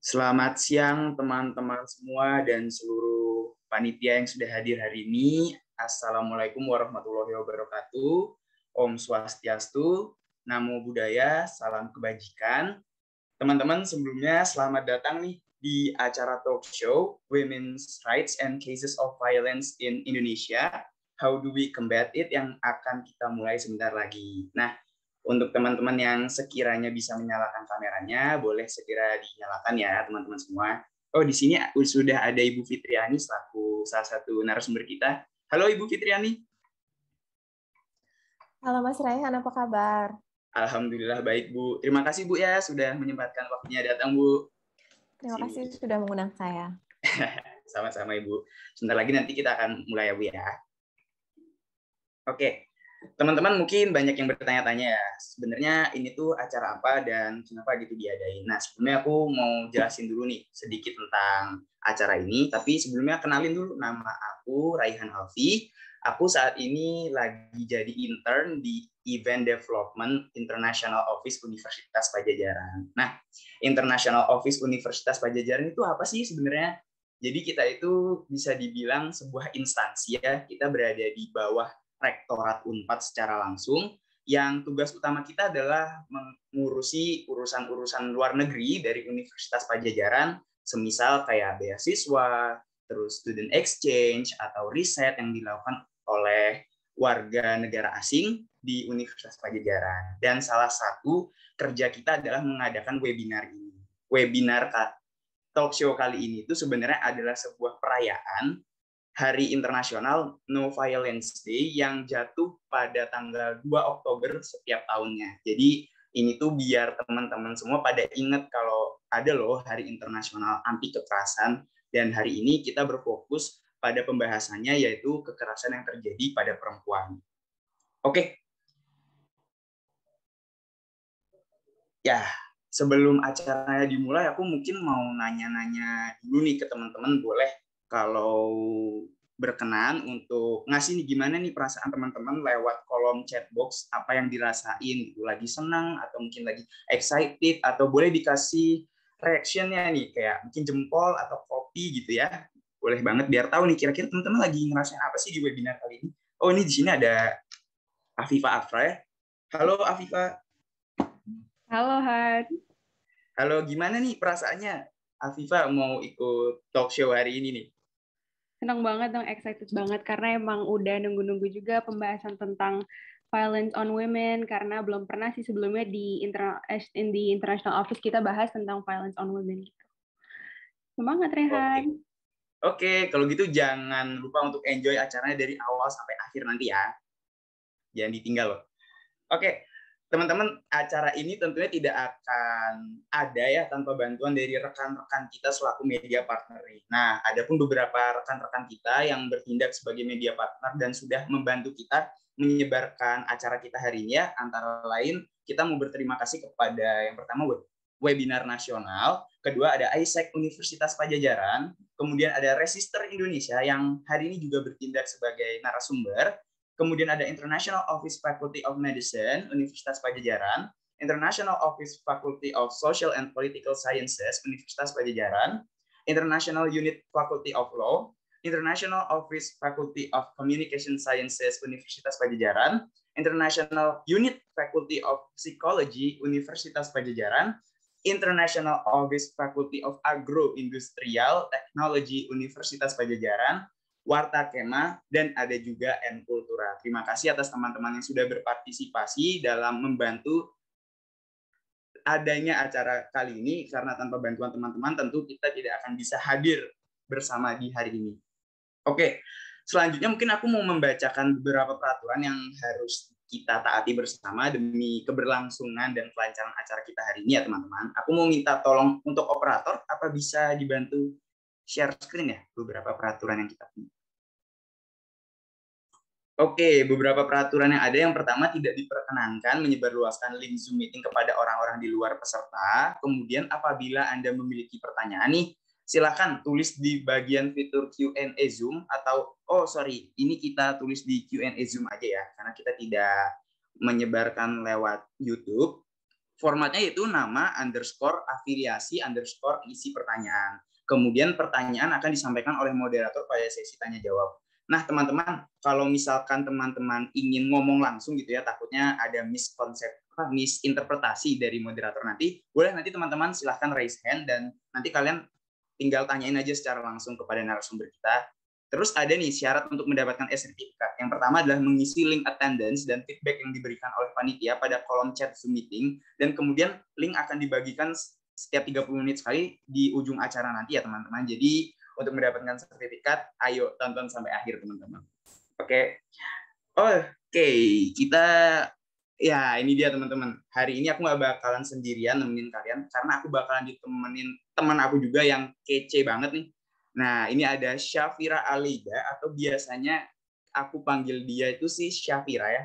Selamat siang teman-teman semua dan seluruh panitia yang sudah hadir hari ini. Assalamualaikum warahmatullahi wabarakatuh. Om Swastiastu, Namo Buddhaya, Salam Kebajikan. Teman-teman sebelumnya selamat datang nih di acara talk show Women's Rights and Cases of Violence in Indonesia, How Do We Combat It yang akan kita mulai sebentar lagi. Nah, untuk teman-teman yang sekiranya bisa menyalakan kameranya, boleh segera dinyalakan ya teman-teman semua. Oh, di sini sudah ada Ibu Fitriani selaku salah satu narasumber kita. Halo Ibu Fitriani. Halo Mas Raihan, apa kabar? Alhamdulillah baik Bu. Terima kasih Bu ya sudah menyempatkan waktunya datang Bu. Terima kasih sudah mengundang saya. Sama-sama Ibu. Sebentar lagi nanti kita akan mulai ya Bu ya. Oke, teman-teman mungkin banyak yang bertanya-tanya ya, sebenarnya ini tuh acara apa dan kenapa gitu diadain. Nah, sebelumnya aku mau jelasin dulu nih sedikit tentang acara ini, tapi sebelumnya kenalin dulu nama aku Raihan Alfi. Aku saat ini lagi jadi intern di Event Development International Office Universitas Pajajaran. Nah, International Office Universitas Pajajaran itu apa sih sebenarnya? Jadi kita itu bisa dibilang sebuah instansi ya, kita berada di bawah Rektorat Unpad secara langsung, yang tugas utama kita adalah mengurusi urusan-urusan luar negeri dari Universitas Pajajaran, semisal kayak beasiswa, terus student exchange atau riset yang dilakukan oleh warga negara asing di Universitas Pajajaran. Dan salah satu kerja kita adalah mengadakan webinar ini. Webinar talk show kali ini itu sebenarnya adalah sebuah perayaan Hari Internasional No Violence Day yang jatuh pada tanggal 2 Oktober setiap tahunnya. Jadi ini tuh biar teman-teman semua pada ingat kalau ada loh Hari Internasional Anti Kekerasan dan hari ini kita berfokus pada pembahasannya yaitu kekerasan yang terjadi pada perempuan. Oke. Ya, sebelum acaranya dimulai aku mungkin mau nanya-nanya dulu nih ke teman-teman boleh kalau berkenan untuk ngasih nih gimana nih perasaan teman-teman lewat kolom chat box apa yang dirasain gitu. lagi senang atau mungkin lagi excited atau boleh dikasih reactionnya nih kayak mungkin jempol atau kopi gitu ya boleh banget biar tahu nih kira-kira teman-teman lagi ngerasain apa sih di webinar kali ini oh ini di sini ada Afifa Afra ya halo Afifa halo Han halo gimana nih perasaannya Afifa mau ikut talk show hari ini nih senang banget dong excited banget karena emang udah nunggu-nunggu juga pembahasan tentang violence on women karena belum pernah sih sebelumnya di internal eh, in the international office kita bahas tentang violence on women gitu. Semangat Rehan. Oke, okay. okay, kalau gitu jangan lupa untuk enjoy acaranya dari awal sampai akhir nanti ya. Jangan ditinggal loh. Oke, okay teman-teman acara ini tentunya tidak akan ada ya tanpa bantuan dari rekan-rekan kita selaku media partner. Nah, ada pun beberapa rekan-rekan kita yang bertindak sebagai media partner dan sudah membantu kita menyebarkan acara kita hari ini ya. Antara lain, kita mau berterima kasih kepada yang pertama webinar nasional, kedua ada ISEC Universitas Pajajaran, kemudian ada Resister Indonesia yang hari ini juga bertindak sebagai narasumber, Kemudian ada International Office Faculty of Medicine, Universitas Pajajaran, International Office Faculty of Social and Political Sciences, Universitas Pajajaran, International Unit Faculty of Law, International Office Faculty of Communication Sciences, Universitas Pajajaran, International Unit Faculty of Psychology, Universitas Pajajaran, International Office Faculty of Agro-Industrial Technology, Universitas Pajajaran, Warta Kema, dan ada juga N Kultura. Terima kasih atas teman-teman yang sudah berpartisipasi dalam membantu adanya acara kali ini karena tanpa bantuan teman-teman tentu kita tidak akan bisa hadir bersama di hari ini. Oke, selanjutnya mungkin aku mau membacakan beberapa peraturan yang harus kita taati bersama demi keberlangsungan dan kelancaran acara kita hari ini ya teman-teman. Aku mau minta tolong untuk operator apa bisa dibantu share screen ya beberapa peraturan yang kita punya. Oke, beberapa peraturan yang ada. Yang pertama, tidak diperkenankan menyebarluaskan link Zoom meeting kepada orang-orang di luar peserta. Kemudian, apabila Anda memiliki pertanyaan nih, silakan tulis di bagian fitur Q&A Zoom atau, oh sorry, ini kita tulis di Q&A Zoom aja ya, karena kita tidak menyebarkan lewat YouTube. Formatnya itu nama underscore afiliasi underscore isi pertanyaan. Kemudian pertanyaan akan disampaikan oleh moderator pada sesi tanya jawab Nah, teman-teman, kalau misalkan teman-teman ingin ngomong langsung gitu ya, takutnya ada miskonsep, misinterpretasi dari moderator nanti, boleh nanti teman-teman silahkan raise hand dan nanti kalian tinggal tanyain aja secara langsung kepada narasumber kita. Terus ada nih syarat untuk mendapatkan sertifikat. Yang pertama adalah mengisi link attendance dan feedback yang diberikan oleh panitia pada kolom chat Zoom meeting dan kemudian link akan dibagikan setiap 30 menit sekali di ujung acara nanti ya teman-teman. Jadi untuk mendapatkan sertifikat, ayo tonton sampai akhir teman-teman. Oke, okay. oke okay. kita ya ini dia teman-teman. Hari ini aku nggak bakalan sendirian nemenin kalian karena aku bakalan ditemenin teman aku juga yang kece banget nih. Nah ini ada Syafira Alida atau biasanya aku panggil dia itu sih Syafira ya.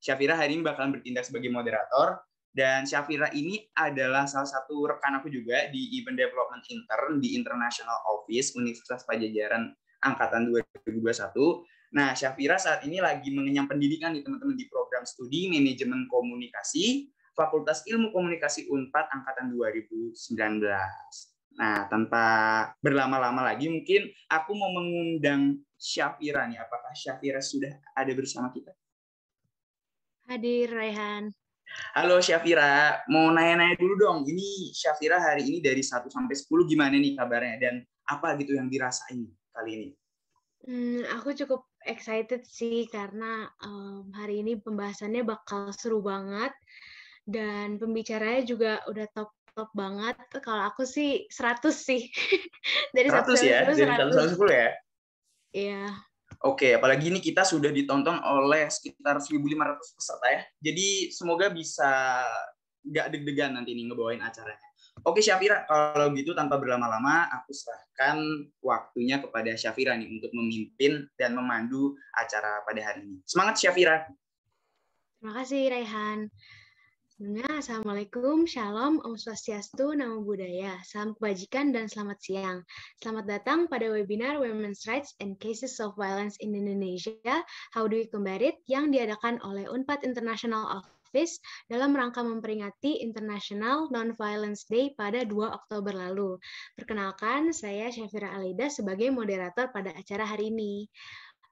Syafira hari ini bakalan bertindak sebagai moderator dan Syafira ini adalah salah satu rekan aku juga di event development intern di International Office Universitas Pajajaran Angkatan 2021. Nah, Syafira saat ini lagi mengenyam pendidikan di teman-teman di program studi manajemen komunikasi Fakultas Ilmu Komunikasi UNPAD Angkatan 2019. Nah, tanpa berlama-lama lagi, mungkin aku mau mengundang Syafira nih. Apakah Syafira sudah ada bersama kita? Hadir, Rehan. Halo Syafira, mau nanya-nanya dulu dong. Ini Syafira hari ini dari 1 sampai 10 gimana nih kabarnya dan apa gitu yang dirasain kali ini? Hmm, aku cukup excited sih karena um, hari ini pembahasannya bakal seru banget dan pembicaranya juga udah top top banget. Kalau aku sih 100 sih. dari 100, ya, 100, dari 100 sampai 10 ya. Iya. Oke, apalagi ini kita sudah ditonton oleh sekitar 1.500 peserta ya. Jadi semoga bisa nggak deg-degan nanti nih ngebawain acaranya. Oke Syafira, kalau gitu tanpa berlama-lama aku serahkan waktunya kepada Syafira nih untuk memimpin dan memandu acara pada hari ini. Semangat Syafira. Terima kasih Raihan. Nah, Assalamualaikum, Shalom, Om Swastiastu, Namo Buddhaya, Salam Kebajikan, dan Selamat Siang. Selamat datang pada webinar Women's Rights and Cases of Violence in Indonesia, How Do We Combat It, yang diadakan oleh UNPAD International Office dalam rangka memperingati International Nonviolence Day pada 2 Oktober lalu. Perkenalkan, saya Syafira Alida sebagai moderator pada acara hari ini.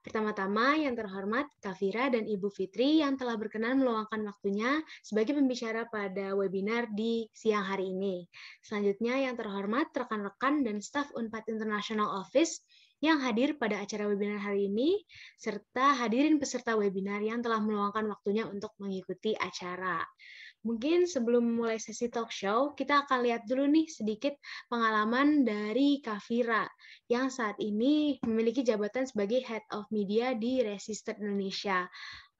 Pertama-tama yang terhormat Kavira dan Ibu Fitri yang telah berkenan meluangkan waktunya sebagai pembicara pada webinar di siang hari ini. Selanjutnya yang terhormat rekan-rekan dan staf Unpad International Office yang hadir pada acara webinar hari ini, serta hadirin peserta webinar yang telah meluangkan waktunya untuk mengikuti acara. Mungkin sebelum mulai sesi talk show, kita akan lihat dulu nih sedikit pengalaman dari Kavira yang saat ini memiliki jabatan sebagai Head of Media di Resistor Indonesia.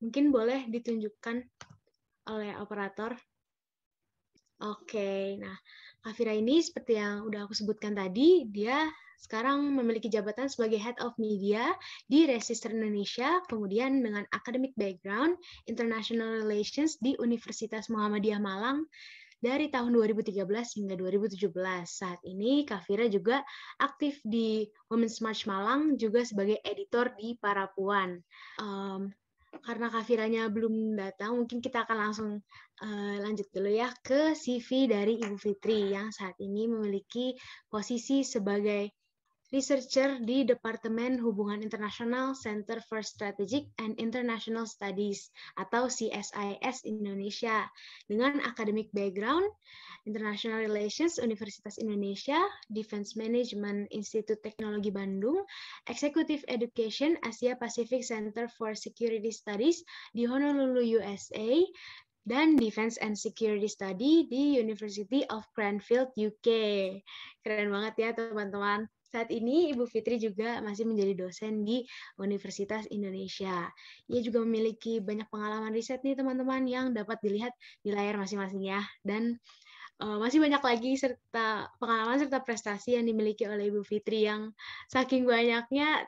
Mungkin boleh ditunjukkan oleh operator. Oke, nah Kavira ini seperti yang udah aku sebutkan tadi, dia sekarang memiliki jabatan sebagai Head of Media di Resistor Indonesia, kemudian dengan academic background International Relations di Universitas Muhammadiyah Malang dari tahun 2013 hingga 2017. Saat ini Kavira juga aktif di Women's March Malang juga sebagai editor di Parapuan. Um, karena Kafiranya belum datang, mungkin kita akan langsung uh, lanjut dulu ya ke CV dari Ibu Fitri yang saat ini memiliki posisi sebagai researcher di Departemen Hubungan Internasional Center for Strategic and International Studies atau CSIS Indonesia dengan academic background International Relations Universitas Indonesia, Defense Management Institut Teknologi Bandung, Executive Education Asia Pacific Center for Security Studies di Honolulu, USA, dan Defense and Security Study di University of Cranfield, UK. Keren banget ya teman-teman. Saat ini Ibu Fitri juga masih menjadi dosen di Universitas Indonesia. Ia juga memiliki banyak pengalaman riset nih teman-teman yang dapat dilihat di layar masing-masing ya. Dan uh, masih banyak lagi serta pengalaman serta prestasi yang dimiliki oleh Ibu Fitri yang saking banyaknya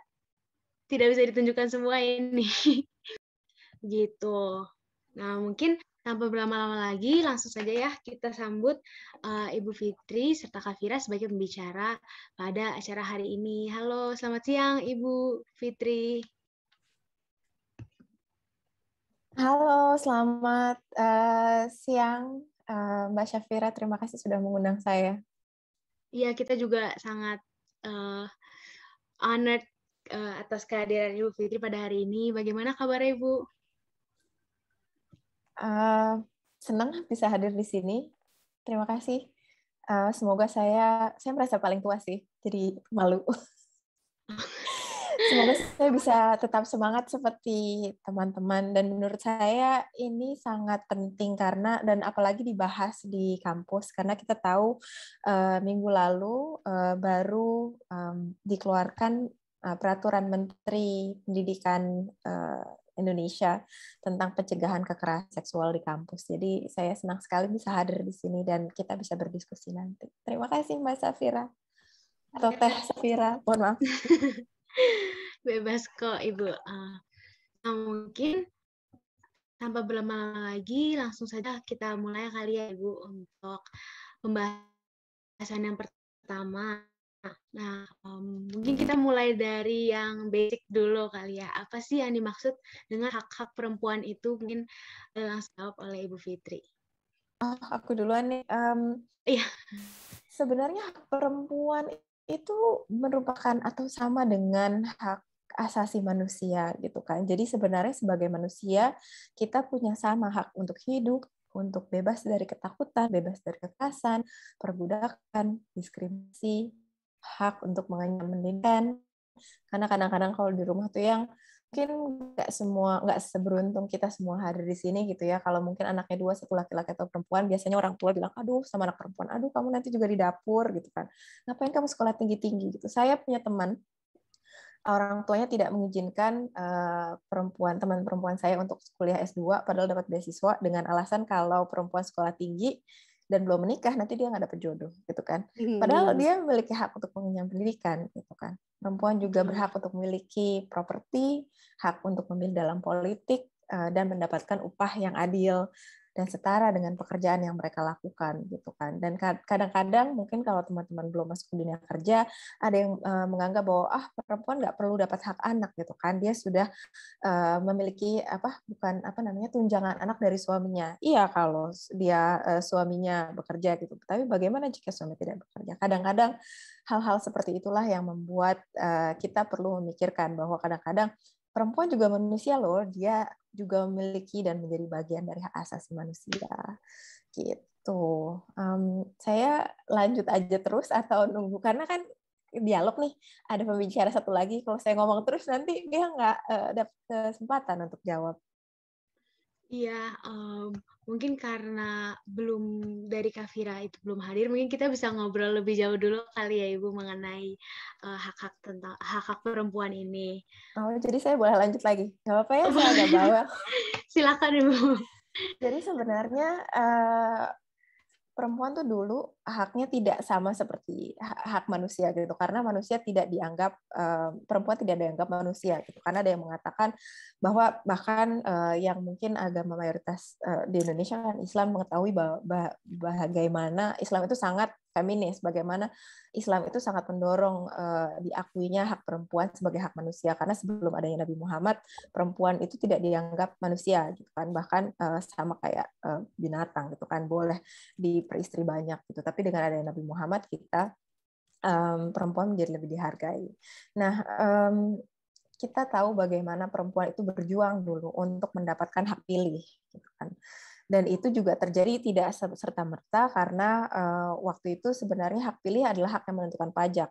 tidak bisa ditunjukkan semua ini. gitu. Nah, mungkin tanpa berlama-lama lagi, langsung saja ya kita sambut uh, Ibu Fitri serta Kak Fira sebagai pembicara pada acara hari ini. Halo, selamat siang Ibu Fitri. Halo, selamat uh, siang uh, Mbak Syafira. Terima kasih sudah mengundang saya. Iya, kita juga sangat uh, honored uh, atas kehadiran Ibu Fitri pada hari ini. Bagaimana kabar Ibu? Eh, senang bisa hadir di sini. Terima kasih. Uh, semoga saya saya merasa paling tua sih, jadi malu. semoga saya bisa tetap semangat seperti teman-teman dan menurut saya ini sangat penting karena dan apalagi dibahas di kampus karena kita tahu uh, minggu lalu uh, baru um, dikeluarkan Eh, peraturan Menteri Pendidikan eh, Indonesia tentang pencegahan kekerasan seksual di kampus. Jadi saya senang sekali bisa hadir di sini dan kita bisa berdiskusi nanti. Terima kasih Mbak Safira atau Teh Safira, mohon maaf. Bebas kok Ibu. Uh, mungkin tanpa berlama-lama lagi, langsung saja kita mulai kali ya Ibu untuk pembahasan yang pertama Ah, nah, um, mungkin kita mulai dari yang basic dulu kali ya. Apa sih yang dimaksud dengan hak-hak perempuan itu? Mungkin eh, langsung jawab oleh Ibu Fitri. Oh, aku duluan nih. Um, iya. Sebenarnya hak perempuan itu merupakan atau sama dengan hak asasi manusia gitu kan. Jadi sebenarnya sebagai manusia kita punya sama hak untuk hidup, untuk bebas dari ketakutan, bebas dari kekerasan, perbudakan, diskriminasi, hak untuk mengenyam pendidikan karena kadang-kadang kalau di rumah tuh yang mungkin nggak semua nggak seberuntung kita semua hadir di sini gitu ya kalau mungkin anaknya dua satu laki-laki atau perempuan biasanya orang tua bilang aduh sama anak perempuan aduh kamu nanti juga di dapur gitu kan ngapain kamu sekolah tinggi-tinggi gitu saya punya teman orang tuanya tidak mengizinkan uh, perempuan teman perempuan saya untuk kuliah S2 padahal dapat beasiswa dengan alasan kalau perempuan sekolah tinggi dan belum menikah nanti dia nggak dapet jodoh gitu kan hmm, padahal iya. dia memiliki hak untuk mengenyam pendidikan gitu kan perempuan juga hmm. berhak untuk memiliki properti hak untuk memilih dalam politik eh, dan mendapatkan upah yang adil dan setara dengan pekerjaan yang mereka lakukan gitu kan dan kadang-kadang mungkin kalau teman-teman belum masuk ke dunia kerja ada yang eh, menganggap bahwa ah perempuan nggak perlu dapat hak anak gitu kan dia sudah eh, memiliki apa bukan apa namanya tunjangan anak dari suaminya iya kalau dia eh, suaminya bekerja gitu tapi bagaimana jika suami tidak bekerja kadang-kadang hal-hal seperti itulah yang membuat kita perlu memikirkan bahwa kadang-kadang perempuan juga manusia loh, dia juga memiliki dan menjadi bagian dari hak asasi manusia. Gitu. Um, saya lanjut aja terus atau nunggu karena kan dialog nih ada pembicara satu lagi. Kalau saya ngomong terus nanti dia nggak uh, eh, dapat eh, kesempatan untuk jawab. Iya, um, mungkin karena belum dari Kavira itu belum hadir, mungkin kita bisa ngobrol lebih jauh dulu kali ya Ibu mengenai hak-hak uh, tentang hak-hak perempuan ini. Oh, jadi saya boleh lanjut lagi? Gak apa-apa ya, saya agak bawel. Silakan Ibu. Jadi sebenarnya uh, perempuan tuh dulu haknya tidak sama seperti hak manusia gitu karena manusia tidak dianggap eh, perempuan tidak dianggap manusia gitu karena ada yang mengatakan bahwa bahkan eh, yang mungkin agama mayoritas eh, di Indonesia kan Islam mengetahui bahwa bagaimana Islam itu sangat feminis bagaimana Islam itu sangat mendorong diakuinya hak perempuan sebagai hak manusia karena sebelum adanya Nabi Muhammad perempuan itu tidak dianggap manusia gitu kan bahkan sama kayak binatang gitu kan boleh diperistri banyak gitu tapi dengan adanya Nabi Muhammad kita um, perempuan menjadi lebih dihargai. Nah, um, kita tahu bagaimana perempuan itu berjuang dulu untuk mendapatkan hak pilih, gitu kan. Dan itu juga terjadi tidak serta merta karena uh, waktu itu sebenarnya hak pilih adalah hak yang menentukan pajak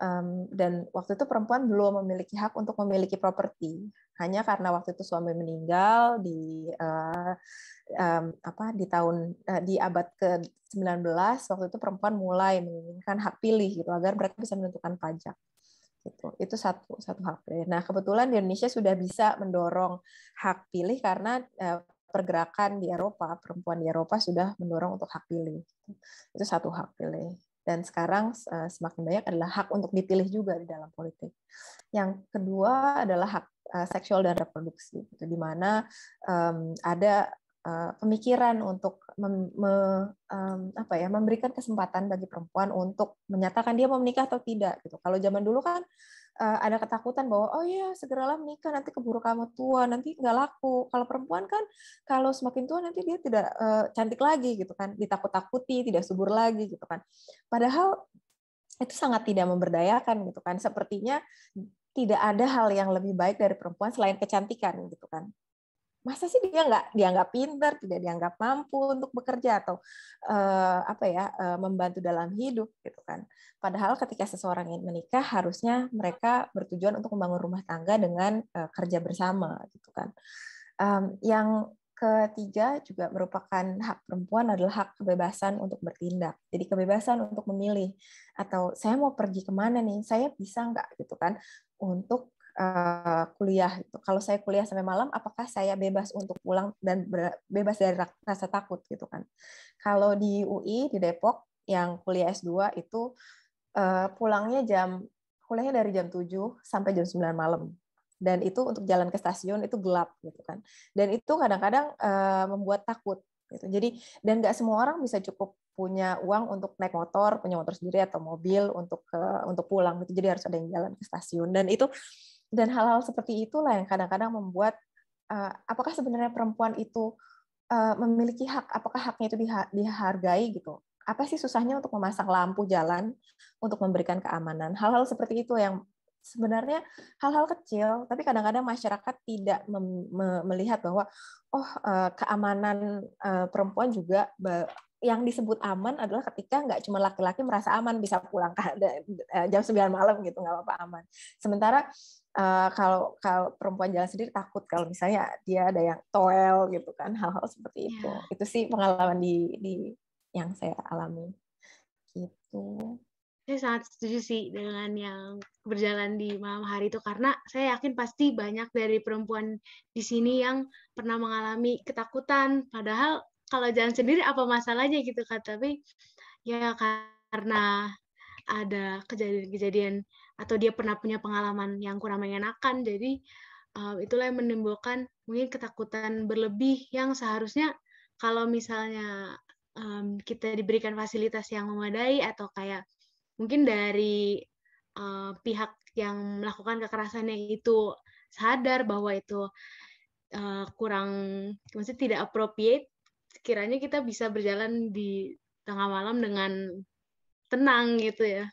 um, dan waktu itu perempuan belum memiliki hak untuk memiliki properti hanya karena waktu itu suami meninggal di uh, um, apa di tahun uh, di abad ke-19 waktu itu perempuan mulai menginginkan hak pilih gitu agar mereka bisa menentukan pajak itu Itu satu satu hak pilih. Nah, kebetulan di Indonesia sudah bisa mendorong hak pilih karena uh, pergerakan di Eropa, perempuan di Eropa sudah mendorong untuk hak pilih. Gitu. Itu satu hak pilih dan sekarang eh, semakin banyak adalah hak untuk dipilih juga di dalam politik. Yang kedua adalah hak eh, seksual dan reproduksi, gitu, di mana um, ada eh, pemikiran untuk mem, me, um, apa ya, memberikan kesempatan bagi perempuan untuk menyatakan dia mau menikah atau tidak. Gitu. Kalau zaman dulu kan uh, ada ketakutan bahwa oh ya segeralah menikah nanti keburu kamu tua nanti nggak laku kalau perempuan kan kalau semakin tua nanti dia tidak uh, cantik lagi gitu kan ditakut-takuti tidak subur lagi gitu kan padahal itu sangat tidak memberdayakan gitu kan sepertinya tidak ada hal yang lebih baik dari perempuan selain kecantikan gitu kan masa sih dia nggak dianggap pinter, tidak dianggap mampu untuk bekerja atau uh, apa ya uh, membantu dalam hidup gitu kan. Padahal ketika seseorang ingin menikah harusnya mereka bertujuan untuk membangun rumah tangga dengan uh, kerja bersama gitu kan. Um, yang ketiga juga merupakan hak perempuan adalah hak kebebasan untuk bertindak. Jadi kebebasan untuk memilih atau saya mau pergi kemana nih, saya bisa nggak gitu kan untuk Eh, kuliah. Gitu. Kalau saya kuliah sampai malam, apakah saya bebas untuk pulang dan bebas dari rasa takut gitu kan? Kalau di UI di Depok yang kuliah S2 itu eh, pulangnya jam kuliahnya dari jam 7 sampai jam 9 malam dan itu untuk jalan ke stasiun itu gelap gitu kan dan itu kadang-kadang eh, membuat takut gitu jadi dan nggak semua orang bisa cukup punya uang untuk naik motor punya motor sendiri atau mobil untuk ke untuk pulang gitu jadi harus ada yang jalan ke stasiun dan itu dan hal-hal seperti itulah yang kadang-kadang membuat uh, apakah sebenarnya perempuan itu uh, memiliki hak apakah haknya itu dihargai gitu apa sih susahnya untuk memasang lampu jalan untuk memberikan keamanan hal-hal seperti itu yang sebenarnya hal-hal kecil tapi kadang-kadang masyarakat tidak melihat bahwa oh uh, keamanan uh, perempuan juga yang disebut aman adalah ketika nggak cuma laki-laki merasa aman bisa pulang eh, jam 9 malam gitu nggak apa-apa aman. Sementara eh, kalau kalau perempuan jalan sendiri takut kalau misalnya dia ada yang toel gitu kan hal-hal seperti itu. Iya. Itu sih pengalaman di di yang saya alami. Gitu. Saya sangat setuju sih dengan yang berjalan di malam hari itu karena saya yakin pasti banyak dari perempuan di sini yang pernah mengalami ketakutan padahal kalau jalan sendiri apa masalahnya gitu kan tapi ya karena ada kejadian-kejadian atau dia pernah punya pengalaman yang kurang mengenakan jadi uh, itulah yang menimbulkan mungkin ketakutan berlebih yang seharusnya kalau misalnya um, kita diberikan fasilitas yang memadai atau kayak mungkin dari uh, pihak yang melakukan kekerasannya itu sadar bahwa itu uh, kurang maksudnya tidak appropriate kiranya kita bisa berjalan di tengah malam dengan tenang gitu ya.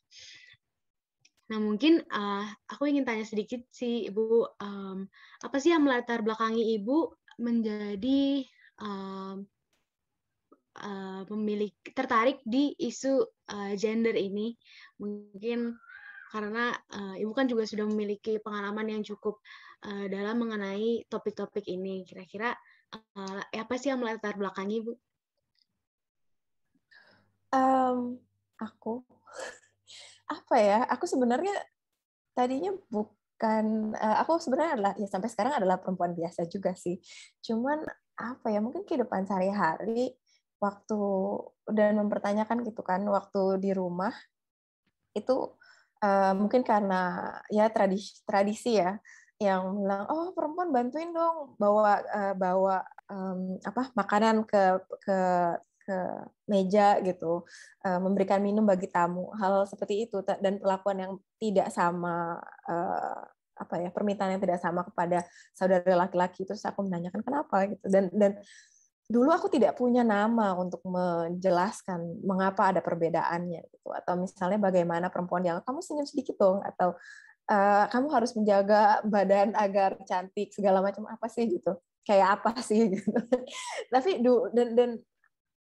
Nah mungkin uh, aku ingin tanya sedikit sih ibu um, apa sih yang melatar belakangi ibu menjadi um, uh, pemilik tertarik di isu uh, gender ini mungkin karena uh, ibu kan juga sudah memiliki pengalaman yang cukup uh, dalam mengenai topik-topik ini kira-kira uh, apa sih yang melatar belakangnya Bu? Um, aku apa ya? Aku sebenarnya tadinya bukan uh, aku sebenarnya adalah ya sampai sekarang adalah perempuan biasa juga sih. Cuman apa ya? Mungkin kehidupan sehari-hari waktu dan mempertanyakan gitu kan waktu di rumah itu uh, mungkin karena ya tradisi tradisi ya yang bilang oh perempuan bantuin dong bawa uh, bawa um, apa makanan ke ke ke meja gitu uh, memberikan minum bagi tamu hal seperti itu dan pelakuan yang tidak sama uh, apa ya permintaan yang tidak sama kepada saudara laki-laki itu terus aku menanyakan kenapa gitu dan dan dulu aku tidak punya nama untuk menjelaskan mengapa ada perbedaannya gitu atau misalnya bagaimana perempuan yang kamu senyum sedikit dong atau Eh, kamu harus menjaga badan agar cantik segala macam apa sih gitu kayak apa sih gitu tapi du, dan dan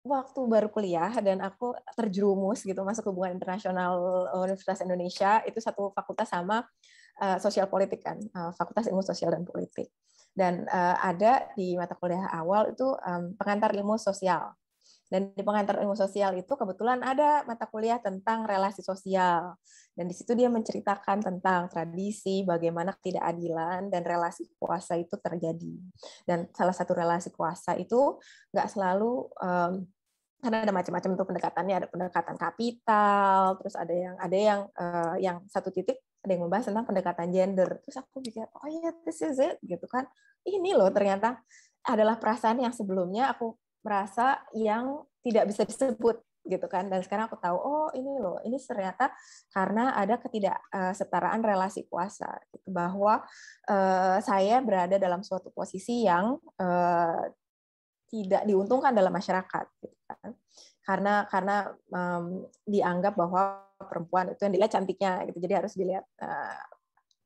waktu baru kuliah dan aku terjerumus gitu masuk hubungan internasional eh, Universitas Indonesia itu satu fakultas sama uh, sosial politik kan uh, fakultas ilmu sosial dan politik dan uh, ada di mata kuliah awal itu um, pengantar ilmu sosial dan di pengantar ilmu sosial itu kebetulan ada mata kuliah tentang relasi sosial. Dan di situ dia menceritakan tentang tradisi, bagaimana ketidakadilan dan relasi kuasa itu terjadi. Dan salah satu relasi kuasa itu nggak selalu um, karena ada macam-macam tuh pendekatannya ada pendekatan kapital terus ada yang ada yang uh, yang satu titik ada yang membahas tentang pendekatan gender terus aku pikir oh ya yeah, this is it gitu kan ini loh ternyata adalah perasaan yang sebelumnya aku merasa yang tidak bisa disebut gitu kan dan sekarang aku tahu oh ini loh ini ternyata karena ada ketidaksetaraan eh, relasi kuasa gitu. bahwa uh, saya berada dalam suatu posisi yang uh, tidak diuntungkan dalam masyarakat gitu kan karena karena um, dianggap bahwa perempuan itu yang dilihat cantiknya gitu jadi harus dilihat uh,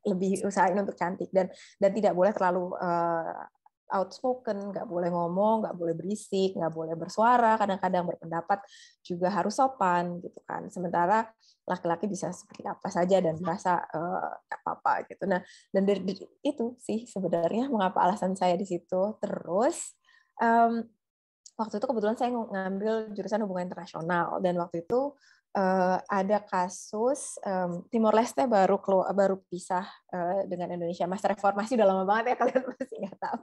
lebih usahain untuk cantik dan dan tidak boleh terlalu uh, outspoken, nggak boleh ngomong, nggak boleh berisik, nggak boleh bersuara, kadang-kadang berpendapat juga harus sopan gitu kan. Sementara laki-laki bisa seperti apa saja dan merasa eh, nggak apa-apa gitu. Nah, dan dari, dari itu sih sebenarnya mengapa alasan saya di situ. Terus um, waktu itu kebetulan saya ngambil jurusan hubungan internasional dan waktu itu uh, ada kasus um, Timor Leste baru keluar, baru pisah uh, dengan Indonesia. Mas reformasi udah lama banget ya kalian masih nggak tahu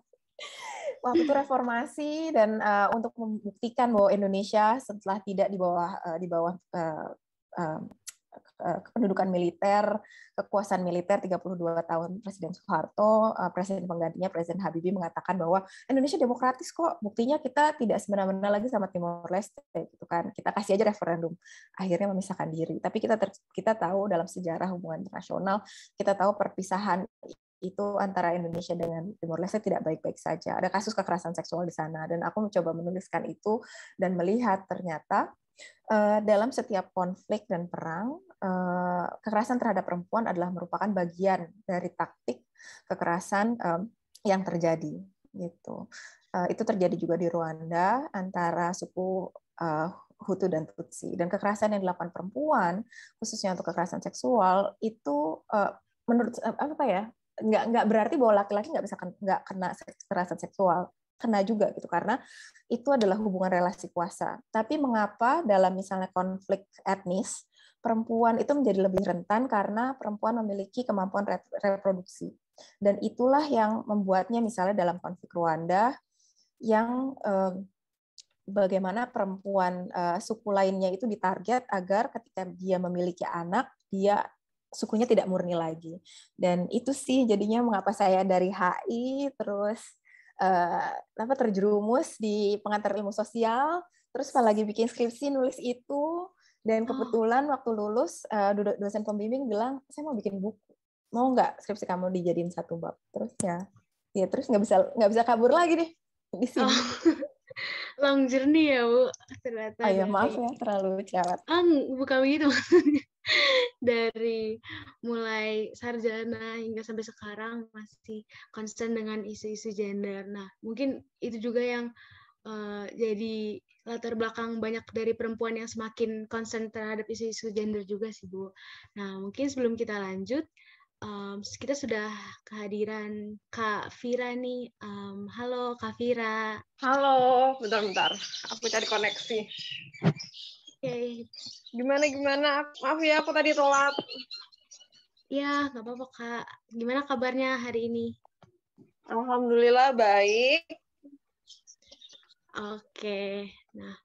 waktu itu reformasi dan uh, untuk membuktikan bahwa Indonesia setelah tidak di bawah uh, di bawah uh, uh, kependudukan militer, kekuasaan militer 32 tahun Presiden Soeharto, Presiden penggantinya Presiden Habibie mengatakan bahwa Indonesia demokratis kok. Buktinya kita tidak semena-mena lagi sama Timor Leste gitu kan. Kita kasih aja referendum. Akhirnya memisahkan diri. Tapi kita ter, kita tahu dalam sejarah hubungan internasional, kita tahu perpisahan itu antara Indonesia dengan Timur Leste tidak baik-baik saja. Ada kasus kekerasan seksual di sana dan aku mencoba menuliskan itu dan melihat ternyata eh, dalam setiap konflik dan perang eh, kekerasan terhadap perempuan adalah merupakan bagian dari taktik kekerasan eh, yang terjadi gitu. Itu terjadi juga di Rwanda antara suku Hutu dan Tutsi dan kekerasan yang dilakukan perempuan khususnya untuk kekerasan seksual itu menurut apa ya nggak nggak berarti bahwa laki-laki nggak bisa nggak kena kekerasan seksual kena juga gitu karena itu adalah hubungan relasi kuasa. Tapi mengapa dalam misalnya konflik etnis perempuan itu menjadi lebih rentan karena perempuan memiliki kemampuan reproduksi. Dan itulah yang membuatnya misalnya dalam konflik Rwanda yang eh, bagaimana perempuan eh, suku lainnya itu ditarget agar ketika dia memiliki anak dia sukunya tidak murni lagi. Dan itu sih jadinya mengapa saya dari HI terus uh, apa terjerumus di pengantar ilmu sosial, terus malah lagi bikin skripsi nulis itu dan ah. kebetulan waktu lulus uh, dosen pembimbing bilang saya mau bikin buku. Mau nggak skripsi kamu dijadiin satu bab? Terus ya ya terus nggak bisa nggak bisa kabur lagi deh di sini. Oh. Long journey ya Bu ternyata. Oh maaf ya terlalu cerewet. Ah bukan begitu dari mulai sarjana hingga sampai sekarang masih concern dengan isu-isu gender. Nah, mungkin itu juga yang uh, jadi latar belakang banyak dari perempuan yang semakin concern terhadap isu-isu gender juga sih, Bu. Nah, mungkin sebelum kita lanjut, um, kita sudah kehadiran Kak Vira nih. Um, halo Kak Vira. Halo, bentar-bentar. Aku cari koneksi okay. gimana gimana maaf ya aku tadi telat ya nggak apa-apa kak gimana kabarnya hari ini alhamdulillah baik oke okay. nah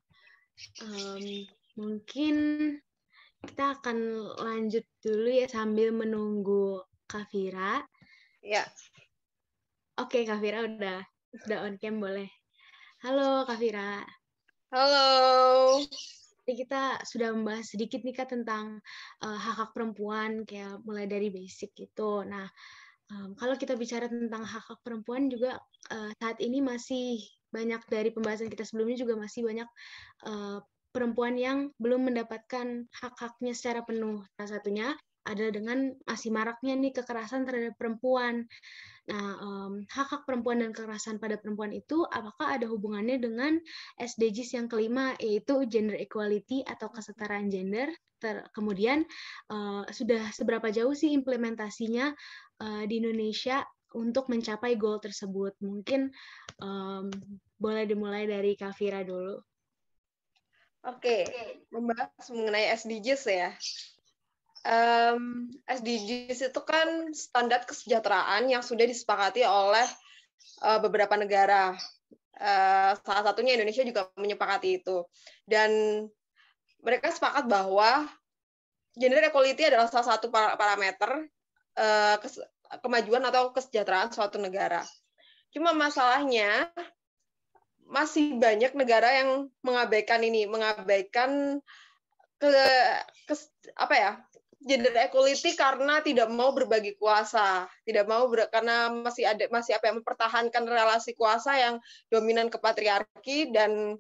um, mungkin kita akan lanjut dulu ya sambil menunggu Kavira ya oke okay, Kavira udah udah on cam boleh halo Kavira halo Tadi kita sudah membahas sedikit nih Kak tentang uh, hak-hak perempuan kayak mulai dari basic gitu. Nah, um, kalau kita bicara tentang hak-hak perempuan juga uh, saat ini masih banyak dari pembahasan kita sebelumnya juga masih banyak uh, perempuan yang belum mendapatkan hak-haknya secara penuh. Salah satunya ada dengan masih maraknya nih kekerasan terhadap perempuan. Nah, um, hak hak perempuan dan kekerasan pada perempuan itu apakah ada hubungannya dengan SDGs yang kelima yaitu gender equality atau kesetaraan gender? Ter kemudian uh, sudah seberapa jauh sih implementasinya uh, di Indonesia untuk mencapai goal tersebut? Mungkin um, boleh dimulai dari Kavira dulu. Oke, okay. membahas mengenai SDGs ya um, SDGs itu kan standar kesejahteraan yang sudah disepakati oleh uh, beberapa negara. Uh, salah satunya Indonesia juga menyepakati itu. Dan mereka sepakat bahwa gender equality adalah salah satu parameter uh, kemajuan atau kesejahteraan suatu negara. Cuma masalahnya masih banyak negara yang mengabaikan ini, mengabaikan ke, ke apa ya gender equality karena tidak mau berbagi kuasa, tidak mau ber, karena masih ada masih apa yang mempertahankan relasi kuasa yang dominan ke patriarki dan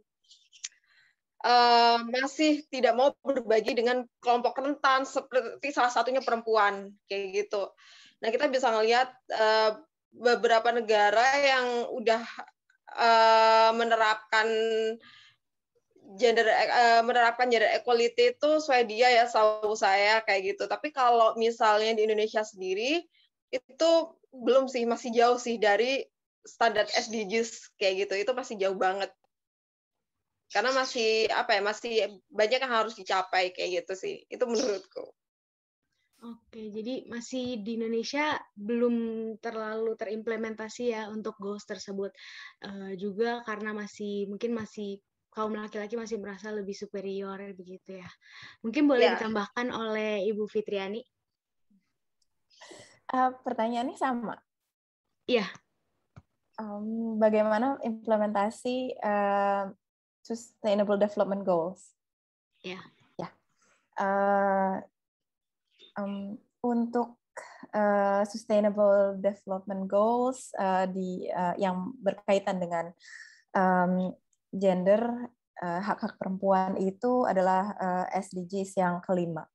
uh, masih tidak mau berbagi dengan kelompok rentan seperti salah satunya perempuan kayak gitu. Nah kita bisa melihat uh, eh, beberapa negara yang udah uh, menerapkan gender uh, menerapkan gender equality itu Swedia ya selalu saya kayak gitu. Tapi kalau misalnya di Indonesia sendiri itu belum sih masih jauh sih dari standar SDGs kayak gitu. Itu masih jauh banget. Karena masih apa ya masih banyak yang harus dicapai kayak gitu sih. Itu menurutku. Oke, jadi masih di Indonesia belum terlalu terimplementasi ya untuk goals tersebut. Uh, juga karena masih mungkin masih kaum laki-laki masih merasa lebih superior begitu ya. Mungkin boleh ya. ditambahkan oleh Ibu Fitriani. Uh, eh, pertanyaannya sama. Iya. Um, bagaimana implementasi uh, Sustainable Development Goals? Iya. Ya. Uh, um, untuk uh, Sustainable Development Goals uh, di uh, yang berkaitan dengan um, gender eh, hak-hak perempuan itu adalah SDGs eh, yang kelima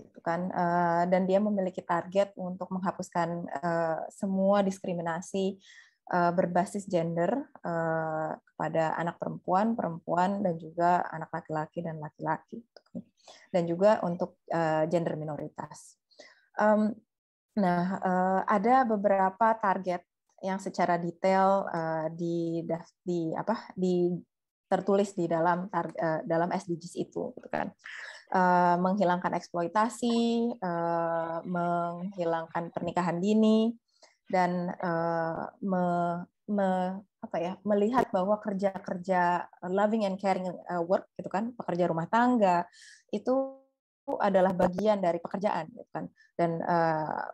gitu kan eh, dan dia memiliki target untuk menghapuskan semua diskriminasi berbasis gender uh, kepada anak perempuan perempuan dan juga anak laki-laki dan laki-laki gitu kan. dan juga untuk gender minoritas nah ada beberapa target yang secara detail uh, di di apa di tertulis di dalam uh, dalam SDGs itu gitu kan uh, menghilangkan eksploitasi uh, menghilangkan pernikahan dini dan uh, me, me, apa ya melihat bahwa kerja-kerja loving and caring work gitu kan pekerja rumah tangga itu adalah bagian dari pekerjaan gitu kan dan uh,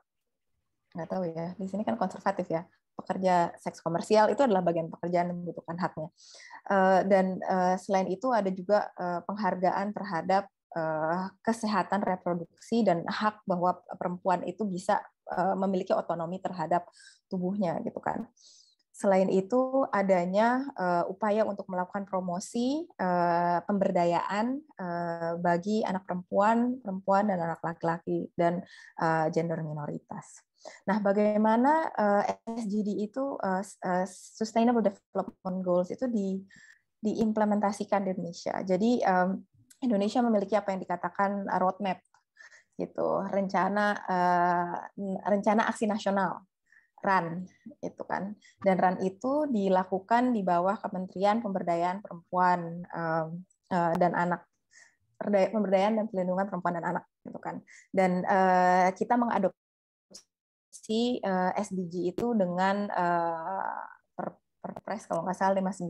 nggak tahu ya di sini kan konservatif ya pekerja seks komersial itu adalah bagian pekerjaan yang membutuhkan haknya. Eh, dan eh, selain itu ada juga eh, penghargaan terhadap kesehatan reproduksi dan hak bahwa perempuan itu bisa memiliki otonomi terhadap tubuhnya gitu kan. Selain itu adanya upaya untuk melakukan promosi pemberdayaan bagi anak perempuan, perempuan dan anak laki-laki dan gender minoritas. Nah, bagaimana uh, eh, SDG itu eh, eh, Sustainable Development Goals itu di diimplementasikan di Indonesia. Jadi Indonesia memiliki apa yang dikatakan roadmap gitu, rencana rencana aksi nasional RAN itu kan. Dan RAN itu dilakukan di bawah Kementerian Pemberdayaan Perempuan dan Anak pemberdayaan dan pelindungan perempuan dan anak gitu kan dan uh, kita mengadopsi si uh, eh, SDG itu dengan uh, Perpres kalau nggak salah 59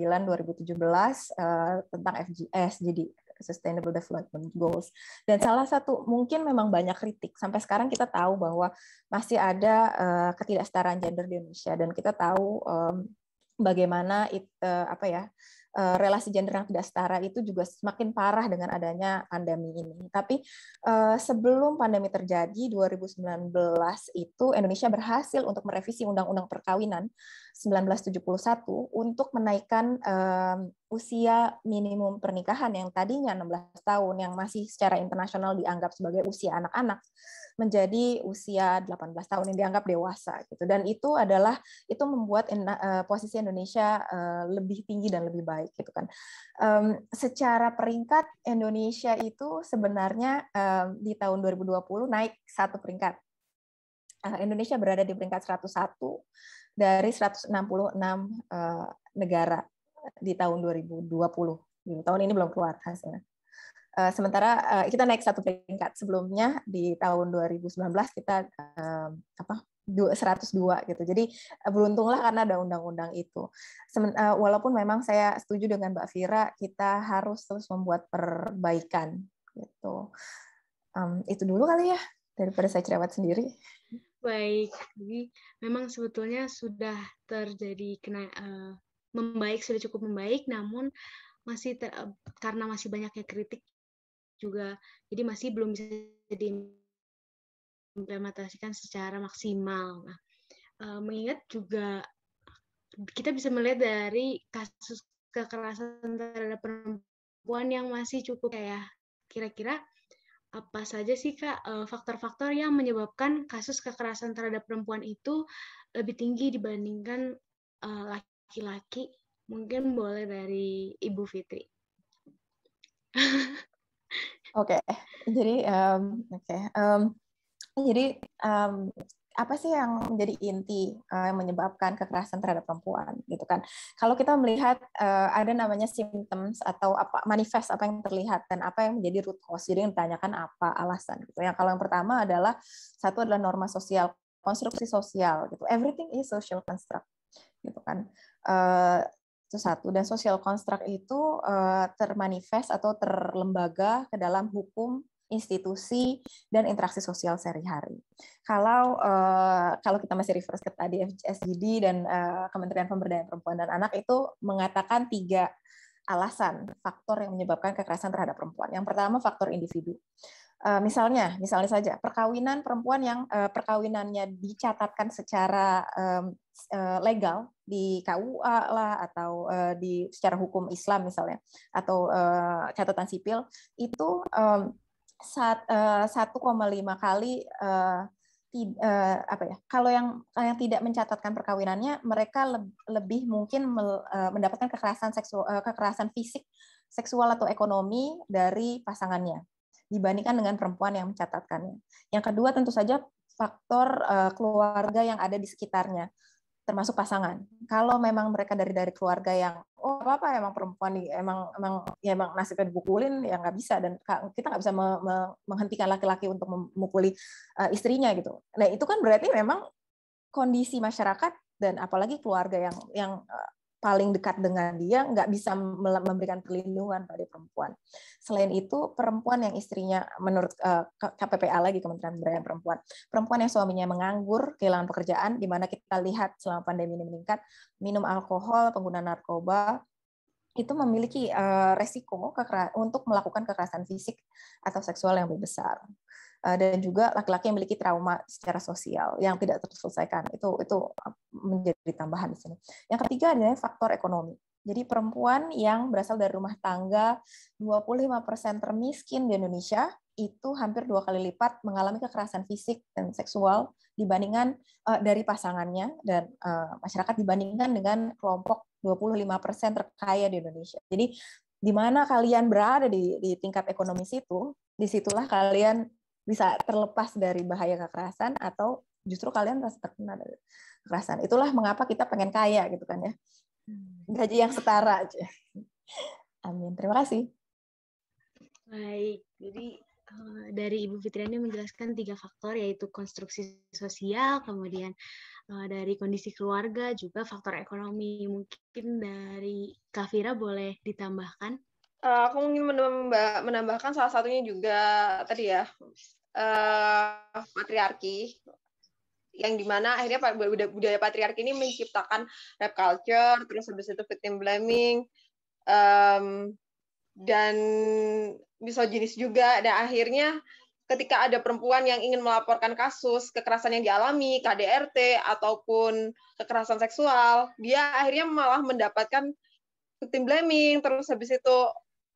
2017 uh, tentang FGS eh, jadi Sustainable Development Goals. Dan salah satu mungkin memang banyak kritik. Sampai sekarang kita tahu bahwa masih ada uh, ketidaksetaraan gender di Indonesia dan kita tahu um, bagaimana it, uh, apa ya Eh, relasi gender yang tidak setara itu juga semakin parah dengan adanya pandemi ini. Tapi eh, sebelum pandemi terjadi 2019 itu Indonesia berhasil untuk merevisi Undang-Undang Perkawinan 1971 untuk menaikkan eh, usia minimum pernikahan yang tadinya 16 tahun yang masih secara internasional dianggap sebagai usia anak-anak menjadi usia 18 tahun yang dianggap dewasa gitu. Dan itu adalah itu membuat uh, posisi Indonesia uh, lebih tinggi dan lebih baik gitu kan. Um, secara peringkat Indonesia itu sebenarnya um, di tahun 2020 naik satu peringkat. Uh, Indonesia berada di peringkat 101 dari 166 uh, negara di tahun 2020. Tahun ini belum keluar hasilnya. Eh, sementara uh, kita naik satu peringkat sebelumnya di tahun 2019 kita uh, apa 102 gitu. Jadi beruntunglah karena ada undang-undang itu. Walaupun memang saya setuju dengan Mbak Vira, kita harus terus membuat perbaikan gitu. Um, itu dulu kali ya daripada saya cerewet sendiri. Baik, jadi memang sebetulnya sudah terjadi kena uh, membaik sudah cukup membaik, namun masih karena masih banyaknya kritik juga jadi masih belum bisa diimplementasikan secara maksimal. Nah, eh, mengingat juga kita bisa melihat dari kasus kekerasan terhadap perempuan yang masih cukup ya kira-kira apa saja sih kak eh, faktor-faktor yang menyebabkan kasus kekerasan terhadap perempuan itu lebih tinggi dibandingkan eh, laki-laki mungkin boleh dari ibu Fitri Oke, okay. jadi um, oke, okay. um, jadi um, apa sih yang menjadi inti uh, yang menyebabkan kekerasan terhadap perempuan gitu kan kalau kita melihat uh, ada namanya symptoms atau apa manifest apa yang terlihat dan apa yang menjadi root cause jadi yang ditanyakan apa alasan gitu Yang kalau yang pertama adalah satu adalah norma sosial konstruksi sosial gitu everything is social construct gitu kan eh, itu satu. Dan sosial construct itu uh, termanifest atau terlembaga ke dalam hukum institusi dan interaksi sosial sehari-hari. Kalau uh, kalau kita masih reverse ke tadi FSGD dan uh, Kementerian Pemberdayaan Perempuan dan Anak itu mengatakan tiga alasan faktor yang menyebabkan kekerasan terhadap perempuan. Yang pertama faktor individu. Eh, misalnya, misalnya saja perkawinan perempuan yang eh, perkawinannya dicatatkan secara eh, legal di KUA lah atau di secara hukum Islam misalnya atau catatan sipil itu um, saat uh, 1,5 kali apa ya kalau yang yang tidak mencatatkan perkawinannya mereka lebih mungkin mendapatkan kekerasan seksual kekerasan fisik seksual atau ekonomi dari pasangannya dibandingkan dengan perempuan yang mencatatkannya. Yang kedua tentu saja faktor eh, keluarga yang ada di sekitarnya termasuk pasangan. Kalau memang mereka dari dari keluarga yang oh apa apa emang perempuan nih emang emang ya emang nasibnya dibukulin ya nggak bisa dan kita nggak bisa menghentikan laki-laki untuk memukuli eh, istrinya gitu. Nah itu kan berarti memang kondisi masyarakat dan apalagi keluarga yang yang eh, paling dekat dengan dia nggak bisa memberikan perlindungan pada perempuan. Selain itu, perempuan yang istrinya menurut eh, KPPA lagi Kementerian Pemberdayaan Perempuan, perempuan yang suaminya menganggur, kehilangan pekerjaan, di mana kita lihat selama pandemi ini meningkat, minum alkohol, pengguna narkoba, itu memiliki uh, resiko untuk melakukan kekerasan fisik atau seksual yang lebih besar eh, dan juga laki-laki yang memiliki trauma secara sosial yang tidak terselesaikan itu itu menjadi tambahan di sini yang ketiga adalah faktor ekonomi jadi perempuan yang berasal dari rumah tangga 25% termiskin di Indonesia itu hampir dua kali lipat mengalami kekerasan fisik dan seksual dibandingkan eh, dari pasangannya dan masyarakat dibandingkan dengan kelompok 25% terkaya di Indonesia. Jadi di mana kalian berada di, di tingkat ekonomi situ, disitulah kalian bisa terlepas dari bahaya kekerasan atau justru kalian merasa terkena dari kekerasan. Itulah mengapa kita pengen kaya gitu kan ya. Hmm. Gaji yang setara aja. Amin. Terima kasih. Baik, jadi Eh, dari Ibu Fitriani menjelaskan tiga faktor yaitu konstruksi sosial, kemudian eh, dari kondisi keluarga juga faktor ekonomi. Mungkin dari Kafira boleh ditambahkan. Eh, aku mungkin menambahkan salah satunya juga tadi ya patriarki yang dimana akhirnya budaya patriarki ini menciptakan rap culture terus habis itu victim blaming um, dan misoginis juga dan akhirnya ketika ada perempuan yang ingin melaporkan kasus kekerasan yang dialami KDRT ataupun kekerasan seksual dia akhirnya malah mendapatkan victim blaming terus habis itu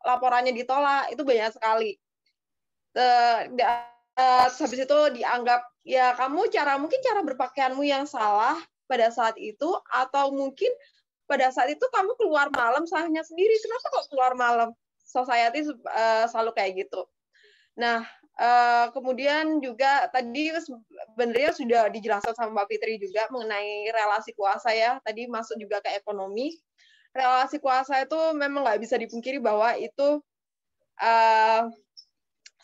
laporannya ditolak itu banyak sekali terus eh, habis itu dianggap ya kamu cara mungkin cara berpakaianmu yang salah pada saat itu atau mungkin pada saat itu kamu keluar malam salahnya sendiri kenapa kok keluar malam society uh, selalu kayak gitu. Nah, Uh, kemudian juga tadi sebenarnya sudah dijelaskan sama Mbak Fitri juga mengenai relasi kuasa ya. Tadi masuk juga ke ekonomi. Relasi kuasa itu memang nggak bisa dipungkiri bahwa itu uh,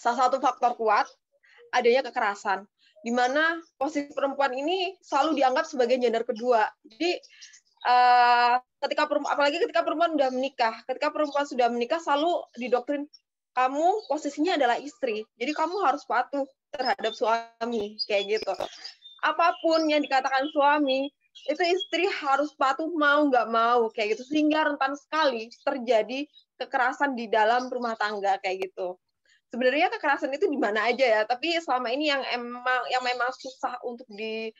salah satu faktor kuat adanya kekerasan. Di mana posisi perempuan ini selalu dianggap sebagai gender kedua. Jadi Eh, ketika perempuan apalagi ketika perempuan sudah menikah ketika perempuan sudah menikah selalu didoktrin kamu posisinya adalah istri jadi kamu harus patuh terhadap suami kayak gitu apapun yang dikatakan suami itu istri harus patuh mau nggak mau kayak gitu sehingga rentan sekali terjadi kekerasan di dalam rumah tangga kayak gitu sebenarnya kekerasan itu di mana aja ya tapi selama ini yang emang yang memang susah untuk di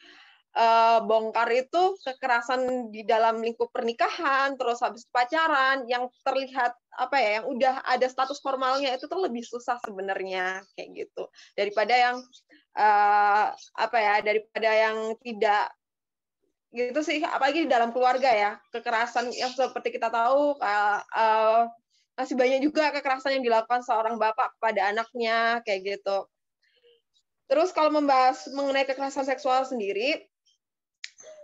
uh, bongkar itu kekerasan di dalam lingkup pernikahan, terus habis pacaran, yang terlihat apa ya, yang udah ada status formalnya itu tuh lebih susah sebenarnya kayak gitu daripada yang uh, apa ya, daripada yang tidak gitu sih, apalagi di dalam keluarga ya kekerasan yang seperti kita tahu uh, uh, masih banyak juga kekerasan yang dilakukan seorang bapak kepada anaknya kayak gitu. Terus kalau membahas mengenai kekerasan seksual sendiri,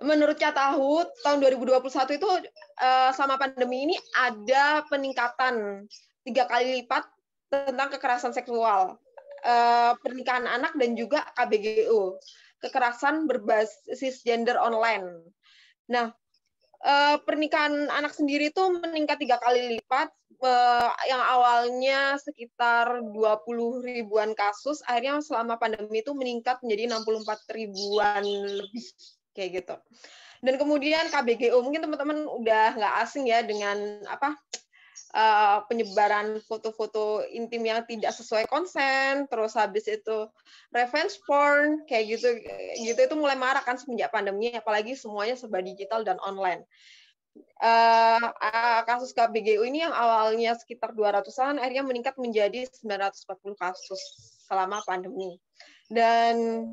menurut Catahu tahun 2021 itu eh, sama selama pandemi ini ada peningkatan tiga kali lipat tentang kekerasan seksual, eh, pernikahan anak dan juga KBGU, kekerasan berbasis gender online. Nah, eh, pernikahan anak sendiri itu meningkat tiga kali lipat, yang awalnya sekitar 20 ribuan kasus, akhirnya selama pandemi itu meningkat menjadi 64 ribuan lebih kayak gitu. Dan kemudian KBGO mungkin teman-teman udah nggak asing ya dengan apa uh, penyebaran foto-foto intim yang tidak sesuai konsen, terus habis itu revenge porn kayak gitu gitu itu mulai marak kan semenjak pandemi, apalagi semuanya serba digital dan online. Uh, kasus KBGU ini yang awalnya sekitar 200-an akhirnya meningkat menjadi 940 kasus selama pandemi. Dan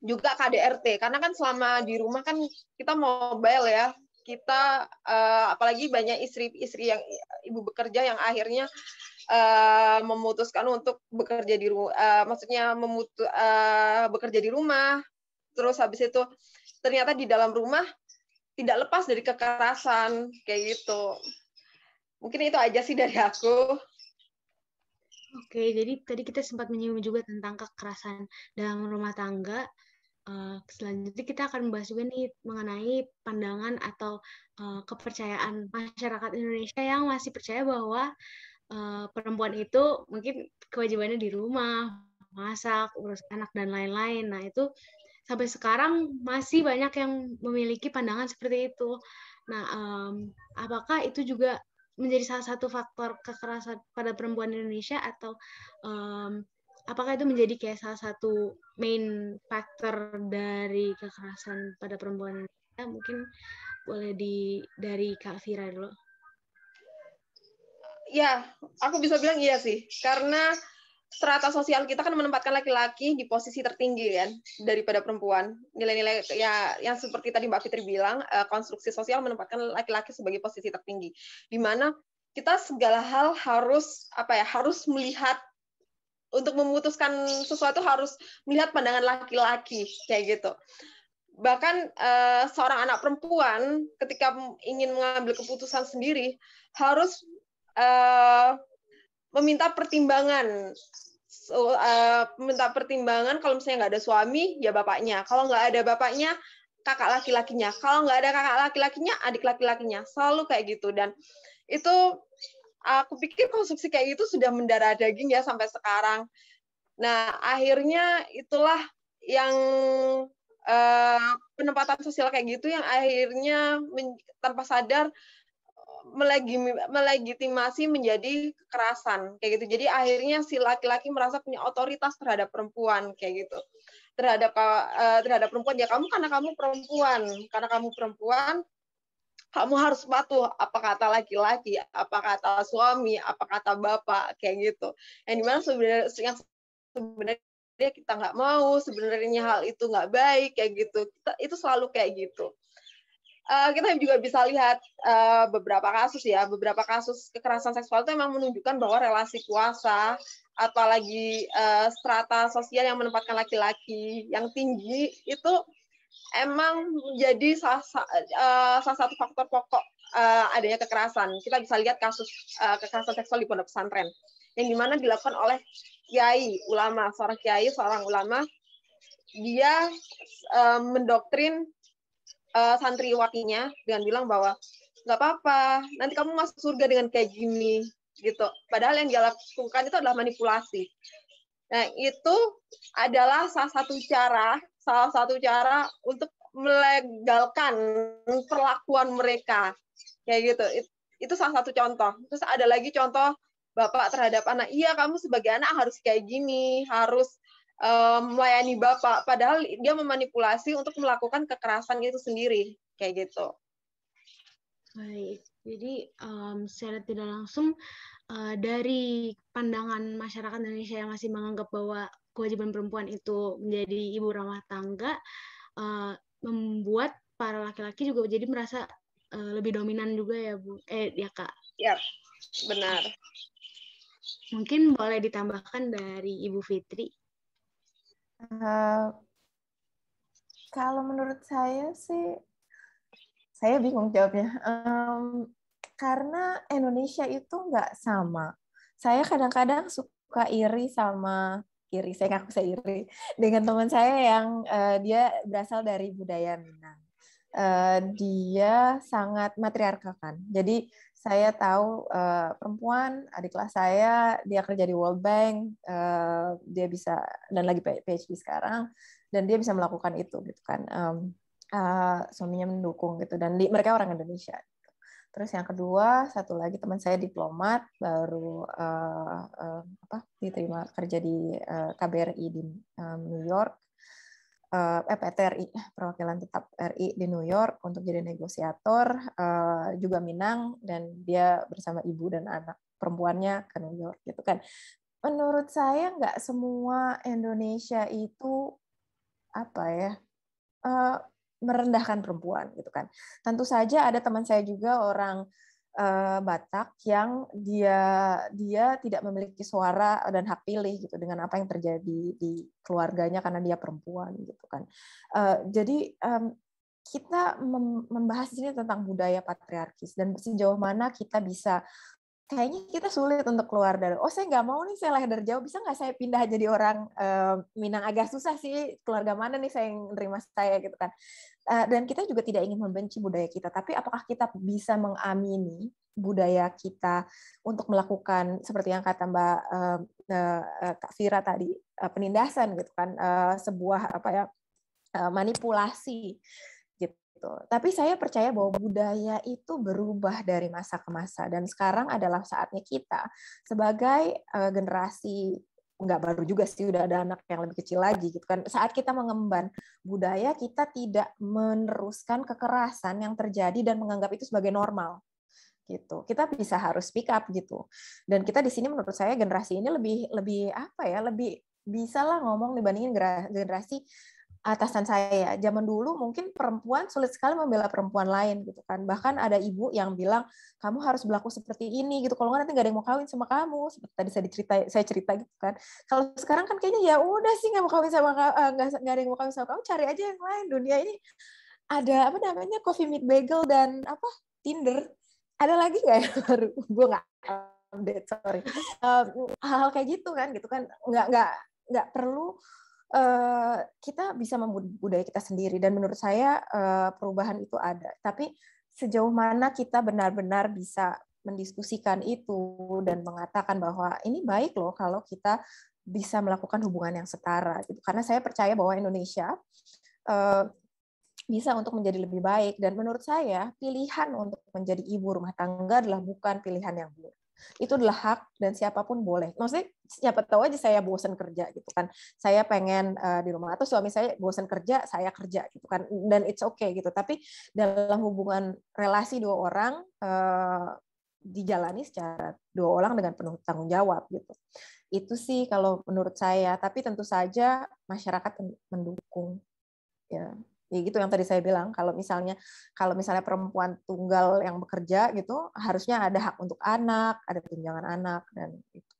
juga KDRT karena kan selama di rumah kan kita mobile ya kita uh, apalagi banyak istri-istri yang ibu bekerja yang akhirnya uh, memutuskan untuk bekerja di rumah eh, uh, maksudnya memutu uh, bekerja di rumah terus habis itu ternyata di dalam rumah tidak lepas dari kekerasan kayak gitu mungkin itu aja sih dari aku Oke, jadi tadi kita sempat menyinggung juga tentang kekerasan dalam rumah tangga Uh, selanjutnya kita akan membahas juga nih mengenai pandangan atau uh, kepercayaan masyarakat Indonesia yang masih percaya bahwa uh, perempuan itu mungkin kewajibannya di rumah, masak, urus anak dan lain-lain. Nah itu sampai sekarang masih banyak yang memiliki pandangan seperti itu. Nah um, apakah itu juga menjadi salah satu faktor kekerasan pada perempuan Indonesia atau um, apakah itu menjadi kayak salah satu main factor dari kekerasan pada perempuan ya, mungkin boleh di dari Kak Fira dulu ya aku bisa bilang iya sih karena strata sosial kita kan menempatkan laki-laki di posisi tertinggi kan daripada perempuan nilai-nilai ya yang seperti tadi Mbak Fitri bilang eh, konstruksi sosial menempatkan laki-laki sebagai posisi tertinggi di mana kita segala hal harus apa ya harus melihat untuk memutuskan sesuatu harus melihat pandangan laki-laki kayak gitu bahkan uh, seorang anak perempuan ketika ingin mengambil keputusan sendiri harus uh, meminta pertimbangan so, uh, eh, minta pertimbangan kalau misalnya nggak ada suami ya bapaknya kalau nggak ada bapaknya kakak laki-lakinya kalau nggak ada kakak laki-lakinya adik laki-lakinya selalu kayak gitu dan itu aku pikir konsumsi kayak itu sudah mendarah daging ya sampai sekarang. Nah, akhirnya itulah yang eh, penempatan sosial kayak gitu yang akhirnya men, tanpa sadar melegitimasi menjadi kekerasan kayak gitu. Jadi akhirnya si laki-laki merasa punya otoritas terhadap perempuan kayak gitu. Terhadap eh, terhadap perempuan ya kamu karena kamu perempuan, karena kamu perempuan kamu harus patuh apa kata laki-laki, apa kata suami, apa kata bapak kayak gitu. Yang dimana sebenarnya yang sebenarnya kita nggak mau, sebenarnya hal itu nggak baik kayak gitu. Kita, itu selalu kayak gitu. Uh, kita juga bisa lihat uh, beberapa kasus ya, beberapa kasus kekerasan seksual itu memang menunjukkan bahwa relasi kuasa apalagi uh, strata sosial yang menempatkan laki-laki yang tinggi itu emang menjadi salah, eh, salah satu faktor pokok eh, adanya kekerasan. Kita bisa lihat kasus eh, kekerasan seksual di pondok pesantren yang dimana dilakukan oleh kiai ulama, seorang kiai, seorang ulama, dia mendoktrin uh, santriwatinya dengan bilang bahwa nggak apa-apa, nanti kamu masuk surga dengan kayak gini gitu. Padahal yang dia lakukan itu adalah manipulasi. Nah, itu adalah salah satu cara salah satu cara untuk melegalkan perlakuan mereka kayak gitu itu salah satu contoh terus ada lagi contoh bapak terhadap anak iya kamu sebagai anak harus kayak gini harus um, melayani bapak padahal dia memanipulasi untuk melakukan kekerasan itu sendiri kayak gitu baik jadi um, secara tidak langsung uh, dari pandangan masyarakat Indonesia yang masih menganggap bahwa kewajiban perempuan itu menjadi ibu rumah tangga uh, membuat para laki-laki juga jadi merasa uh, lebih dominan juga ya bu eh ya kak ya benar mungkin boleh ditambahkan dari ibu Fitri uh, kalau menurut saya sih saya bingung jawabnya um, karena Indonesia itu nggak sama saya kadang-kadang suka iri sama iri saya ngaku saya iri dengan teman saya yang uh, dia berasal dari budaya Minang uh, eh, dia sangat matriarkal kan jadi saya tahu uh, perempuan adik kelas saya dia kerja di World Bank uh, dia bisa dan lagi PhD sekarang dan dia bisa melakukan itu gitu kan um, uh, suaminya mendukung gitu dan mereka orang Indonesia Terus yang kedua, satu lagi teman saya diplomat baru uh, uh, apa diterima kerja di uh, eh, KBRI di um, New York. Uh, PTRI perwakilan tetap RI di New York untuk jadi negosiator uh, juga Minang dan dia bersama ibu dan anak perempuannya ke New York gitu kan menurut saya nggak semua Indonesia itu apa ya uh, merendahkan perempuan gitu kan. Tentu saja ada teman saya juga orang eh, Batak yang dia dia tidak memiliki suara dan hak pilih gitu dengan apa yang terjadi di keluarganya karena dia perempuan gitu kan. Eh, jadi kita membahas ini tentang budaya patriarkis dan sejauh mana kita bisa kayaknya kita sulit untuk keluar dari oh saya nggak mau nih saya lahir dari jauh bisa nggak saya pindah jadi orang uh, Minang agak susah sih keluarga mana nih saya yang nerima saya gitu kan uh, dan kita juga tidak ingin membenci budaya kita tapi apakah kita bisa mengamini budaya kita untuk melakukan seperti yang kata Mbak uh, uh, Kak Fira tadi uh, penindasan gitu kan uh, sebuah apa ya manipulasi gitu. Tapi saya percaya bahwa budaya itu berubah dari masa ke masa dan sekarang adalah saatnya kita sebagai uh, generasi nggak baru juga sih udah ada anak yang lebih kecil lagi gitu kan saat kita mengemban budaya kita tidak meneruskan kekerasan yang terjadi dan menganggap itu sebagai normal gitu kita bisa harus speak up gitu dan kita di sini menurut saya generasi ini lebih lebih apa ya lebih bisa lah ngomong dibandingin generasi atasan saya. Zaman dulu mungkin perempuan sulit sekali membela perempuan lain gitu kan. Bahkan ada ibu yang bilang kamu harus berlaku seperti ini gitu. Kalau nggak nanti nggak ada yang mau kawin sama kamu. Seperti tadi saya cerita saya cerita gitu kan. Kalau sekarang kan kayaknya ya udah sih nggak mau kawin sama eh, nggak uh, nggak ada yang mau kawin sama kamu. Cari aja yang lain. Dunia ini ada apa namanya coffee meat bagel dan apa Tinder. Ada lagi nggak yang baru? Gue nggak update sorry. Um, hal-hal kayak gitu kan gitu kan nggak nggak nggak perlu Eh, kita bisa membudaya kita sendiri dan menurut saya eh, perubahan itu ada. Tapi sejauh mana kita benar-benar bisa mendiskusikan itu dan mengatakan bahwa ini baik loh kalau kita bisa melakukan hubungan yang setara gitu. Karena saya percaya bahwa Indonesia eh, bisa untuk menjadi lebih baik dan menurut saya pilihan untuk menjadi ibu rumah tangga adalah bukan pilihan yang buruk itu adalah hak dan siapapun boleh. Maksudnya siapa tahu aja saya bosan kerja gitu kan. Saya pengen uh, di rumah atau suami saya bosan kerja, saya kerja gitu kan. Dan it's okay gitu. Tapi dalam hubungan relasi dua orang uh, dijalani secara dua orang dengan penuh tanggung jawab gitu. Itu sih kalau menurut saya, tapi tentu saja masyarakat mendukung. Ya ya gitu yang tadi saya bilang kalau misalnya kalau misalnya perempuan tunggal yang bekerja gitu harusnya ada hak untuk anak ada tunjangan anak dan itu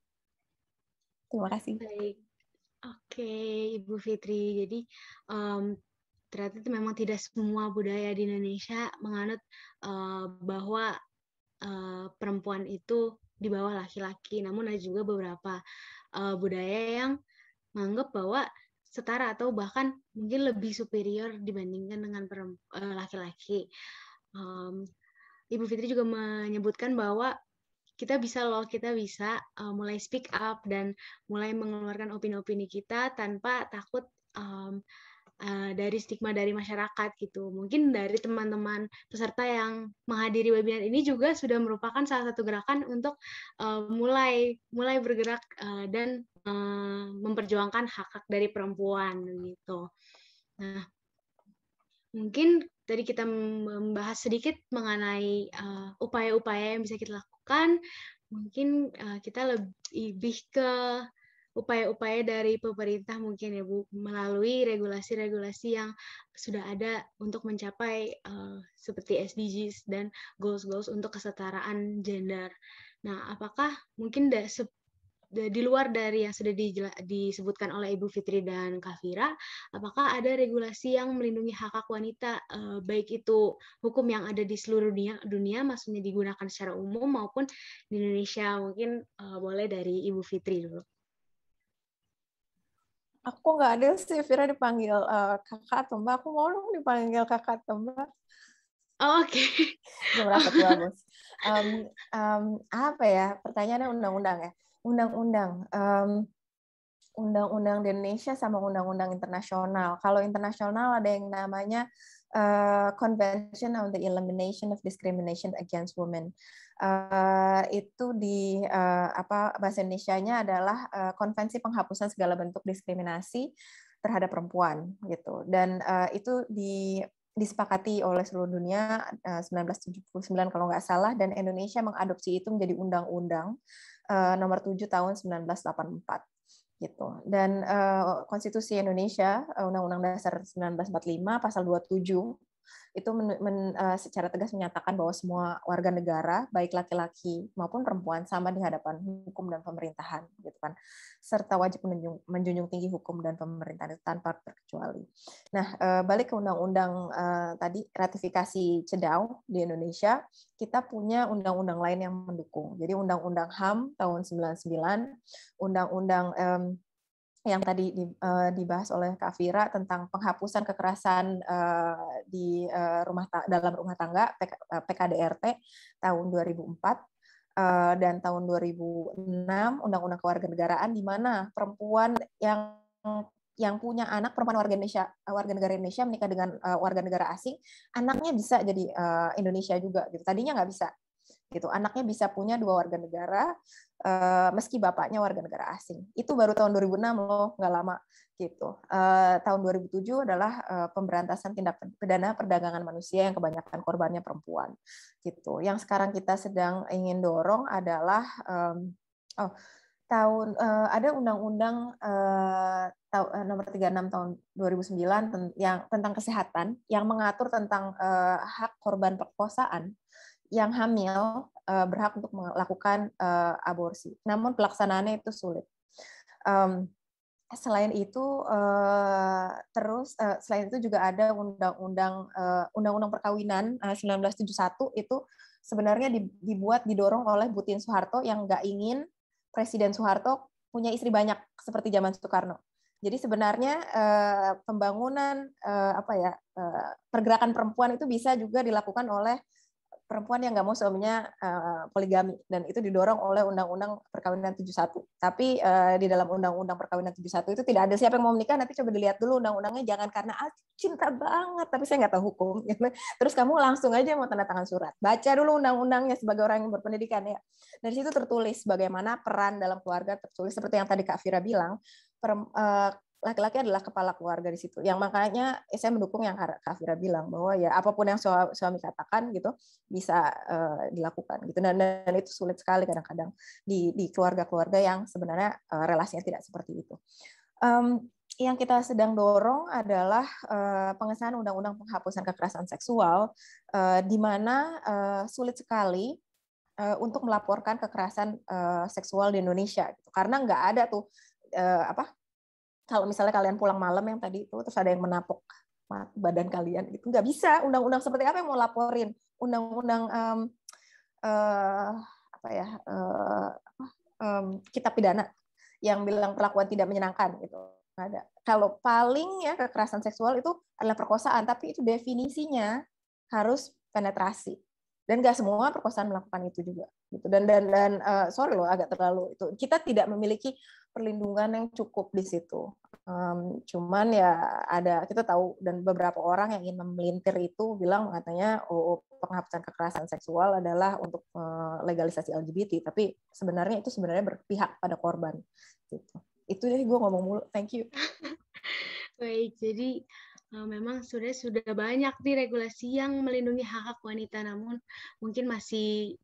terima kasih baik oke ibu Fitri jadi um, ternyata itu memang tidak semua budaya di Indonesia menganut uh, bahwa uh, perempuan itu di bawah laki-laki namun ada juga beberapa uh, budaya yang menganggap bahwa setara atau bahkan mungkin lebih superior dibandingkan dengan eh, laki-laki. Um, Ibu Fitri juga menyebutkan bahwa kita bisa loh, kita bisa uh, mulai speak up dan mulai mengeluarkan opini-opini kita tanpa takut um, uh, dari stigma dari masyarakat gitu. Mungkin dari teman-teman peserta yang menghadiri webinar ini juga sudah merupakan salah satu gerakan untuk uh, mulai mulai bergerak uh, dan uh, memperjuangkan hak-hak dari perempuan gitu. Nah, mungkin tadi kita membahas sedikit mengenai upaya-upaya uh, yang bisa kita lakukan. Mungkin uh, kita lebih ke upaya-upaya dari pemerintah mungkin ya Bu melalui regulasi-regulasi yang sudah ada untuk mencapai uh, seperti SDGs dan goals-goals untuk kesetaraan gender. Nah, apakah mungkin da, se, da, di luar dari yang sudah di, disebutkan oleh Ibu Fitri dan Kafira, apakah ada regulasi yang melindungi hak hak wanita uh, baik itu hukum yang ada di seluruh dunia, dunia maksudnya digunakan secara umum maupun di Indonesia? Mungkin uh, boleh dari Ibu Fitri dulu aku nggak ada sih Vira dipanggil uh, kakak atau mbak aku mau dong dipanggil kakak atau mbak oh, oke okay. tua um, um, apa ya pertanyaannya undang-undang ya undang-undang um, undang-undang di Indonesia sama undang-undang internasional kalau internasional ada yang namanya uh, Convention on the Elimination of Discrimination Against Women Eh, itu di uh, apa bahasa Indonesia-nya adalah uh, konvensi penghapusan segala bentuk diskriminasi terhadap perempuan gitu dan uh, itu di disepakati oleh seluruh dunia uh, 1979 kalau nggak salah dan Indonesia mengadopsi itu menjadi undang-undang uh, nomor 7 tahun 1984 gitu. Dan uh, Konstitusi Indonesia Undang-Undang Dasar 1945 pasal 27 itu men, men, uh, secara tegas menyatakan bahwa semua warga negara baik laki-laki maupun perempuan sama di hadapan hukum dan pemerintahan gitu kan serta wajib menjunjung, menjunjung tinggi hukum dan pemerintahan tanpa terkecuali. Nah uh, balik ke undang-undang uh, tadi ratifikasi CEDAW di Indonesia kita punya undang-undang lain yang mendukung. Jadi undang-undang HAM tahun 99, undang-undang mmm, yang tadi eh, dibahas oleh Kak Fira tentang penghapusan kekerasan eh, di eh, rumah ta dalam rumah tangga PKDRT tahun 2004 dan tahun 2006 Undang-Undang Kewarganegaraan di mana perempuan yang yang punya anak perempuan warga Indonesia warga negara Indonesia menikah dengan warga negara asing anaknya bisa jadi Indonesia juga gitu tadinya nggak bisa gitu anaknya bisa punya dua warga negara Eh, meski bapaknya warga negara asing. Itu baru tahun 2006 loh, nggak lama gitu. Uh, tahun 2007 adalah uh, pemberantasan tindak pidana perdagangan manusia yang kebanyakan korbannya perempuan gitu. Yang sekarang kita sedang ingin dorong adalah um, oh tahun uh, ada undang-undang uh, uh, nomor 36 tahun 2009 ten yang tentang kesehatan yang mengatur tentang uh, hak korban perkosaan yang hamil eh, berhak untuk melakukan eh, aborsi. Namun pelaksanaannya itu sulit. selain itu eh, terus selain itu juga ada undang-undang undang-undang perkawinan uh, 1971 itu sebenarnya dibuat didorong oleh Butin Soeharto yang nggak ingin Presiden Soeharto punya istri banyak seperti zaman Soekarno. Jadi sebenarnya pembangunan apa ya pergerakan perempuan itu bisa juga dilakukan oleh perempuan yang nggak mau suaminya uh, poligami dan itu didorong oleh Undang-Undang Perkawinan 71. Tapi uh, di dalam Undang-Undang Perkawinan 71 itu tidak ada siapa yang mau menikah. Nanti coba dilihat dulu undang-undangnya. Jangan karena ah, cinta banget, tapi saya nggak tahu hukum. Terus kamu langsung aja mau tanda tangan surat. Baca dulu undang-undangnya sebagai orang yang berpendidikan ya. Dari situ tertulis bagaimana peran dalam keluarga tertulis seperti yang tadi Kak Fira bilang. Per, uh, eh, laki-laki adalah kepala keluarga di situ. Yang makanya eh, saya mendukung yang Kak bilang bahwa ya apapun yang suami, katakan gitu bisa uh, dilakukan gitu. Dan, dan itu sulit sekali kadang-kadang di di keluarga-keluarga yang sebenarnya uh, relasinya tidak seperti itu. Um, yang kita sedang dorong adalah uh, pengesahan undang-undang penghapusan kekerasan seksual, uh, di mana uh, sulit sekali uh, untuk melaporkan kekerasan uh, seksual di Indonesia, gitu. karena nggak ada tuh uh, apa kalau misalnya kalian pulang malam yang tadi itu terus ada yang menapok badan kalian itu nggak bisa undang-undang seperti apa yang mau laporin undang-undang um, uh, apa ya uh, eh, um, kita pidana yang bilang perlakuan tidak menyenangkan gitu ada kalau paling ya kekerasan seksual itu adalah perkosaan tapi itu definisinya harus penetrasi dan nggak semua perkosaan melakukan itu juga gitu dan dan dan uh, sorry loh agak terlalu itu kita tidak memiliki perlindungan yang cukup di situ um, cuman ya ada kita tahu dan beberapa orang yang ingin memelintir itu bilang katanya oh, oh penghapusan kekerasan seksual adalah untuk uh, legalisasi LGBT tapi sebenarnya itu sebenarnya berpihak pada korban gitu itu deh gue ngomong mulu thank you baik jadi Eh, memang sudah sudah banyak nih regulasi yang melindungi hak hak wanita namun mungkin masih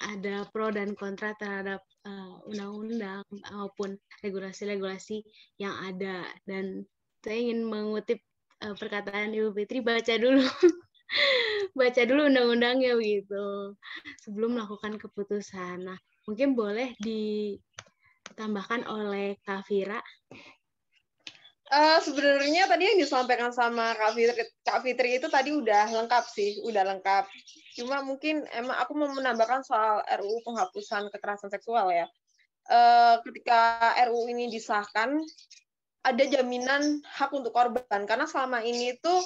ada pro dan kontra terhadap eh, undang-undang uh, maupun regulasi-regulasi yang ada dan saya ingin mengutip uh, perkataan Ibu Fitri baca dulu baca dulu undang-undangnya gitu sebelum melakukan keputusan nah mungkin boleh ditambahkan oleh Kavira Uh, sebenarnya tadi yang disampaikan sama Kak Fitri, Kak Fitri itu tadi udah lengkap sih, udah lengkap. Cuma mungkin emang aku mau menambahkan soal RUU penghapusan kekerasan seksual ya. Uh, ketika RUU ini disahkan, ada jaminan hak untuk korban karena selama ini itu uh,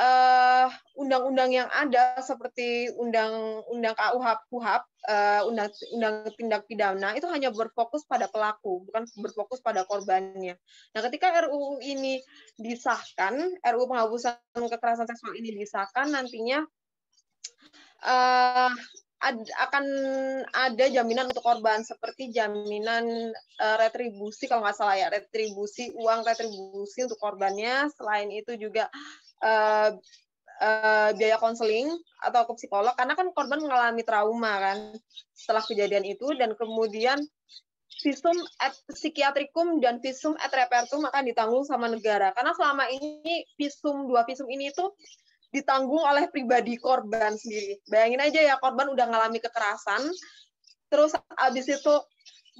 eh, undang-undang yang ada seperti undang-undang KUHP, KUHP, uh, eh, undang-undang tindak pidana itu hanya berfokus pada pelaku, bukan berfokus pada korbannya. Nah, ketika RUU ini disahkan, RUU penghapusan kekerasan seksual ini disahkan, nantinya uh, ad, akan ada jaminan untuk korban seperti jaminan uh, retribusi kalau nggak salah ya retribusi uang retribusi untuk korbannya selain itu juga uh, uh, biaya konseling atau ke psikolog karena kan korban mengalami trauma kan setelah kejadian itu dan kemudian visum et psikiatrikum dan visum et repertum akan ditanggung sama negara karena selama ini visum dua visum ini itu ditanggung oleh pribadi korban sendiri. Bayangin aja ya korban udah ngalami kekerasan, terus abis itu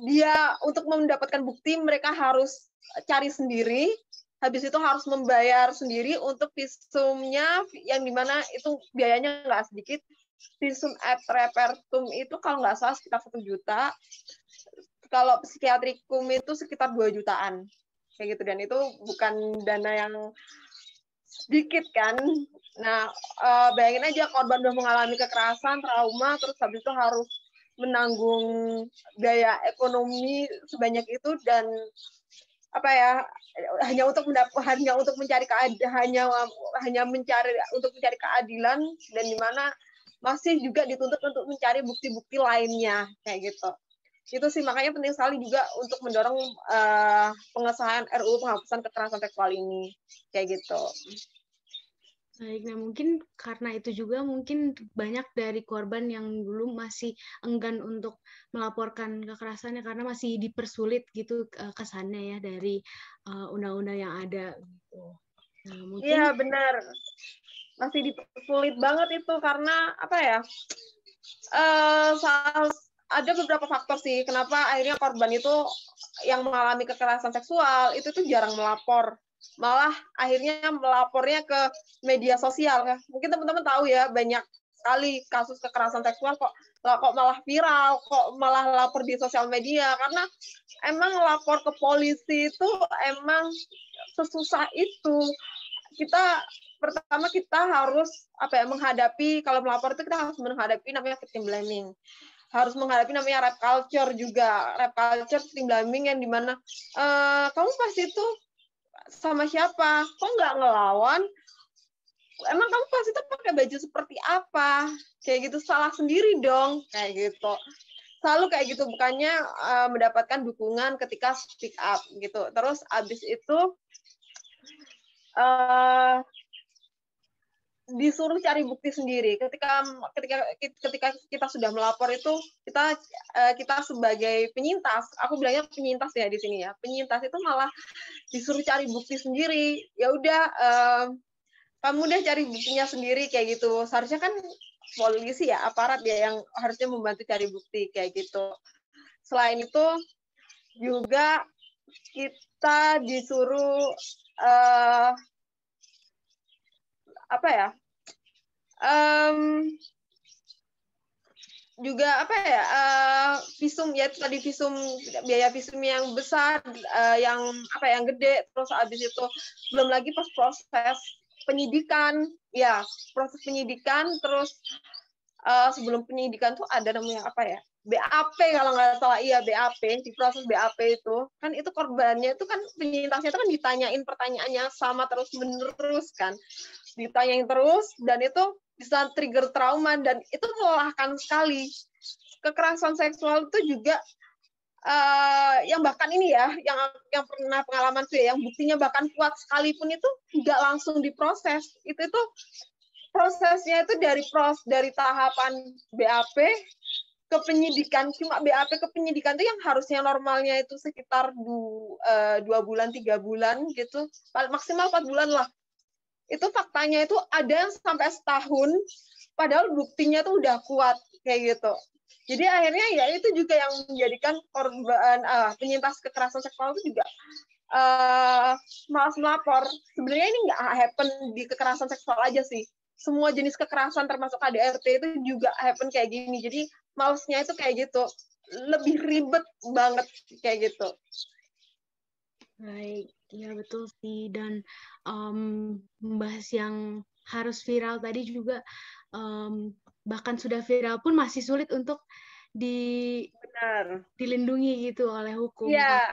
dia untuk mendapatkan bukti mereka harus cari sendiri, habis itu harus membayar sendiri untuk visumnya yang dimana itu biayanya nggak sedikit. Visum et repertum itu kalau nggak salah sekitar satu juta, kalau psikiatrikum itu sekitar 2 jutaan kayak gitu dan itu bukan dana yang sedikit kan. Nah, uh, bayangin aja korban udah mengalami kekerasan, trauma, terus habis itu harus menanggung biaya ekonomi sebanyak itu dan apa ya hanya untuk mendapat hanya untuk mencari keadilan hanya hanya mencari untuk mencari keadilan dan dimana masih juga dituntut untuk mencari bukti-bukti lainnya kayak gitu itu sih makanya penting sekali juga untuk mendorong uh, pengesahan RUU penghapusan kekerasan seksual ini kayak gitu. Baik, nah mungkin karena itu juga mungkin banyak dari korban yang dulu masih enggan untuk melaporkan kekerasannya karena masih dipersulit gitu eh, kesannya ya dari eh, undang-undang uh, yang ada gitu. Nah, iya mungkin... benar, masih dipersulit banget itu karena apa ya uh, soal ada beberapa faktor sih kenapa akhirnya korban itu yang mengalami kekerasan seksual itu tuh jarang melapor malah akhirnya melapornya ke media sosial mungkin teman-teman tahu ya banyak sekali kasus kekerasan seksual kok kok malah viral kok malah lapor di sosial media karena emang lapor ke polisi itu emang sesusah itu kita pertama kita harus apa ya menghadapi kalau melapor itu kita harus menghadapi namanya victim blaming harus menghadapi namanya rap culture juga rap culture tim blaming yang dimana e, eh, kamu pasti itu sama siapa kok nggak ngelawan emang kamu pasti itu pakai baju seperti apa kayak gitu salah sendiri dong kayak gitu selalu kayak gitu bukannya uh, mendapatkan dukungan ketika speak up gitu terus abis itu uh, disuruh cari bukti sendiri. Ketika ketika ketika kita sudah melapor itu kita eh, kita sebagai penyintas, aku bilangnya penyintas ya di sini ya. Penyintas itu malah disuruh cari bukti sendiri. Ya udah um, kamu udah cari buktinya sendiri kayak gitu. Seharusnya kan polisi ya aparat ya yang harusnya membantu cari bukti kayak gitu. Selain itu juga kita disuruh uh, apa ya um, juga apa ya uh, visum ya tadi visum biaya visum yang besar uh, yang apa ya, yang gede terus habis itu belum lagi pas proses penyidikan ya proses penyidikan terus uh, sebelum penyidikan tuh ada namanya apa ya BAP kalau nggak salah iya BAP di proses BAP itu kan itu korbannya itu kan penyintasnya itu kan ditanyain pertanyaannya sama terus menerus kan ditanyain terus dan itu bisa trigger trauma dan itu melelahkan sekali kekerasan seksual itu juga uh, yang bahkan ini ya yang yang pernah pengalaman saya yang buktinya bahkan kuat sekalipun itu nggak langsung diproses itu itu prosesnya itu dari pros dari tahapan BAP ke penyidikan cuma BAP ke penyidikan itu yang harusnya normalnya itu sekitar eh, dua bulan tiga bulan gitu maksimal empat bulan lah itu faktanya itu ada yang sampai setahun padahal buktinya tuh udah kuat kayak gitu jadi akhirnya ya itu juga yang menjadikan korban uh, penyintas kekerasan seksual itu juga uh, malas melapor sebenarnya ini nggak happen di kekerasan seksual aja sih semua jenis kekerasan termasuk KDRT itu juga happen kayak gini jadi malesnya itu kayak gitu lebih ribet banget kayak gitu baik Iya betul sih dan um, membahas yang harus viral tadi juga um, bahkan sudah viral pun masih sulit untuk di Benar. dilindungi gitu oleh hukum. Iya.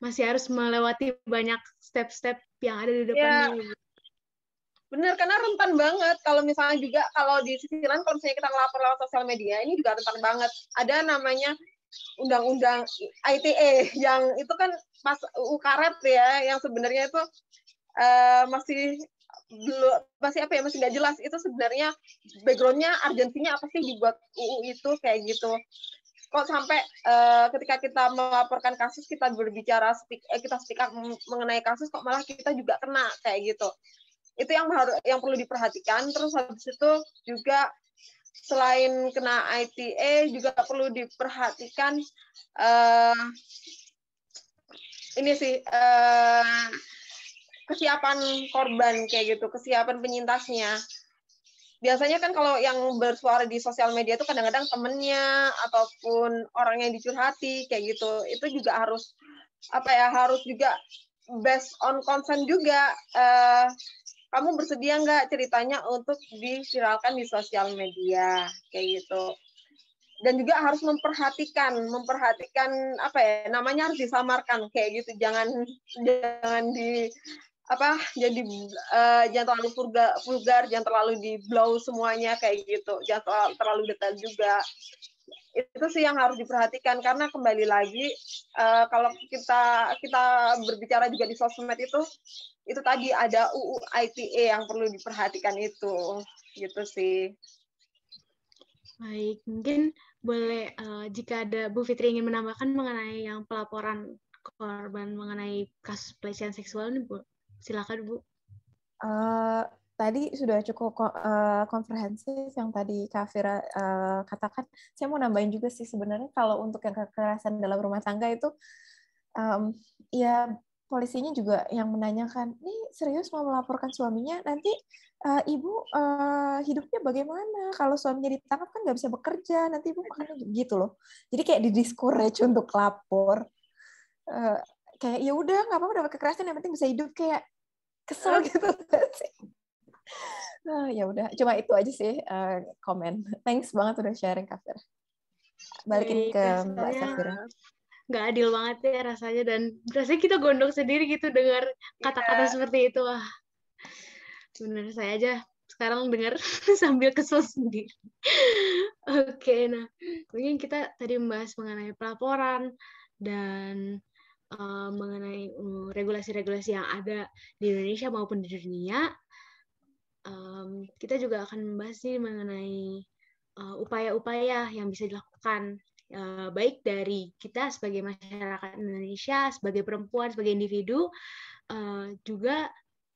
Masih harus melewati banyak step-step yang ada di iya. depannya. Ya. Bener, karena rentan banget. Kalau misalnya juga, kalau di sisi lain, kalau misalnya kita ngelapor lewat sosial media, ini juga rentan banget. Ada namanya undang-undang ITE yang itu kan Mas karet ya yang sebenarnya itu uh, masih belum masih apa ya masih nggak jelas itu sebenarnya backgroundnya argentinya apa sih dibuat UU itu kayak gitu kok sampai uh, ketika kita melaporkan kasus kita berbicara speak, eh, kita speak up mengenai kasus kok malah kita juga kena kayak gitu itu yang harus yang perlu diperhatikan terus habis itu juga selain kena ite juga perlu diperhatikan uh, ini sih uh, kesiapan korban kayak gitu, kesiapan penyintasnya. Biasanya kan kalau yang bersuara di sosial media itu kadang-kadang temennya ataupun orang yang dicurhati kayak gitu, itu juga harus apa ya harus juga based on concern juga. Uh, kamu bersedia nggak ceritanya untuk disiralkan di sosial media kayak gitu dan juga harus memperhatikan memperhatikan apa ya namanya harus disamarkan kayak gitu jangan jangan di apa jadi uh, jangan terlalu vulgar, vulgar jangan terlalu di blow semuanya kayak gitu jangan terlalu, terlalu detail juga itu sih yang harus diperhatikan karena kembali lagi uh, kalau kita kita berbicara juga di sosmed itu itu tadi ada UU ITE yang perlu diperhatikan itu gitu sih Baik, mungkin boleh uh, jika ada Bu Fitri ingin menambahkan mengenai yang pelaporan korban mengenai kasus pelecehan seksual ini Bu. Silakan Bu. Uh, tadi sudah cukup uh, komprehensif yang tadi Kak Fira uh, katakan. Saya mau nambahin juga sih sebenarnya kalau untuk yang kekerasan dalam rumah tangga itu um, ya polisinya juga yang menanyakan, nih serius mau melaporkan suaminya, nanti uh, ibu uh, hidupnya bagaimana? Kalau suaminya ditangkap kan nggak bisa bekerja, nanti ibu makan gitu loh. Jadi kayak di untuk lapor. Uh, kayak ya udah nggak apa-apa dapat kekerasan yang penting bisa hidup kayak kesel gitu sih. Nah, ya udah, cuma itu aja sih uh, Thanks banget udah sharing Kak Balikin ke Mbak Safira nggak adil banget ya rasanya dan rasanya kita gondok sendiri gitu dengar kata-kata yeah. seperti itu ah bener saya aja sekarang dengar sambil kesel sendiri. Oke, okay, nah mungkin kita tadi membahas mengenai pelaporan dan eh, uh, mengenai regulasi regulasi-regulasi yang ada di Indonesia maupun di dunia. Um, kita juga akan membahas nih mengenai eh, upaya-upaya uh, upaya -upaya yang bisa dilakukan Eh, baik dari kita sebagai masyarakat Indonesia, sebagai perempuan, sebagai individu, eh, juga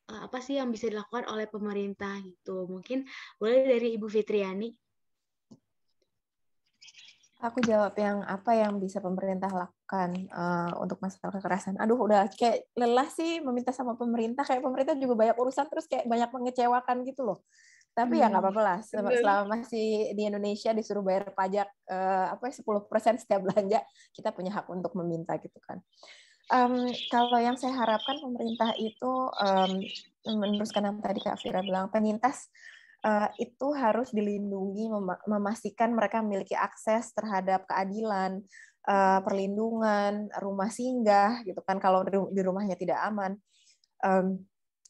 eh, apa sih yang bisa dilakukan oleh pemerintah gitu. Mungkin boleh dari Ibu Fitriani. Aku jawab yang apa yang bisa pemerintah lakukan uh, untuk masalah kekerasan. Aduh, udah kayak lelah sih meminta sama pemerintah. Kayak pemerintah juga banyak urusan terus kayak banyak mengecewakan gitu loh tapi hmm. ya nggak hmm, apa-apa lah selama, selama masih di Indonesia disuruh bayar pajak uh, apa ya, sepuluh persen setiap belanja kita punya hak untuk meminta gitu kan um, kalau yang saya harapkan pemerintah itu um, meneruskan yang tadi Kak Fira bilang penyintas uh, eh, itu harus dilindungi mem memastikan mereka memiliki akses terhadap keadilan uh, perlindungan rumah singgah gitu kan kalau di rumahnya tidak aman um,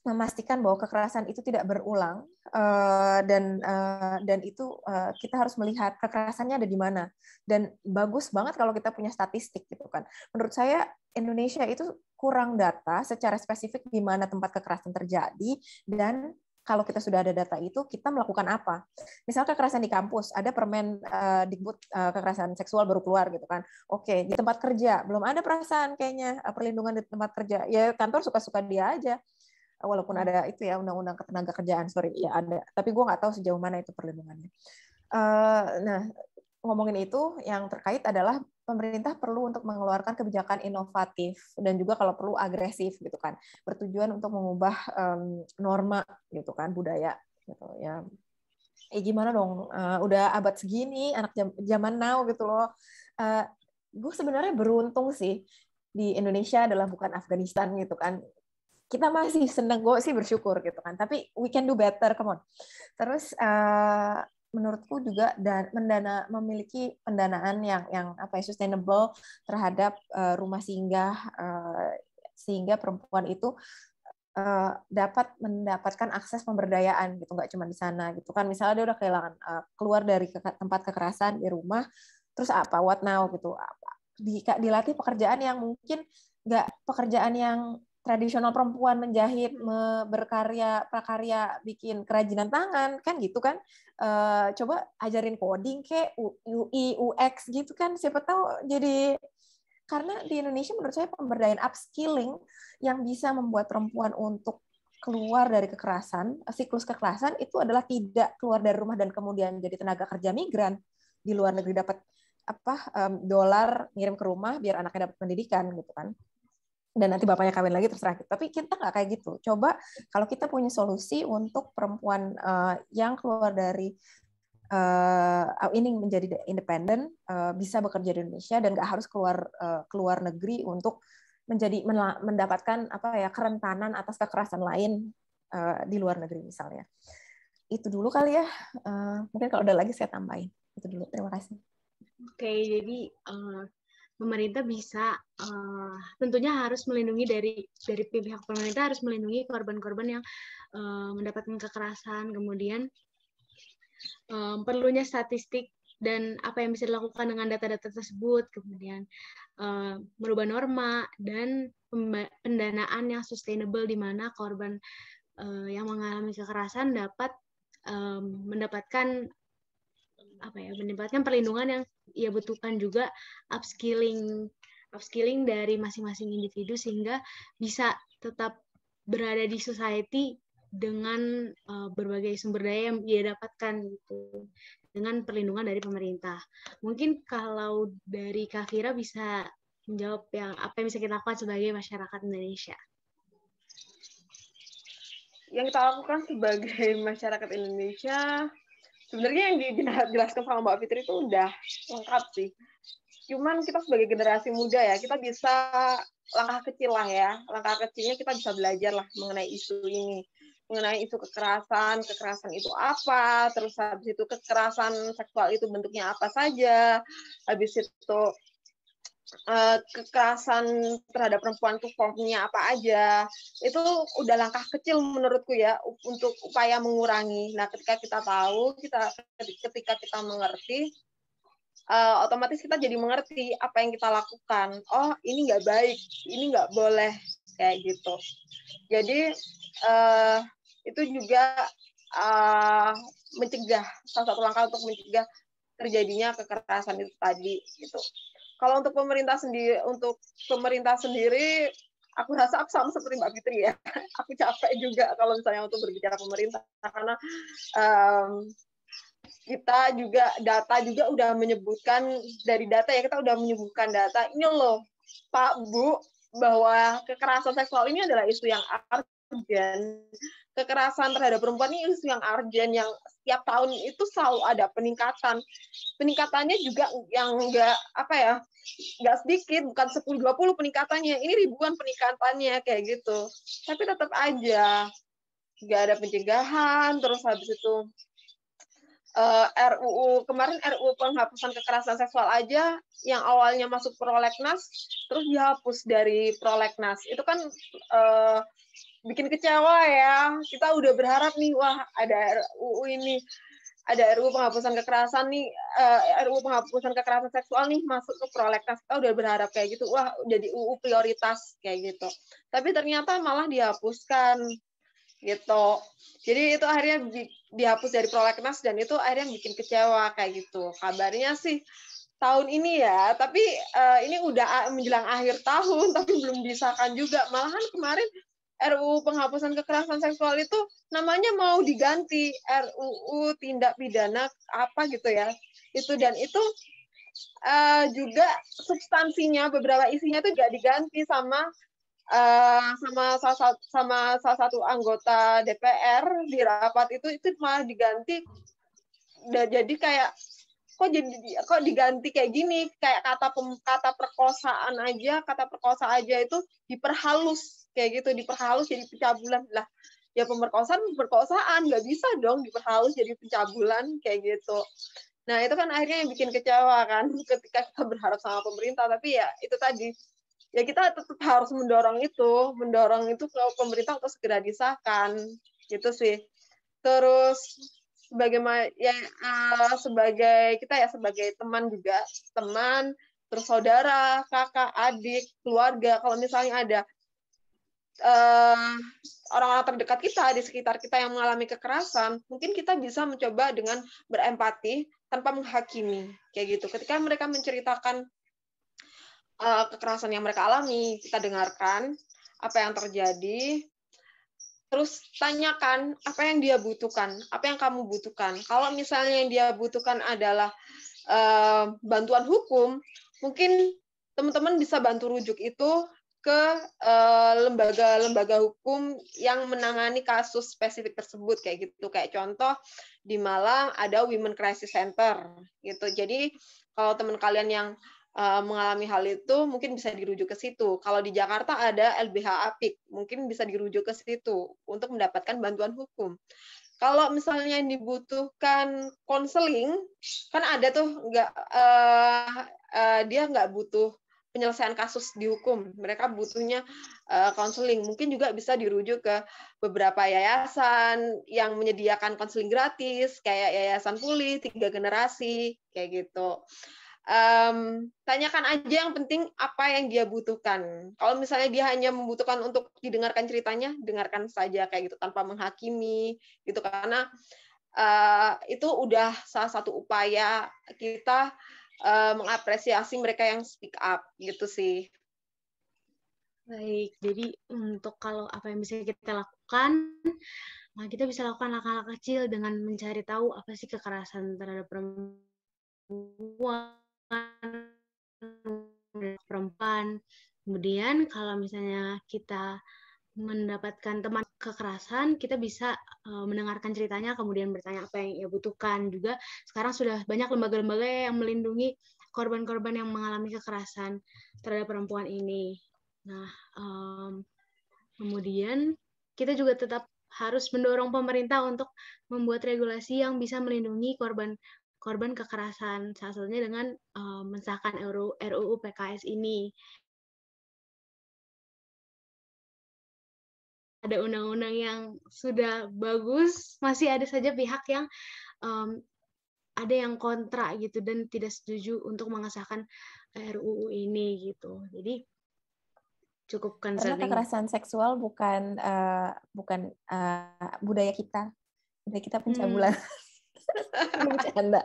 memastikan bahwa kekerasan itu tidak berulang eh, dan eh, dan itu eh, kita harus melihat kekerasannya ada di mana dan bagus banget kalau kita punya statistik gitu kan menurut saya Indonesia itu kurang data secara spesifik di mana tempat kekerasan terjadi dan kalau kita sudah ada data itu kita melakukan apa misal kekerasan di kampus ada permen uh, dikbud uh, kekerasan seksual baru keluar gitu kan oke di tempat kerja belum ada perasaan kayaknya perlindungan di tempat kerja ya kantor suka-suka dia aja walaupun hmm. ada itu ya undang-undang ketenaga kerjaan sorry ya ada tapi gue nggak tahu sejauh mana itu perlindungannya uh, nah ngomongin itu yang terkait adalah pemerintah perlu untuk mengeluarkan kebijakan inovatif dan juga kalau perlu agresif gitu kan bertujuan untuk mengubah um, norma gitu kan budaya gitu ya eh gimana dong uh, udah abad segini anak jam, zaman now gitu loh uh, eh, gue sebenarnya beruntung sih di Indonesia adalah bukan Afghanistan gitu kan kita masih seneng gue sih bersyukur gitu kan tapi we can do better come on terus uh, menurutku juga dan mendana memiliki pendanaan yang yang apa ya sustainable terhadap uh, rumah singgah uh, sehingga perempuan itu uh, dapat mendapatkan akses pemberdayaan gitu nggak cuma di sana gitu kan misalnya dia udah kehilangan uh, keluar dari ke tempat kekerasan di rumah terus apa what now gitu apa di, dilatih pekerjaan yang mungkin nggak pekerjaan yang tradisional perempuan menjahit, hmm. berkarya, prakarya, bikin kerajinan tangan, kan gitu kan. Uh, coba ajarin coding ke UI, UX gitu kan. Siapa tahu jadi karena di Indonesia menurut saya pemberdayaan upskilling yang bisa membuat perempuan untuk keluar dari kekerasan, eh, siklus kekerasan itu adalah tidak keluar dari rumah dan kemudian jadi tenaga kerja migran di luar negeri dapat apa um, dolar ngirim ke rumah biar anaknya dapat pendidikan gitu kan dan nanti bapaknya kawin lagi terserah kita. Tapi kita nggak kayak gitu. Coba kalau kita punya solusi untuk perempuan uh, yang keluar dari uh, ini menjadi independen uh, bisa bekerja di Indonesia dan nggak harus keluar uh, keluar negeri untuk menjadi mendapatkan apa ya kerentanan atas kekerasan lain uh, di luar negeri misalnya. Itu dulu kali ya. Uh, mungkin kalau ada lagi saya tambahin. Itu dulu. Terima kasih. Oke, okay, jadi uh, pemerintah bisa uh, tentunya harus melindungi dari dari pihak pemerintah harus melindungi korban-korban yang uh, mendapatkan kekerasan kemudian um, perlunya statistik dan apa yang bisa dilakukan dengan data-data tersebut kemudian uh, merubah norma dan pendanaan yang sustainable di mana korban uh, yang mengalami kekerasan dapat um, mendapatkan apa ya mendapatkan perlindungan yang ia butuhkan juga upskilling upskilling dari masing-masing individu sehingga bisa tetap berada di society dengan uh, berbagai sumber daya yang ia dapatkan gitu dengan perlindungan dari pemerintah. Mungkin kalau dari Kafira bisa menjawab yang apa yang bisa kita lakukan sebagai masyarakat Indonesia. Yang kita lakukan sebagai masyarakat Indonesia sebenarnya yang dijelaskan sama Mbak Fitri itu udah lengkap sih. Cuman kita sebagai generasi muda ya, kita bisa langkah kecil lah ya. Langkah kecilnya kita bisa belajar lah mengenai isu ini. Mengenai isu kekerasan, kekerasan itu apa, terus habis itu kekerasan seksual itu bentuknya apa saja, habis itu Eh, kekerasan terhadap perempuan itu formnya apa aja itu udah langkah kecil menurutku ya untuk upaya mengurangi nah ketika kita tahu kita ketika kita mengerti uh, otomatis kita jadi mengerti apa yang kita lakukan oh ini nggak baik ini nggak boleh kayak gitu jadi uh, itu juga uh, mencegah salah satu langkah untuk mencegah terjadinya kekerasan itu tadi gitu kalau untuk pemerintah sendiri, untuk pemerintah sendiri, aku rasa aku sama seperti Mbak Fitri ya. Aku capek juga kalau misalnya untuk berbicara pemerintah karena um, kita juga data juga udah menyebutkan dari data ya kita udah menyebutkan data ini loh Pak Bu bahwa kekerasan seksual ini adalah isu yang urgent kekerasan terhadap perempuan ini isu yang urgent yang setiap tahun itu selalu ada peningkatan. Peningkatannya juga yang enggak apa ya? enggak sedikit, bukan 10 20 peningkatannya. Ini ribuan peningkatannya kayak gitu. Tapi tetap aja enggak ada pencegahan, terus habis itu uh, eh, RUU kemarin RUU penghapusan kekerasan seksual aja yang awalnya masuk prolegnas terus dihapus dari prolegnas. Itu kan uh, bikin kecewa ya. Kita udah berharap nih, wah ada RUU ini, ada RUU penghapusan kekerasan nih, eh, RUU penghapusan kekerasan seksual nih masuk ke prolegnas. Kita udah berharap kayak gitu, wah jadi UU prioritas kayak gitu. Tapi ternyata malah dihapuskan gitu. Jadi itu akhirnya dihapus dari prolegnas dan itu akhirnya bikin kecewa kayak gitu. Kabarnya sih tahun ini ya, tapi uh, ini udah menjelang akhir tahun, tapi belum disahkan juga. Malahan kemarin RUU penghapusan kekerasan seksual itu namanya mau diganti RUU tindak pidana apa gitu ya itu dan itu uh, juga substansinya beberapa isinya itu juga diganti sama uh, sama salah sama salah satu anggota DPR di rapat itu itu malah diganti udah jadi kayak kok jadi kok diganti kayak gini kayak kata kata perkosaan aja kata perkosa aja itu diperhalus kayak gitu diperhalus jadi pencabulan lah ya pemerkosaan pemerkosaan nggak bisa dong diperhalus jadi pencabulan kayak gitu nah itu kan akhirnya yang bikin kecewa kan ketika kita berharap sama pemerintah tapi ya itu tadi ya kita tetap harus mendorong itu mendorong itu ke pemerintah untuk segera disahkan gitu sih terus sebagaimana ya eh, sebagai kita ya sebagai teman juga teman terus saudara kakak adik keluarga kalau misalnya ada Eh, orang-orang uh, terdekat kita di sekitar kita yang mengalami kekerasan, mungkin kita bisa mencoba dengan berempati tanpa menghakimi, kayak gitu. Ketika mereka menceritakan uh, kekerasan yang mereka alami, kita dengarkan apa yang terjadi, terus tanyakan apa yang dia butuhkan, apa yang kamu butuhkan. Kalau misalnya yang dia butuhkan adalah uh, bantuan hukum, mungkin teman-teman bisa bantu rujuk itu ke lembaga-lembaga eh, uh, hukum yang menangani kasus spesifik tersebut kayak gitu kayak contoh di Malang ada Women Crisis Center gitu jadi kalau teman kalian yang uh, mengalami hal itu mungkin bisa dirujuk ke situ kalau di Jakarta ada LBH Apik mungkin bisa dirujuk ke situ untuk mendapatkan bantuan hukum kalau misalnya yang dibutuhkan konseling kan ada tuh nggak uh, uh, dia nggak butuh penyelesaian kasus dihukum. Mereka butuhnya konseling. Eh, uh, Mungkin juga bisa dirujuk ke beberapa yayasan yang menyediakan konseling gratis, kayak Yayasan Pulih, Tiga Generasi, kayak gitu. Um, tanyakan aja yang penting apa yang dia butuhkan. Kalau misalnya dia hanya membutuhkan untuk didengarkan ceritanya, dengarkan saja kayak gitu tanpa menghakimi gitu karena uh, itu udah salah satu upaya kita uh, mengapresiasi mereka yang speak up gitu sih. Baik, jadi untuk kalau apa yang bisa kita lakukan, nah kita bisa lakukan langkah-langkah kecil dengan mencari tahu apa sih kekerasan terhadap perempuan, perempuan. Kemudian kalau misalnya kita mendapatkan teman kekerasan, kita bisa uh, mendengarkan ceritanya, kemudian bertanya apa yang ia butuhkan juga. Sekarang sudah banyak lembaga-lembaga yang melindungi korban-korban yang mengalami kekerasan terhadap perempuan ini. Nah, um, kemudian kita juga tetap harus mendorong pemerintah untuk membuat regulasi yang bisa melindungi korban korban kekerasan, salah satunya dengan uh, mensahkan RUU PKS ini. ada undang-undang yang sudah bagus, masih ada saja pihak yang um, ada yang kontra gitu dan tidak setuju untuk mengesahkan RUU ini gitu. Jadi cukup concerning. Karena kekerasan seksual bukan uh, bukan uh, budaya kita. Budaya kita pencabulan. Hmm. Bercanda.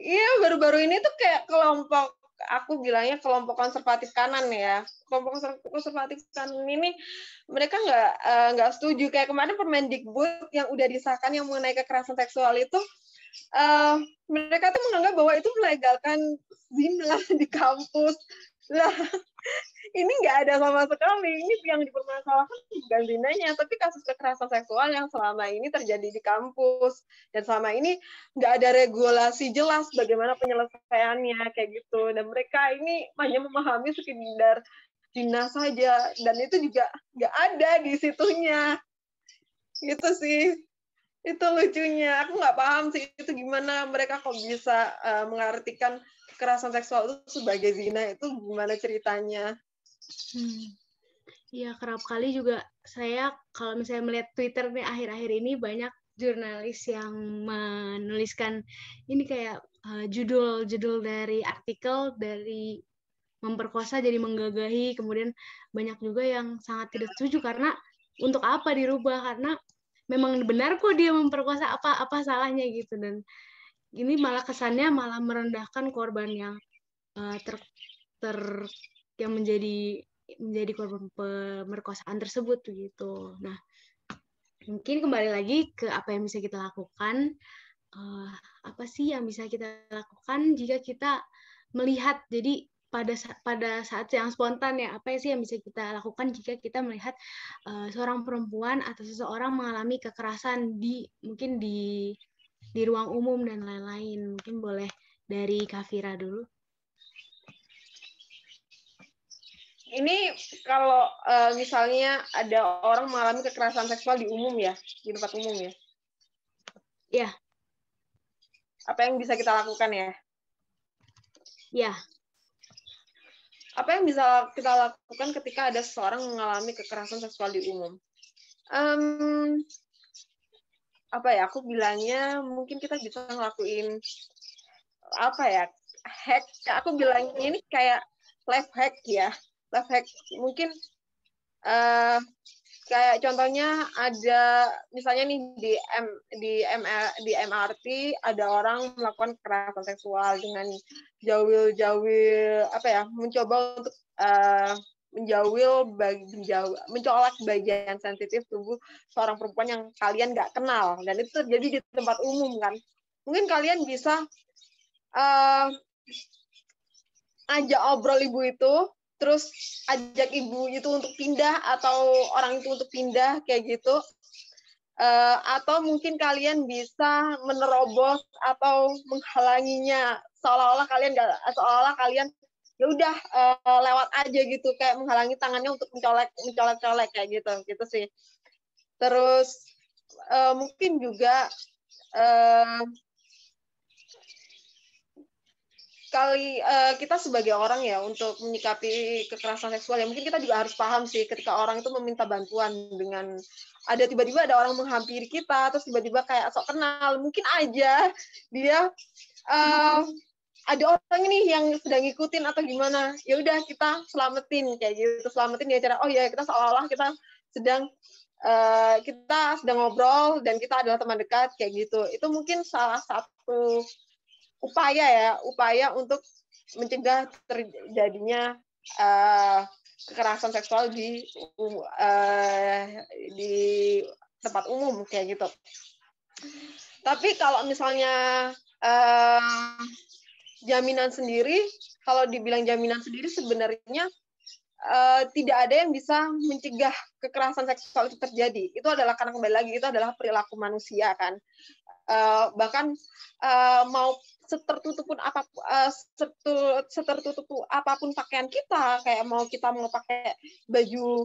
Iya, baru-baru ini tuh kayak kelompok aku bilangnya kelompok konservatif kanan ya. Kelompok konservatif kanan ini mereka nggak eh, nggak uh, setuju kayak kemarin Permendikbud yang udah disahkan yang mengenai kekerasan seksual itu uh, mereka tuh menganggap bahwa itu melegalkan zina di kampus lah ini nggak ada sama sekali ini yang dipermasalahkan bukan dinanya tapi kasus kekerasan seksual yang selama ini terjadi di kampus dan selama ini nggak ada regulasi jelas bagaimana penyelesaiannya kayak gitu dan mereka ini hanya memahami sekedar bina saja dan itu juga nggak ada di situnya itu sih itu lucunya aku nggak paham sih itu gimana mereka kok bisa uh, mengartikan kekerasan seksual itu sebagai zina itu gimana ceritanya? Hmm. Ya kerap kali juga saya kalau misalnya melihat Twitter nih akhir-akhir ini banyak jurnalis yang menuliskan ini kayak eh, judul-judul uh, dari artikel dari memperkosa jadi menggagahi kemudian banyak juga yang sangat tidak setuju karena untuk apa dirubah karena memang benar kok dia memperkosa apa apa salahnya gitu dan ini malah kesannya malah merendahkan korban yang uh, ter, ter yang menjadi menjadi korban pemerkosaan tersebut gitu. Nah, mungkin kembali lagi ke apa yang bisa kita lakukan. Uh, apa sih yang bisa kita lakukan jika kita melihat jadi pada pada saat yang spontan ya apa sih yang bisa kita lakukan jika kita melihat uh, seorang perempuan atau seseorang mengalami kekerasan di mungkin di di ruang umum dan lain-lain. Mungkin boleh dari Kafira dulu. Ini kalau uh, misalnya ada orang mengalami kekerasan seksual di umum ya, di tempat umum ya. Ya. Apa yang bisa kita lakukan ya? Ya. Apa yang bisa kita lakukan ketika ada seseorang mengalami kekerasan seksual di umum? Um, apa ya aku bilangnya mungkin kita bisa ngelakuin apa ya hack aku bilang ini kayak life hack ya life hack mungkin uh, kayak contohnya ada misalnya nih di M, di ML, di MRT ada orang melakukan kekerasan seksual dengan jawil-jawil apa ya mencoba untuk uh, menjauhi, menjauh, mencolok bagian sensitif tubuh seorang perempuan yang kalian nggak kenal dan itu terjadi di tempat umum kan mungkin kalian bisa uh, ajak obrol ibu itu terus ajak ibu itu untuk pindah atau orang itu untuk pindah kayak gitu uh, atau mungkin kalian bisa menerobos atau menghalanginya seolah-olah kalian gak, seolah-olah kalian ya udah uh, lewat aja gitu kayak menghalangi tangannya untuk mencolek mencolek colek kayak gitu gitu sih terus uh, mungkin juga uh, kali uh, kita sebagai orang ya untuk menyikapi kekerasan seksual ya mungkin kita juga harus paham sih ketika orang itu meminta bantuan dengan ada tiba-tiba ada orang menghampiri kita terus tiba-tiba kayak sok kenal mungkin aja dia uh, ada orang nih yang sedang ngikutin atau gimana ya udah kita selamatin kayak gitu selamatin ya cara oh ya kita seolah-olah kita sedang uh, kita sedang ngobrol dan kita adalah teman dekat kayak gitu itu mungkin salah satu upaya ya upaya untuk mencegah terjadinya uh, kekerasan seksual di uh, di tempat umum kayak gitu tapi kalau misalnya uh, jaminan sendiri, kalau dibilang jaminan sendiri sebenarnya uh, tidak ada yang bisa mencegah kekerasan seksual itu terjadi. Itu adalah karena kembali lagi itu adalah perilaku manusia kan. Uh, bahkan uh, mau setertutup pun apa uh, setertutup apapun pakaian kita kayak mau kita mau pakai baju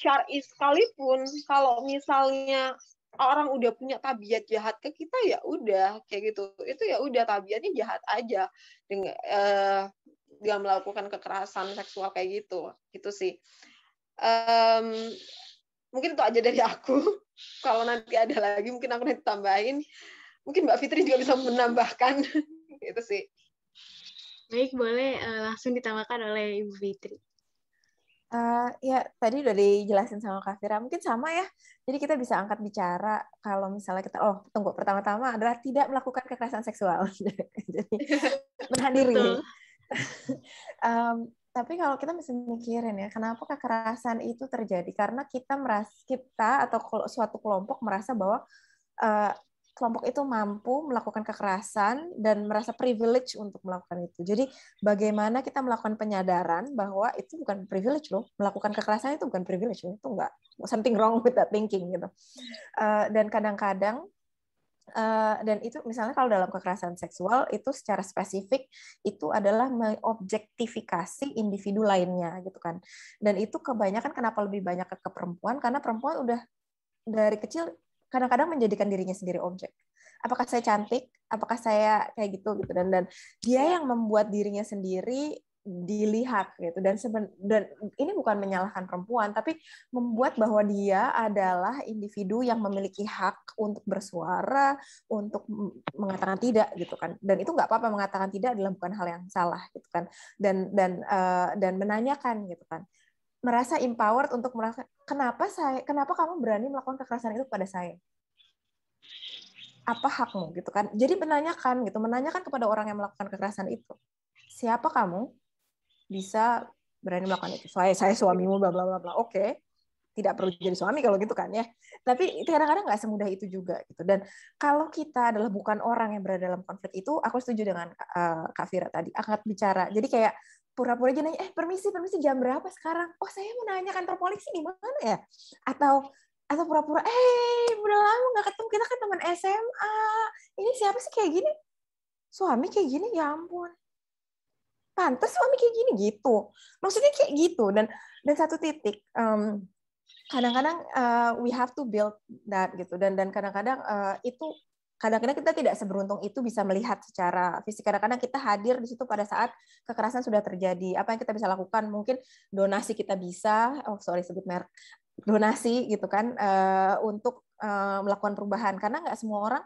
syar'i sekalipun kalau misalnya orang udah punya tabiat jahat ke kita ya udah kayak gitu itu ya udah tabiatnya jahat aja dengan uh, eh, melakukan kekerasan seksual kayak gitu gitu sih um, mungkin itu aja dari aku kalau nanti ada lagi mungkin aku nanti tambahin mungkin mbak Fitri juga bisa menambahkan itu sih baik boleh uh, langsung ditambahkan oleh ibu Fitri Uh, ya tadi udah dijelasin sama Kak Fira, mungkin sama ya. Jadi kita bisa angkat bicara kalau misalnya kita, oh tunggu, pertama-tama adalah tidak melakukan kekerasan seksual, jadi menahan diri. um, tapi kalau kita mesti mikirin ya, kenapa kekerasan itu terjadi? Karena kita merasa kita atau suatu kelompok merasa bahwa uh, kelompok itu mampu melakukan kekerasan dan merasa privilege untuk melakukan itu. Jadi bagaimana kita melakukan penyadaran bahwa itu bukan privilege loh, melakukan kekerasan itu bukan privilege loh, itu enggak something wrong with that thinking gitu. Eh, dan kadang-kadang eh, dan itu misalnya kalau dalam kekerasan seksual itu secara spesifik itu adalah mengobjektifikasi individu lainnya gitu kan dan itu kebanyakan kenapa lebih banyak ke perempuan karena perempuan udah dari kecil kadang-kadang menjadikan dirinya sendiri objek. Apakah saya cantik? Apakah saya kayak gitu gitu dan dan dia yang membuat dirinya sendiri dilihat gitu dan seben, dan ini bukan menyalahkan perempuan tapi membuat bahwa dia adalah individu yang memiliki hak untuk bersuara untuk mengatakan tidak gitu kan dan itu nggak apa-apa mengatakan tidak adalah bukan hal yang salah gitu kan dan dan uh, dan menanyakan gitu kan merasa empowered untuk merasa kenapa saya kenapa kamu berani melakukan kekerasan itu kepada saya? Apa hakmu gitu kan? Jadi menanyakan gitu, menanyakan kepada orang yang melakukan kekerasan itu. Siapa kamu? Bisa berani melakukan itu. Saya saya suamimu bla bla bla bla. Oke. Okay tidak perlu jadi suami kalau gitu kan ya. Tapi kadang-kadang nggak semudah itu juga gitu. Dan kalau kita adalah bukan orang yang berada dalam konflik itu, aku setuju dengan uh, Kak Fira tadi, angkat bicara. Jadi kayak pura-pura aja nanya, eh permisi, permisi jam berapa sekarang? Oh saya mau nanya kantor polisi di mana ya? Atau atau pura-pura, eh hey, udah lama nggak ketemu, kita kan teman SMA. Ini siapa sih kayak gini? Suami kayak gini, ya ampun pantes suami kayak gini gitu maksudnya kayak gitu dan dan satu titik um, kadang-kadang uh, we have to build that gitu dan dan kadang-kadang uh, itu kadang-kadang kita tidak seberuntung itu bisa melihat secara fisik. Kadang-kadang kita hadir di situ pada saat kekerasan sudah terjadi. Apa yang kita bisa lakukan? Mungkin donasi kita bisa, oh sorry sebut merek, donasi gitu kan uh, untuk uh, melakukan perubahan. Karena nggak semua orang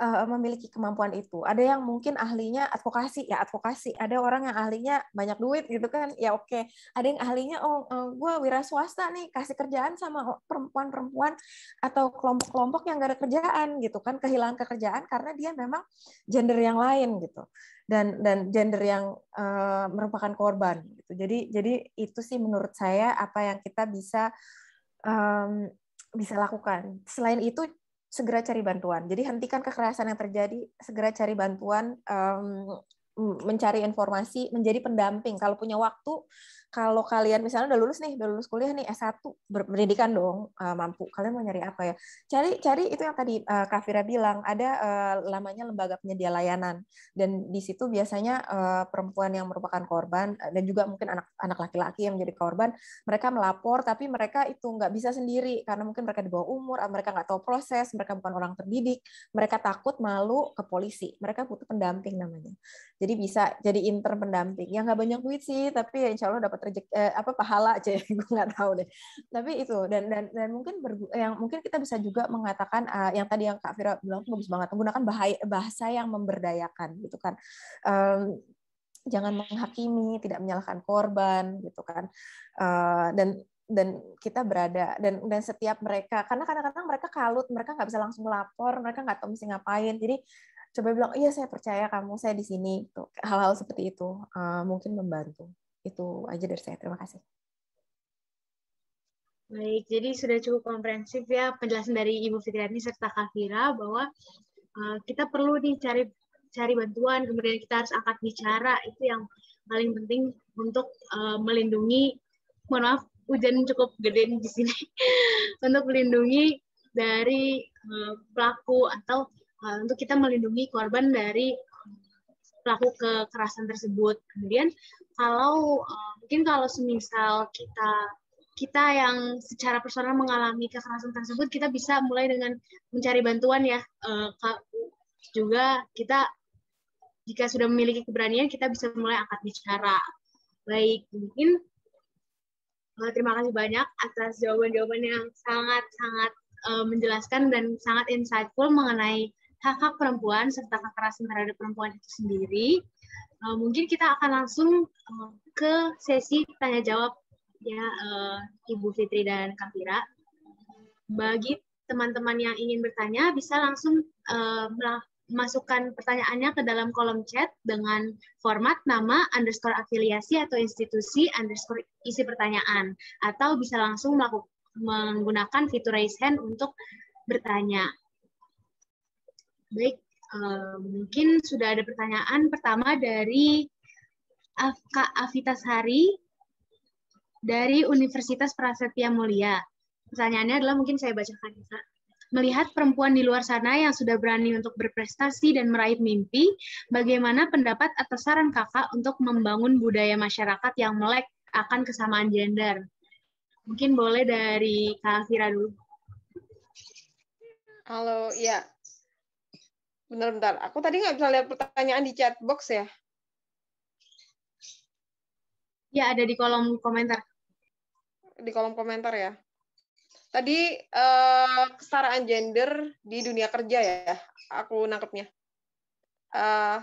Eh, memiliki kemampuan itu. Ada yang mungkin ahlinya advokasi, ya advokasi. Ada orang yang ahlinya banyak duit gitu kan, ya oke. Ada yang ahlinya oh eh, gue wira swasta nih, kasih kerjaan sama perempuan-perempuan atau kelompok-kelompok yang gak ada kerjaan gitu kan, kehilangan pekerjaan karena dia memang gender yang lain gitu. Dan dan gender yang uh, merupakan korban gitu. Jadi jadi itu sih menurut saya apa yang kita bisa um, bisa lakukan. Selain itu segera cari bantuan. Jadi hentikan kekerasan yang terjadi, segera cari bantuan. Um, Mm, mencari informasi, menjadi pendamping. Kalau punya waktu, kalau kalian misalnya udah lulus nih, udah lulus kuliah nih S1 berpendidikan dong, ah, mampu. Kalian mau nyari apa ya? Cari cari itu yang tadi uh, ah, Kafira bilang, ada eh, lamanya lembaga penyedia layanan. Dan di situ biasanya eh, perempuan yang merupakan korban eh, dan juga mungkin anak anak laki-laki yang menjadi korban, mereka melapor tapi mereka itu nggak bisa sendiri karena mungkin mereka di bawah umur, ah, mereka nggak tahu proses, mereka bukan orang terdidik, mereka takut malu ke polisi. Mereka butuh pendamping namanya jadi bisa jadi inter pendamping ya nggak banyak duit sih tapi ya insya Allah dapat rejek eh, apa pahala aja gue nggak tahu deh tapi itu dan dan dan mungkin bergu, yang mungkin kita bisa juga mengatakan uh, yang tadi yang Kak Vira bilang bagus banget menggunakan bahaya, bahasa yang memberdayakan gitu kan um, jangan menghakimi tidak menyalahkan korban gitu kan uh, dan dan kita berada dan dan setiap mereka karena kadang-kadang mereka kalut mereka nggak bisa langsung lapor mereka nggak tahu mesti ngapain jadi coba bilang iya saya percaya kamu saya di sini gitu hal-hal seperti itu uh, mungkin membantu itu aja dari saya terima kasih baik jadi sudah cukup komprehensif ya penjelasan dari Ibu Fitriani serta Kak Fira bahwa uh, kita perlu dicari cari cari bantuan kemudian kita harus angkat bicara itu yang paling penting untuk uh, melindungi mohon maaf hujan cukup gede di sini untuk melindungi dari uh, pelaku atau Eh, untuk kita melindungi korban dari eh, pelaku kekerasan tersebut. Kemudian kalau eh, mungkin kalau semisal kita kita yang secara personal mengalami kekerasan tersebut, kita bisa mulai dengan mencari bantuan ya. juga kita jika sudah memiliki keberanian, kita bisa mulai angkat bicara. Baik, mungkin terima kasih banyak atas jawaban-jawaban yang sangat-sangat menjelaskan dan sangat insightful mengenai hak-hak perempuan serta kekerasan terhadap perempuan itu sendiri. Uh, mungkin kita akan langsung uh, ke sesi tanya jawab ya uh, Ibu Fitri dan Kafira. Bagi teman-teman yang ingin bertanya bisa langsung uh, masukkan pertanyaannya ke dalam kolom chat dengan format nama underscore afiliasi atau institusi underscore isi pertanyaan atau bisa langsung melakukan menggunakan fitur raise hand untuk bertanya. Baik, uh, mungkin sudah ada pertanyaan pertama dari Af Kak afitas hari dari Universitas Prasetya Mulia. Pertanyaannya adalah mungkin saya bacakan. Ya, Kak melihat perempuan di luar sana yang sudah berani untuk berprestasi dan meraih mimpi, bagaimana pendapat atau saran kakak untuk membangun budaya masyarakat yang melek akan kesamaan gender? Mungkin boleh dari Kak Fira dulu. Halo, ya. Bentar-bentar, aku tadi nggak bisa lihat pertanyaan di chat box ya. Ya, ada di kolom komentar. Di kolom komentar ya. Tadi eh, kesetaraan gender di dunia kerja ya, aku nangkepnya. Eh,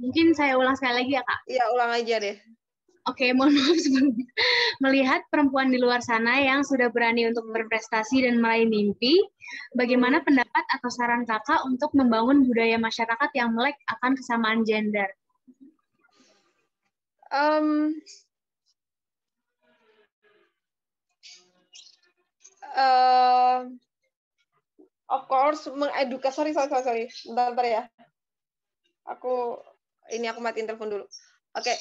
Mungkin saya ulang sekali lagi ya, Kak? Iya, ulang aja deh. Oke, okay, mohon maaf sebelumnya. Melihat perempuan di luar sana yang sudah berani untuk berprestasi dan meraih mimpi, bagaimana pendapat atau saran kakak untuk membangun budaya masyarakat yang melek akan kesamaan gender? Um, uh, of course, mengedukasi. Sorry, sorry, sorry, sorry. Bentar, bentar ya. Aku ini aku matiin telepon dulu. Oke, okay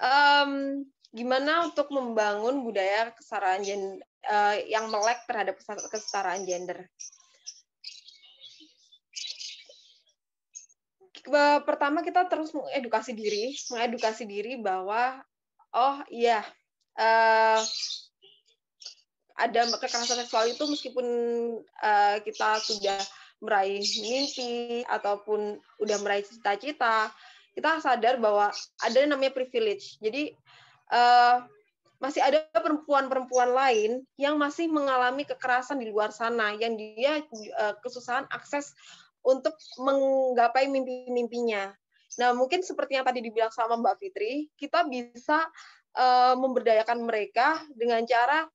um, gimana untuk membangun budaya kesetaraan gender uh, yang melek terhadap kesetaraan gender? Pertama kita terus mengedukasi diri, mengedukasi diri bahwa oh iya uh, ada kekerasan seksual itu meskipun uh, kita sudah meraih mimpi ataupun sudah meraih cita-cita kita sadar bahwa ada yang namanya privilege. Jadi uh, masih ada perempuan-perempuan lain yang masih mengalami kekerasan di luar sana, yang dia uh, kesusahan akses untuk menggapai mimpi-mimpinya. Nah, mungkin seperti yang tadi dibilang sama Mbak Fitri, kita bisa uh, memberdayakan mereka dengan cara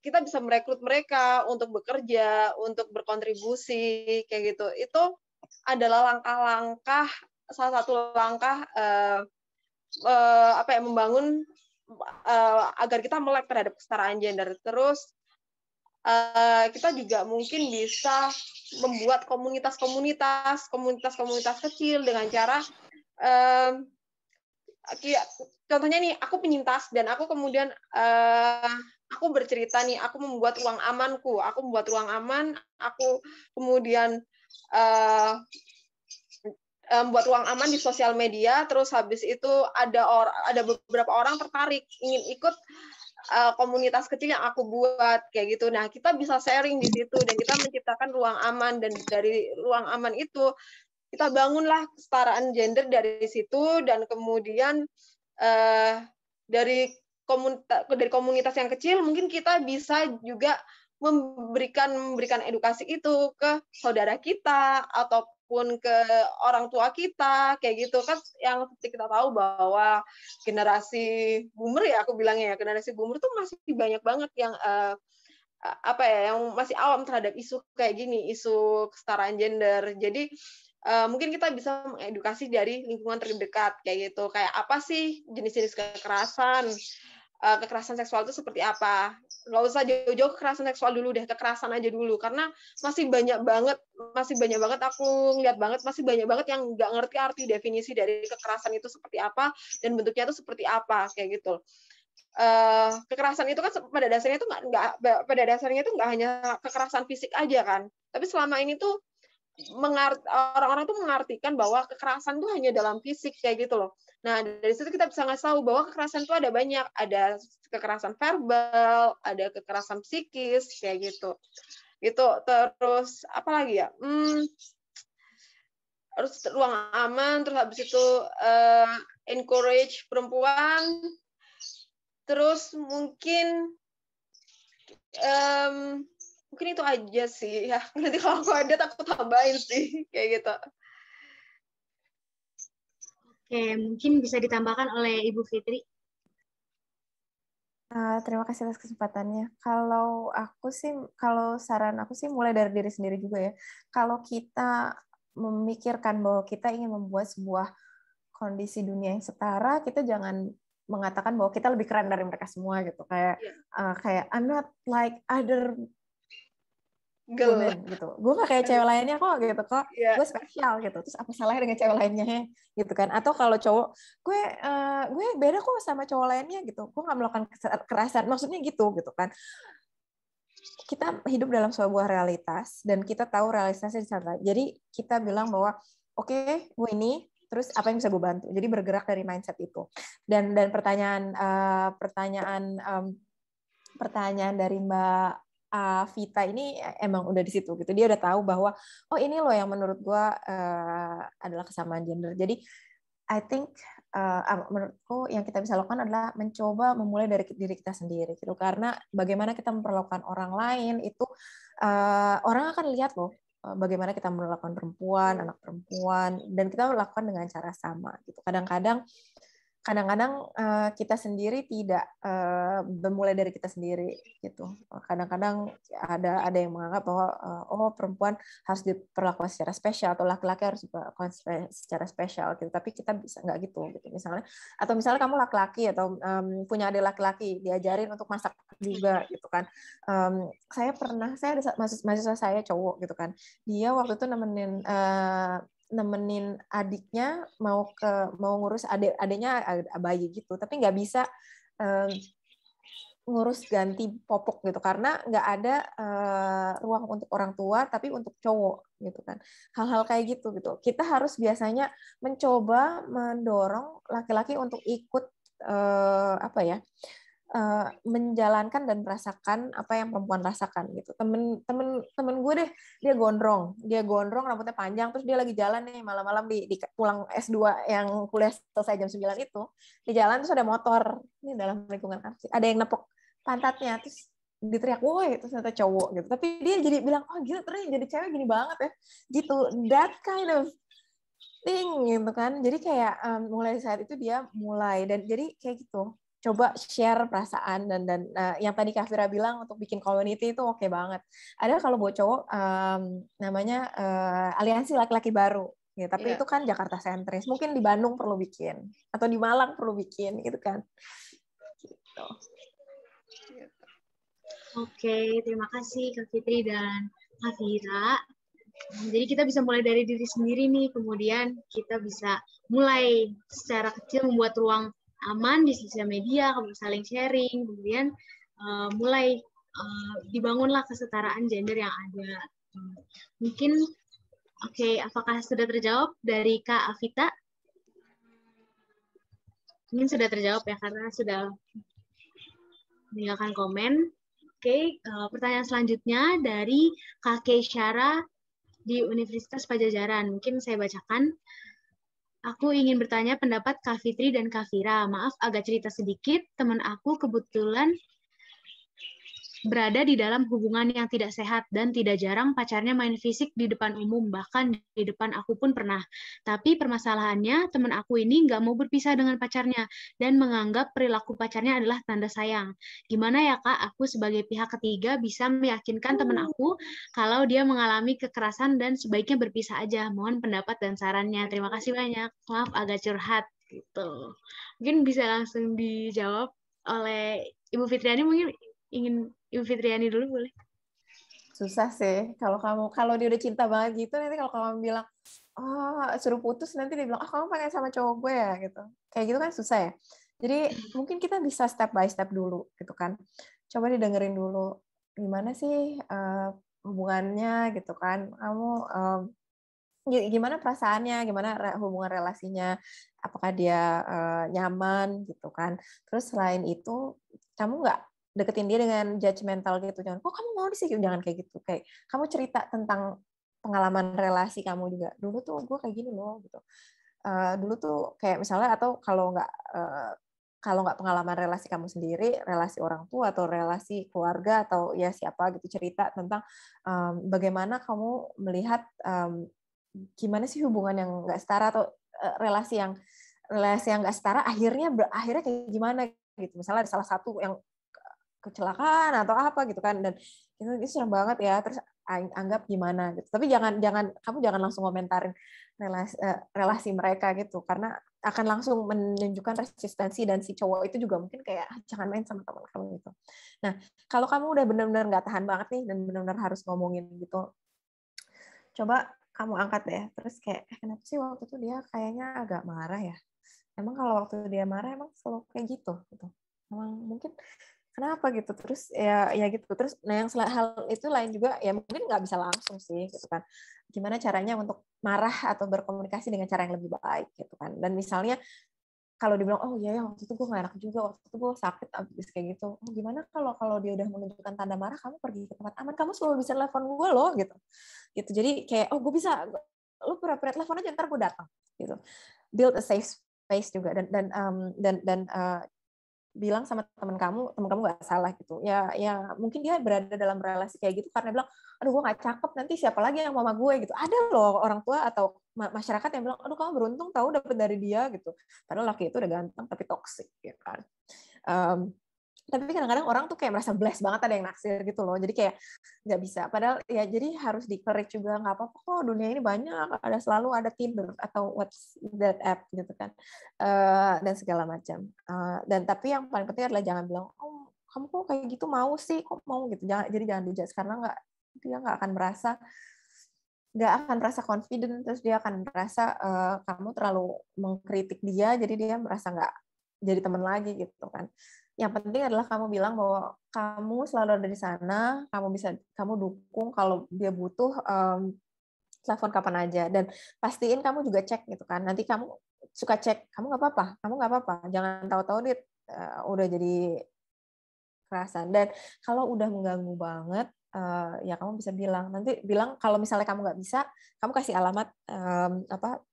kita bisa merekrut mereka untuk bekerja, untuk berkontribusi, kayak gitu. Itu adalah langkah-langkah salah satu langkah uh, uh, apa ya membangun uh, agar kita melek terhadap kesetaraan gender. Terus uh, kita juga mungkin bisa membuat komunitas-komunitas, komunitas-komunitas kecil dengan cara uh, contohnya nih aku penyintas dan aku kemudian uh, aku bercerita nih aku membuat ruang amanku, aku membuat ruang aman, aku kemudian uh, um, buat ruang aman di sosial media terus habis itu ada or ada beberapa orang tertarik ingin ikut eh, komunitas kecil yang aku buat kayak gitu nah kita bisa sharing di situ dan kita menciptakan ruang aman dan dari ruang aman itu kita bangunlah kesetaraan gender dari situ dan kemudian uh, dari komunitas dari komunitas yang kecil mungkin kita bisa juga memberikan memberikan edukasi itu ke saudara kita atau pun ke orang tua kita kayak gitu kan yang seperti kita tahu bahwa generasi boomer ya aku bilangnya ya generasi boomer tuh masih banyak banget yang uh, apa ya yang masih awam terhadap isu kayak gini isu kesetaraan gender jadi uh, mungkin kita bisa mengedukasi dari lingkungan terdekat kayak gitu kayak apa sih jenis-jenis kekerasan Eh, kekerasan seksual itu seperti apa nggak usah jauh-jauh kekerasan seksual dulu deh kekerasan aja dulu karena masih banyak banget masih banyak banget aku ngeliat banget masih banyak banget yang nggak ngerti arti definisi dari kekerasan itu seperti apa dan bentuknya itu seperti apa kayak gitu uh, kekerasan itu kan pada dasarnya itu nggak pada dasarnya itu nggak hanya kekerasan fisik aja kan tapi selama ini tuh mengart orang-orang tuh mengartikan bahwa kekerasan itu hanya dalam fisik kayak gitu loh Nah, dari situ kita bisa ngasih tahu bahwa kekerasan itu ada banyak, ada kekerasan verbal, ada kekerasan psikis kayak gitu. Gitu. Terus apa lagi ya? Hmm, harus ruang aman, terus habis itu uh, encourage perempuan. Terus mungkin um, mungkin itu aja sih ya. Nanti kalau aku ada takut tambahin sih kayak gitu. Oke, mungkin bisa ditambahkan oleh Ibu Fitri. Uh, terima kasih atas kesempatannya. Kalau aku sih, kalau saran aku sih mulai dari diri sendiri juga ya. Kalau kita memikirkan bahwa kita ingin membuat sebuah kondisi dunia yang setara, kita jangan mengatakan bahwa kita lebih keren dari mereka semua gitu. Kayak yeah. Iya. uh, kayak I'm not like other Gel. gitu. Gue gak kayak cewek lainnya kok gitu kok. Yeah. Gue spesial gitu. Terus apa salahnya dengan cewek lainnya gitu kan? Atau kalau cowok, gue uh, gue beda kok sama cowok lainnya gitu. Gue gak melakukan kekerasan. Maksudnya gitu gitu kan. Kita hidup dalam sebuah realitas dan kita tahu realitasnya di sana. Jadi kita bilang bahwa oke, okay, gue ini terus apa yang bisa gue bantu jadi bergerak dari mindset itu dan dan pertanyaan uh, pertanyaan um, pertanyaan dari mbak uh, Vita ini eh, emang udah di situ gitu. Dia udah tahu bahwa oh ini loh yang menurut gue uh, adalah kesamaan gender. Jadi I think uh, menurutku yang kita bisa lakukan adalah mencoba memulai dari diri kita sendiri gitu karena bagaimana kita memperlakukan orang lain itu uh, orang akan lihat loh bagaimana kita melakukan perempuan anak perempuan dan kita lakukan dengan cara sama gitu kadang-kadang kadang-kadang uh, kita sendiri tidak uh, dari kita sendiri gitu. Kadang-kadang ada ada yang menganggap bahwa uh, oh perempuan harus diperlakukan secara spesial atau laki-laki harus diperlakukan secara spesial gitu. Tapi kita bisa nggak gitu gitu misalnya. Atau misalnya kamu laki-laki atau um, punya adik laki-laki diajarin untuk masak juga gitu kan. Um, saya pernah saya ada mahasiswa saya cowok gitu kan. Dia waktu itu nemenin uh, nemenin adiknya mau ke mau ngurus adik adiknya bayi gitu tapi nggak bisa uh, ngurus ganti popok gitu karena nggak ada uh, ruang untuk orang tua tapi untuk cowok gitu kan hal-hal kayak gitu gitu kita harus biasanya mencoba mendorong laki-laki untuk ikut uh, apa ya uh, menjalankan dan merasakan apa yang perempuan rasakan gitu. Temen temen temen gue deh dia gondrong, dia gondrong rambutnya panjang terus dia lagi jalan nih malam-malam di, di pulang S2 yang kuliah selesai jam 9 itu. Di jalan terus ada motor. Ini dalam lingkungan arti Ada yang nepok pantatnya terus diteriak woi terus ternyata cowok gitu tapi dia jadi bilang oh gitu ternyata jadi cewek gini banget ya gitu that kind of thing gitu kan jadi kayak um, mulai saat itu dia mulai dan jadi kayak gitu coba share perasaan dan dan uh, yang tadi Kafira bilang untuk bikin community itu oke okay banget. Ada kalau buat cowok um, namanya uh, aliansi laki-laki baru. Ya, tapi yeah. itu kan Jakarta sentris. Mungkin di Bandung perlu bikin atau di Malang perlu bikin gitu kan. Gitu. Oke, terima kasih Kak Fitri dan Kak Fira. Jadi kita bisa mulai dari diri sendiri nih, kemudian kita bisa mulai secara kecil membuat ruang aman di sosial media, kemudian saling sharing, kemudian uh, mulai uh, dibangunlah kesetaraan gender yang ada. Mungkin, oke, okay, apakah sudah terjawab dari Kak Afita? Mungkin sudah terjawab ya, karena sudah meninggalkan komen. Oke, okay, uh, eh, pertanyaan selanjutnya dari Kak Syara di Universitas Pajajaran. Mungkin saya bacakan. Aku ingin bertanya pendapat Kak Fitri dan Kak Fira. Maaf agak cerita sedikit, teman aku kebetulan berada di dalam hubungan yang tidak sehat dan tidak jarang pacarnya main fisik di depan umum bahkan di depan aku pun pernah. Tapi permasalahannya teman aku ini nggak mau berpisah dengan pacarnya dan menganggap perilaku pacarnya adalah tanda sayang. Gimana ya kak, aku sebagai pihak ketiga bisa meyakinkan teman hmm. aku kalau dia mengalami kekerasan dan sebaiknya berpisah aja. Mohon pendapat dan sarannya. Terima kasih banyak. Maaf agak curhat gitu. Mungkin bisa langsung dijawab oleh Ibu Fitriani mungkin ingin Ibu Fitriani dulu boleh. Susah sih kalau kamu kalau dia udah cinta banget gitu nanti kalau kamu bilang oh suruh putus nanti dia bilang oh kamu pengen sama cowok gue ya gitu. Kayak gitu kan susah ya. Jadi hmm. mungkin kita bisa step by step dulu gitu kan. Coba didengerin dulu gimana sih uh, hubungannya gitu kan. Kamu um, gimana perasaannya, gimana hubungan relasinya, apakah dia uh, nyaman gitu kan. Terus selain itu, kamu nggak deketin dia dengan judgmental gitu jangan kok kamu mau sini jangan kayak gitu kayak kamu cerita tentang pengalaman relasi kamu juga dulu tuh gue kayak gini loh gitu uh, dulu tuh kayak misalnya atau kalau nggak uh, kalau nggak pengalaman relasi kamu sendiri, relasi orang tua atau relasi keluarga atau ya siapa gitu cerita tentang um, bagaimana kamu melihat um, gimana sih hubungan yang nggak setara atau uh, relasi yang relasi yang nggak setara akhirnya akhirnya kayak gimana gitu misalnya ada salah satu yang kecelakaan atau apa gitu kan dan itu ini serem banget ya terus anggap gimana gitu tapi jangan jangan kamu jangan langsung komentarin relasi, uh, eh, relasi mereka gitu karena akan langsung menunjukkan resistensi dan si cowok itu juga mungkin kayak ah, jangan main sama teman kamu gitu nah kalau kamu udah benar-benar nggak tahan banget nih dan benar-benar harus ngomongin gitu coba kamu angkat ya terus kayak eh, kenapa sih waktu itu dia kayaknya agak marah ya emang kalau waktu dia marah emang selalu kayak gitu gitu emang mungkin kenapa gitu terus ya ya gitu terus nah yang hal itu lain juga ya mungkin nggak bisa langsung sih gitu kan gimana caranya untuk marah atau berkomunikasi dengan cara yang lebih baik gitu kan dan misalnya kalau dibilang oh iya ya waktu itu gue gak enak juga waktu itu gue sakit abis kayak gitu oh, gimana kalau kalau dia udah menunjukkan tanda marah kamu pergi ke tempat aman kamu selalu bisa telepon gue loh gitu gitu jadi kayak oh gue bisa lu pura-pura telepon aja ntar gue datang gitu build a safe space juga dan dan um, dan dan uh, bilang sama teman kamu, teman kamu nggak salah gitu. Ya, ya mungkin dia berada dalam relasi kayak gitu karena bilang, aduh gue nggak cakep, nanti siapa lagi yang mama gue gitu. Ada loh orang tua atau masyarakat yang bilang, aduh kamu beruntung tahu dapet dari dia gitu. Padahal laki itu udah ganteng tapi toksik, ya kan. Um, tapi kadang-kadang orang tuh kayak merasa blessed banget ada yang naksir gitu loh jadi kayak nggak bisa padahal ya jadi harus di juga nggak apa-apa kok dunia ini banyak ada selalu ada Tinder atau what's that app gitu kan uh, dan segala macam uh, dan tapi yang paling penting adalah jangan bilang oh kamu kok kayak gitu mau sih kok mau gitu jangan jadi jangan dijudge karena nggak dia nggak akan merasa nggak akan merasa confident terus dia akan merasa uh, kamu terlalu mengkritik dia jadi dia merasa nggak jadi teman lagi gitu kan yang penting adalah kamu bilang bahwa kamu selalu ada di sana, kamu bisa kamu dukung kalau dia butuh um, telepon kapan aja dan pastiin kamu juga cek gitu kan. Nanti kamu suka cek, kamu nggak apa-apa, kamu nggak apa-apa. Jangan tahu-tahu dia uh, eh, udah jadi kerasan. Dan kalau udah mengganggu banget, uh, ya kamu bisa bilang. Nanti bilang kalau misalnya kamu nggak bisa, kamu kasih alamat um, apa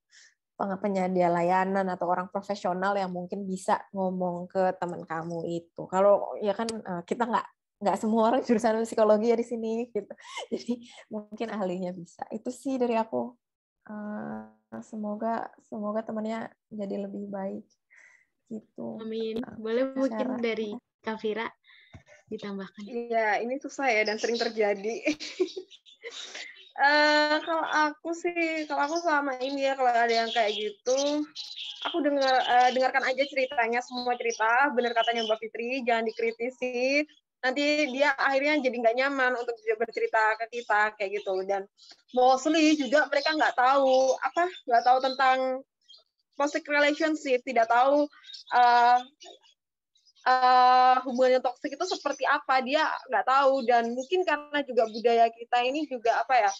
penyedia layanan atau orang profesional yang mungkin bisa ngomong ke teman kamu itu. Kalau ya kan eh, kita nggak nggak semua orang jurusan psikologi ya di sini gitu. Jadi mungkin ahlinya bisa. Itu sih dari aku. Eh, semoga semoga temannya jadi lebih baik gitu. Amin. Eh, Boleh Cara. mungkin dari Kavira ditambahkan. Iya, ini susah ya dan sering terjadi. Uh, kalau aku sih, kalau aku selama ini ya kalau ada yang kayak gitu, aku dengar uh, eh, dengarkan aja ceritanya semua cerita. Bener katanya Mbak Fitri, jangan dikritisi. Nanti dia akhirnya jadi nggak nyaman untuk bercerita ke kita kayak gitu. Dan mostly juga mereka nggak tahu apa, nggak tahu tentang toxic relationship, tidak tahu uh, uh, eh, hubungan yang toksik itu seperti apa dia nggak tahu dan mungkin karena juga budaya kita ini juga apa ya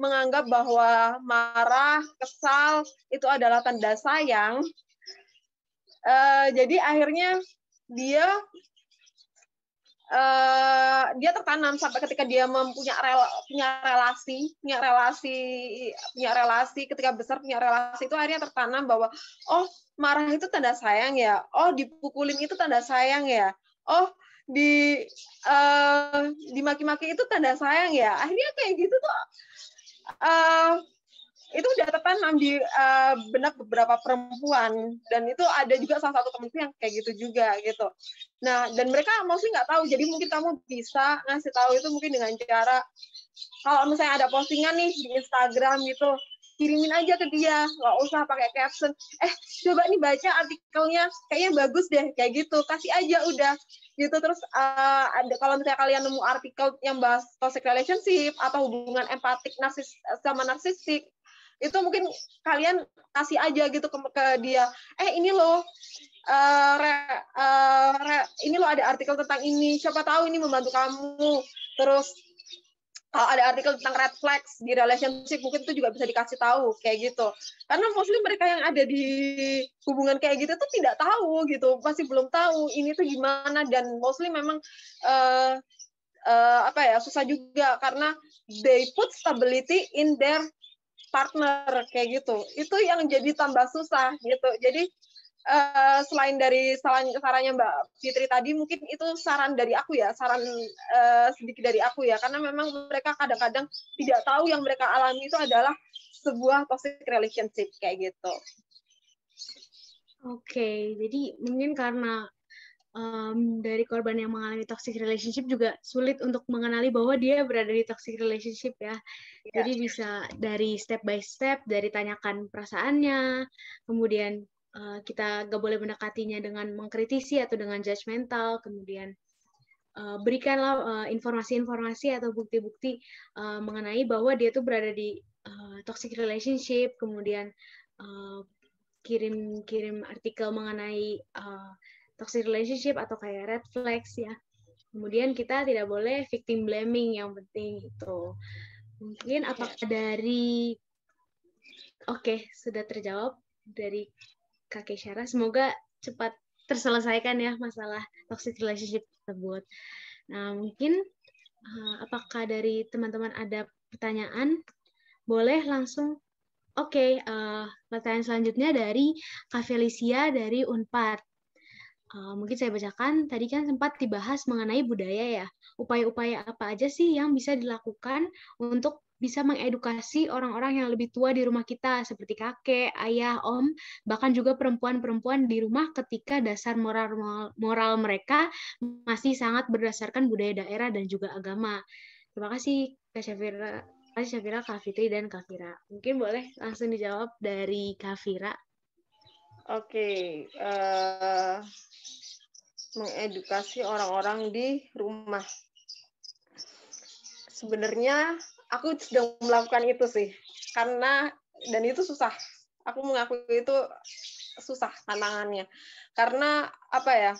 menganggap bahwa marah kesal itu adalah tanda sayang uh, jadi akhirnya dia Eh, dia tertanam sampai ketika dia mempunyai rel, punya relasi, punya relasi, punya relasi ketika besar punya relasi itu akhirnya tertanam bahwa oh marah itu tanda sayang ya, oh dipukulin itu tanda sayang ya, oh di uh, dimaki-maki itu tanda sayang ya, akhirnya kayak gitu tuh uh, itu udah tertanam di uh, benak beberapa perempuan dan itu ada juga salah satu temenku yang kayak gitu juga gitu nah dan mereka mostly nggak tahu jadi mungkin kamu bisa ngasih tahu itu mungkin dengan cara kalau misalnya ada postingan nih di Instagram gitu kirimin aja ke dia nggak usah pakai caption eh coba nih baca artikelnya kayaknya bagus deh kayak gitu kasih aja udah gitu terus uh, ada kalau misalnya kalian nemu artikel yang bahas toxic relationship atau hubungan empatik narsis sama narsistik itu mungkin kalian kasih aja gitu ke, ke dia eh ini loh uh, re, uh, re, ini loh ada artikel tentang ini siapa tahu ini membantu kamu terus kalau ada artikel tentang red flags di relationship mungkin itu juga bisa dikasih tahu kayak gitu karena mostly mereka yang ada di hubungan kayak gitu tuh tidak tahu gitu masih belum tahu ini tuh gimana dan mostly memang uh, uh, apa ya susah juga karena they put stability in their partner kayak gitu itu yang jadi tambah susah gitu jadi uh, selain dari saran sarannya Mbak Fitri tadi mungkin itu saran dari aku ya saran uh, sedikit dari aku ya karena memang mereka kadang-kadang tidak tahu yang mereka alami itu adalah sebuah toxic relationship kayak gitu. Oke, okay, jadi mungkin karena um, dari korban yang mengalami toxic relationship juga sulit untuk mengenali bahwa dia berada di toxic relationship ya. Yeah. Jadi bisa dari step by step, dari tanyakan perasaannya, kemudian uh, kita gak boleh mendekatinya dengan mengkritisi atau dengan judgmental, kemudian uh, berikanlah eh, informasi-informasi uh, atau bukti-bukti uh, mengenai bahwa dia tuh berada di uh, toxic relationship, kemudian kirim-kirim uh, artikel mengenai uh, toxic relationship atau kayak red flags ya. Kemudian kita tidak boleh victim blaming yang penting itu. Mungkin apakah iya. dari Oke, okay, sudah terjawab dari Kakek Syara. Semoga cepat terselesaikan ya masalah toxic relationship tersebut. Nah, mungkin eh, apakah dari teman-teman ada pertanyaan? Boleh langsung Oke, okay, uh, eh, pertanyaan selanjutnya dari Kak Felicia dari Unpad. Eh, mungkin saya bacakan tadi kan sempat dibahas mengenai budaya ya upaya-upaya apa aja sih yang bisa dilakukan untuk bisa mengedukasi orang-orang yang lebih tua di rumah kita seperti kakek, ayah, om, bahkan juga perempuan-perempuan di rumah ketika dasar moral moral mereka masih sangat berdasarkan budaya daerah dan juga agama. Terima kasih Kak Syafira, Kak Syafira, Kak Fitri dan Kak Fira. Mungkin boleh langsung dijawab dari Kak Fira. Oke, okay. uh, eh, mengedukasi orang-orang di rumah. Sebenarnya aku sedang melakukan itu sih, karena dan itu susah. Aku mengakui itu susah tantangannya karena apa ya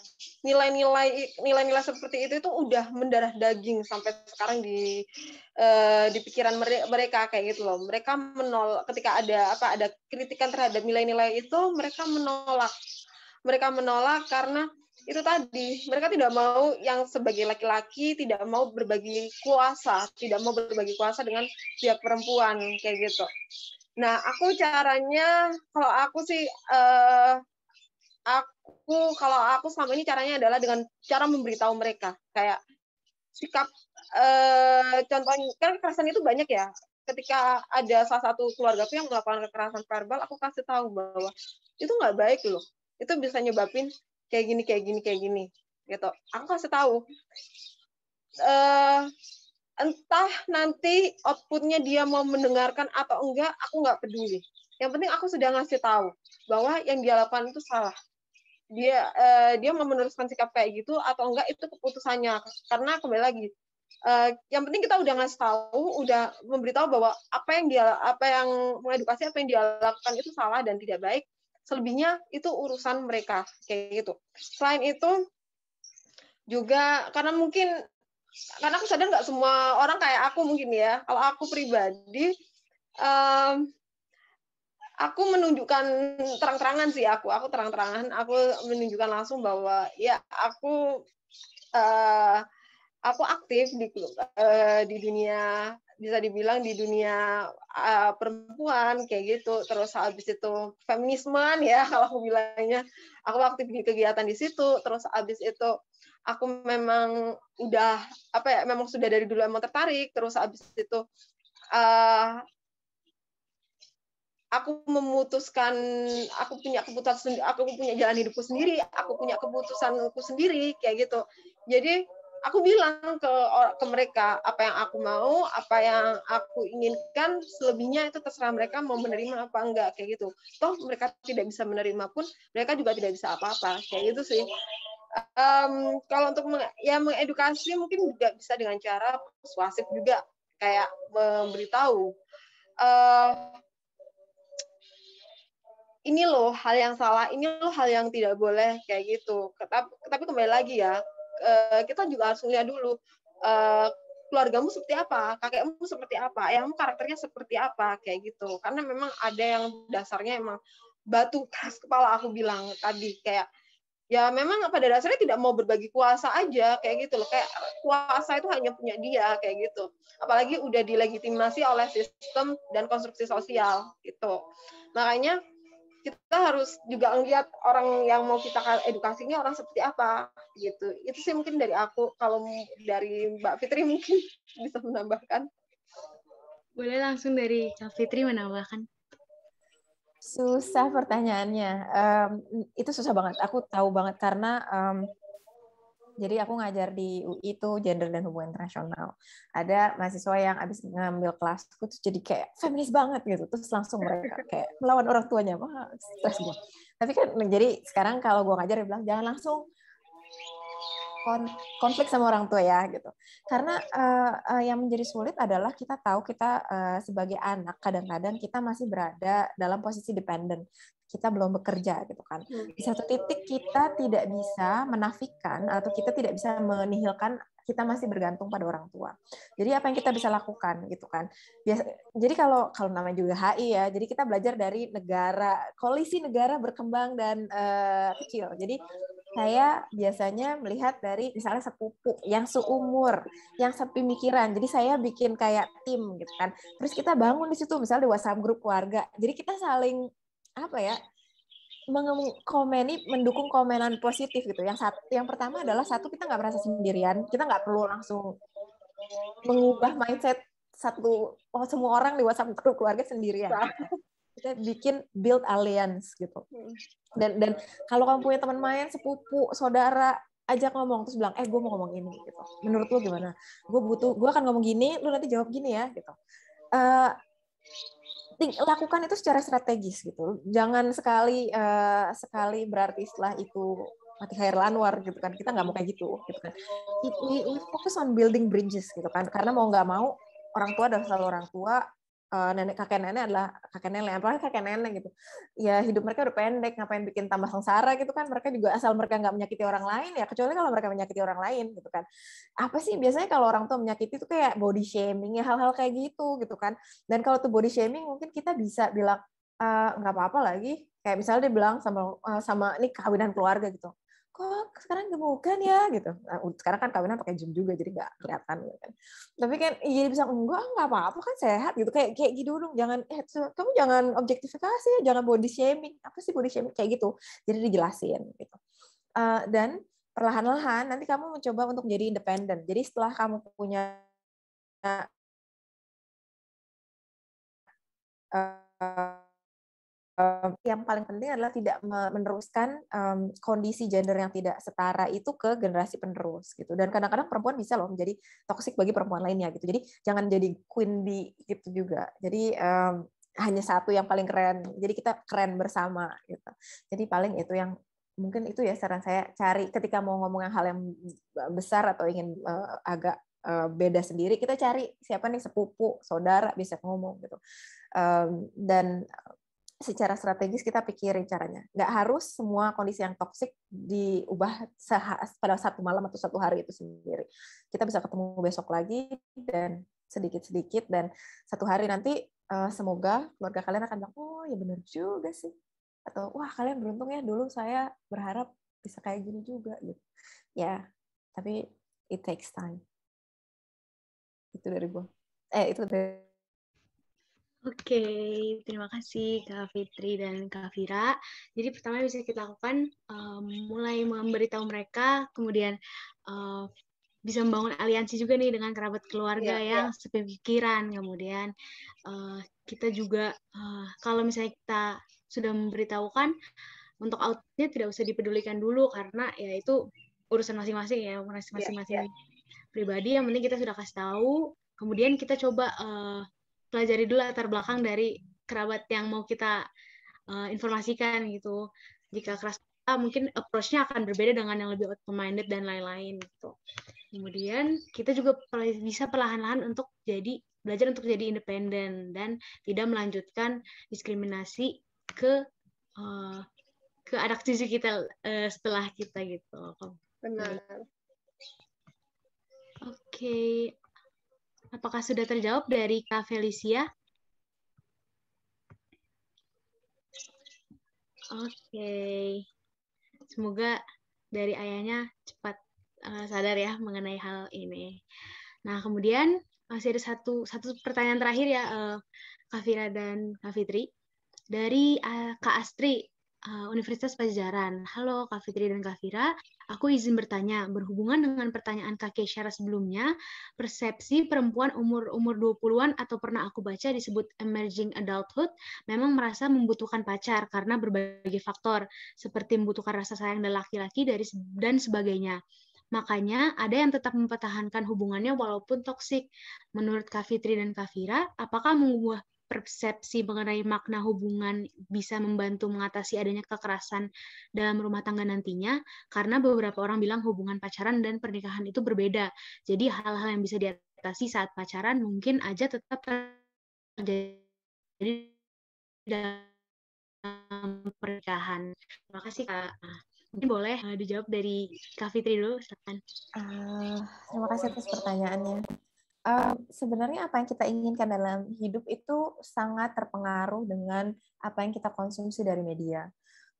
nilai-nilai nilai-nilai seperti itu itu udah mendarah daging sampai sekarang di uh, di pikiran mereka kayak gitu loh mereka menolak ketika ada apa ada kritikan terhadap nilai-nilai itu mereka menolak mereka menolak karena itu tadi mereka tidak mau yang sebagai laki-laki tidak mau berbagi kuasa tidak mau berbagi kuasa dengan pihak perempuan kayak gitu Nah, aku caranya kalau aku sih uh, aku kalau aku selama ini caranya adalah dengan cara memberitahu mereka kayak sikap uh, contohnya kan kekerasan itu banyak ya. Ketika ada salah satu keluarga yang melakukan kekerasan verbal, aku kasih tahu bahwa itu nggak baik loh. Itu bisa nyebabin kayak gini, kayak gini, kayak gini gitu. Aku kasih tahu. Uh, entah nanti outputnya dia mau mendengarkan atau enggak, aku nggak peduli. Yang penting aku sudah ngasih tahu bahwa yang dia lakukan itu salah. Dia eh, dia mau meneruskan sikap kayak gitu atau enggak itu keputusannya. Karena kembali lagi, eh, yang penting kita udah ngasih tahu, udah memberitahu bahwa apa yang dia apa yang mengedukasi apa yang dia lakukan itu salah dan tidak baik. Selebihnya itu urusan mereka kayak gitu. Selain itu juga karena mungkin karena aku sadar nggak semua orang kayak aku mungkin ya kalau aku pribadi um, aku menunjukkan terang-terangan sih aku aku terang-terangan aku menunjukkan langsung bahwa ya aku uh, aku aktif di uh, di dunia bisa dibilang di dunia uh, perempuan kayak gitu terus habis itu feminisme ya kalau aku bilangnya aku aktif di kegiatan di situ terus habis itu aku memang udah apa ya memang sudah dari dulu emang tertarik terus abis itu uh, aku memutuskan aku punya keputusan aku punya jalan hidupku sendiri aku punya keputusanku sendiri kayak gitu jadi aku bilang ke ke mereka apa yang aku mau apa yang aku inginkan selebihnya itu terserah mereka mau menerima apa enggak kayak gitu toh mereka tidak bisa menerima pun mereka juga tidak bisa apa-apa kayak gitu sih um, kalau untuk ya mengedukasi mungkin juga bisa dengan cara persuasif juga kayak memberitahu uh, ini loh hal yang salah ini loh hal yang tidak boleh kayak gitu Tetapi tapi kembali lagi ya uh, kita juga harus lihat dulu uh, keluargamu seperti apa kakekmu seperti apa yang karakternya seperti apa kayak gitu karena memang ada yang dasarnya emang batu keras kepala aku bilang tadi kayak ya memang pada dasarnya tidak mau berbagi kuasa aja kayak gitu loh kayak kuasa itu hanya punya dia kayak gitu apalagi udah dilegitimasi oleh sistem dan konstruksi sosial gitu makanya kita harus juga lihat orang yang mau kita edukasinya orang seperti apa gitu itu sih mungkin dari aku kalau dari Mbak Fitri mungkin bisa menambahkan boleh langsung dari Kak Fitri menambahkan Susah pertanyaannya. Um, itu susah banget. Aku tahu banget karena um, jadi aku ngajar di UI itu gender dan hubungan internasional. Ada mahasiswa yang abis ngambil kelasku tuh jadi kayak feminis banget gitu. Terus langsung mereka kayak melawan orang tuanya. Wah, stres gue. Tapi kan jadi sekarang kalau gue ngajar dia bilang jangan langsung kon konflik sama orang tua ya gitu karena uh, uh, yang menjadi sulit adalah kita tahu kita uh, sebagai anak kadang-kadang kita masih berada dalam posisi dependen kita belum bekerja gitu kan di satu titik kita tidak bisa menafikan atau kita tidak bisa menihilkan kita masih bergantung pada orang tua. Jadi apa yang kita bisa lakukan gitu kan? Biasa, jadi kalau kalau namanya juga HI ya, jadi kita belajar dari negara koalisi negara berkembang dan uh, kecil. Jadi saya biasanya melihat dari misalnya sepupu yang seumur, yang sepemikiran. Jadi saya bikin kayak tim gitu kan. Terus kita bangun di situ misalnya di WhatsApp grup keluarga. Jadi kita saling apa ya? mengkomeni mendukung komenan positif gitu. Yang satu yang pertama adalah satu kita nggak merasa sendirian, kita nggak perlu langsung mengubah mindset satu oh semua orang di WhatsApp grup keluarga sendirian kita bikin build alliance gitu dan dan kalau kamu punya teman main sepupu saudara ajak ngomong terus bilang eh gue mau ngomong ini gitu menurut lo gimana gue butuh gue akan ngomong gini lo nanti jawab gini ya gitu uh, lakukan itu secara strategis gitu jangan sekali uh, sekali berarti setelah itu mati air lanwar gitu kan kita nggak mau kayak gitu gitu kan we, focus on building bridges gitu kan karena mau nggak mau orang tua adalah selalu orang tua Eh, nenek kakek nenek adalah kakek nenek apa kakek nenek gitu ya hidup mereka udah pendek ngapain bikin tambah sengsara gitu kan mereka juga asal mereka nggak menyakiti orang lain ya kecuali kalau mereka menyakiti orang lain gitu kan apa sih biasanya kalau orang tuh menyakiti itu kayak body shaming ya hal-hal kayak gitu gitu kan dan kalau tuh body shaming mungkin kita bisa bilang eh, nggak e, apa-apa lagi kayak misalnya dia bilang sama eh, sama ini kawinan keluarga gitu kok sekarang gemukan ya gitu. Nah, sekarang kan kawinan pakai gym juga jadi nggak kelihatan gitu kan. Tapi kan jadi bisa enggak ah, nggak apa-apa kan sehat gitu kayak kayak gitu dong jangan eh, kamu jangan objektifikasi ya, jangan body shaming apa sih body shaming kayak gitu jadi dijelasin gitu. Uh, dan perlahan-lahan nanti kamu mencoba untuk jadi independen. Jadi setelah kamu punya uh, yang paling penting adalah tidak meneruskan um, kondisi gender yang tidak setara itu ke generasi penerus gitu dan kadang-kadang perempuan bisa loh menjadi toksik bagi perempuan lainnya gitu jadi jangan jadi queen bee gitu juga jadi um, hanya satu yang paling keren jadi kita keren bersama gitu jadi paling itu yang mungkin itu ya saran saya cari ketika mau ngomong yang hal yang besar atau ingin uh, agak e, beda sendiri kita cari siapa nih sepupu saudara bisa ngomong gitu dan secara strategis kita pikirin caranya. Nggak harus semua kondisi yang toksik diubah pada satu malam atau satu hari itu sendiri. Kita bisa ketemu besok lagi dan sedikit-sedikit dan satu hari nanti eh, semoga keluarga kalian akan bilang, oh ya benar juga sih. Atau wah kalian beruntung ya dulu saya berharap bisa kayak gini juga gitu. Ya, tapi it takes time. Itu dari gue. Eh itu dari Oke, okay, terima kasih Kak Fitri dan Kak Fira. Jadi pertama bisa kita lakukan um, mulai memberitahu mereka, kemudian uh, bisa membangun aliansi juga nih dengan kerabat keluarga yeah, iya. yang yeah. sepemikiran. Kemudian uh, kita juga uh, kalau misalnya kita sudah memberitahukan untuk outnya tidak usah dipedulikan dulu karena ya itu urusan masing-masing ya urusan iya, iya. masing-masing yeah, yeah. pribadi. Yang penting kita sudah kasih tahu. Kemudian kita coba uh, pelajari dulu latar belakang dari kerabat yang mau kita uh, informasikan gitu. Jika keras ah, mungkin approach-nya akan berbeda dengan yang lebih open minded dan lain-lain gitu. Kemudian kita juga bisa perlahan-lahan untuk jadi belajar untuk jadi independen dan tidak melanjutkan diskriminasi ke uh, ke anak cucu kita uh, setelah kita gitu. Benar. Oke, okay. Apakah sudah terjawab dari Kak Felicia? Oke. Okay. Semoga dari ayahnya cepat uh, sadar ya mengenai hal ini. Nah, kemudian masih ada satu satu pertanyaan terakhir ya uh, Kak Fira dan Kak Fitri dari uh, Kak Astri uh, Universitas Pajajaran. Halo Kak Fitri dan Kak Fira, Aku izin bertanya, berhubungan dengan pertanyaan kakek Syara sebelumnya, persepsi perempuan umur-umur 20-an atau pernah aku baca disebut emerging adulthood memang merasa membutuhkan pacar karena berbagai faktor, seperti membutuhkan rasa sayang dan laki-laki dari dan sebagainya. Makanya ada yang tetap mempertahankan hubungannya walaupun toksik. Menurut Kak Fitri dan Kak Fira, apakah mengubah persepsi mengenai makna hubungan bisa membantu mengatasi adanya kekerasan dalam rumah tangga nantinya karena beberapa orang bilang hubungan pacaran dan pernikahan itu berbeda. Jadi hal-hal yang bisa diatasi saat pacaran mungkin aja tetap terjadi dalam pernikahan. Terima kasih Kak. Nah, mungkin boleh eh, dijawab dari Kak Fitri dulu, silakan. Uh, terima kasih atas pertanyaannya um, sebenarnya apa yang kita inginkan dalam hidup itu sangat terpengaruh dengan apa yang kita konsumsi dari media.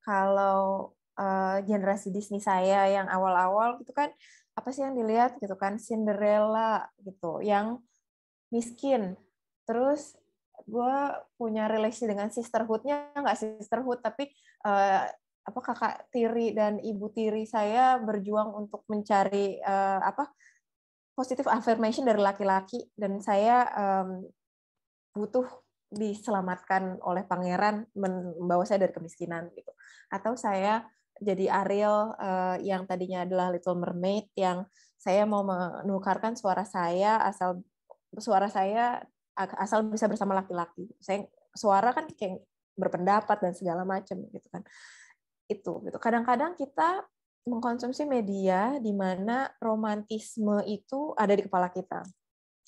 Kalau uh, generasi Disney saya yang awal-awal gitu kan apa sih yang dilihat gitu kan Cinderella gitu yang miskin terus gue punya relasi dengan sisterhoodnya nggak sisterhood tapi uh, apa kakak tiri dan ibu tiri saya berjuang untuk mencari uh, apa positive affirmation dari laki-laki dan saya um, butuh diselamatkan oleh pangeran membawa saya dari kemiskinan gitu atau saya jadi Ariel uh, yang tadinya adalah Little Mermaid yang saya mau menukarkan suara saya asal suara saya asal bisa bersama laki-laki saya suara kan kayak berpendapat dan segala macam gitu kan itu gitu kadang-kadang kita mengkonsumsi media di mana romantisme itu ada di kepala kita.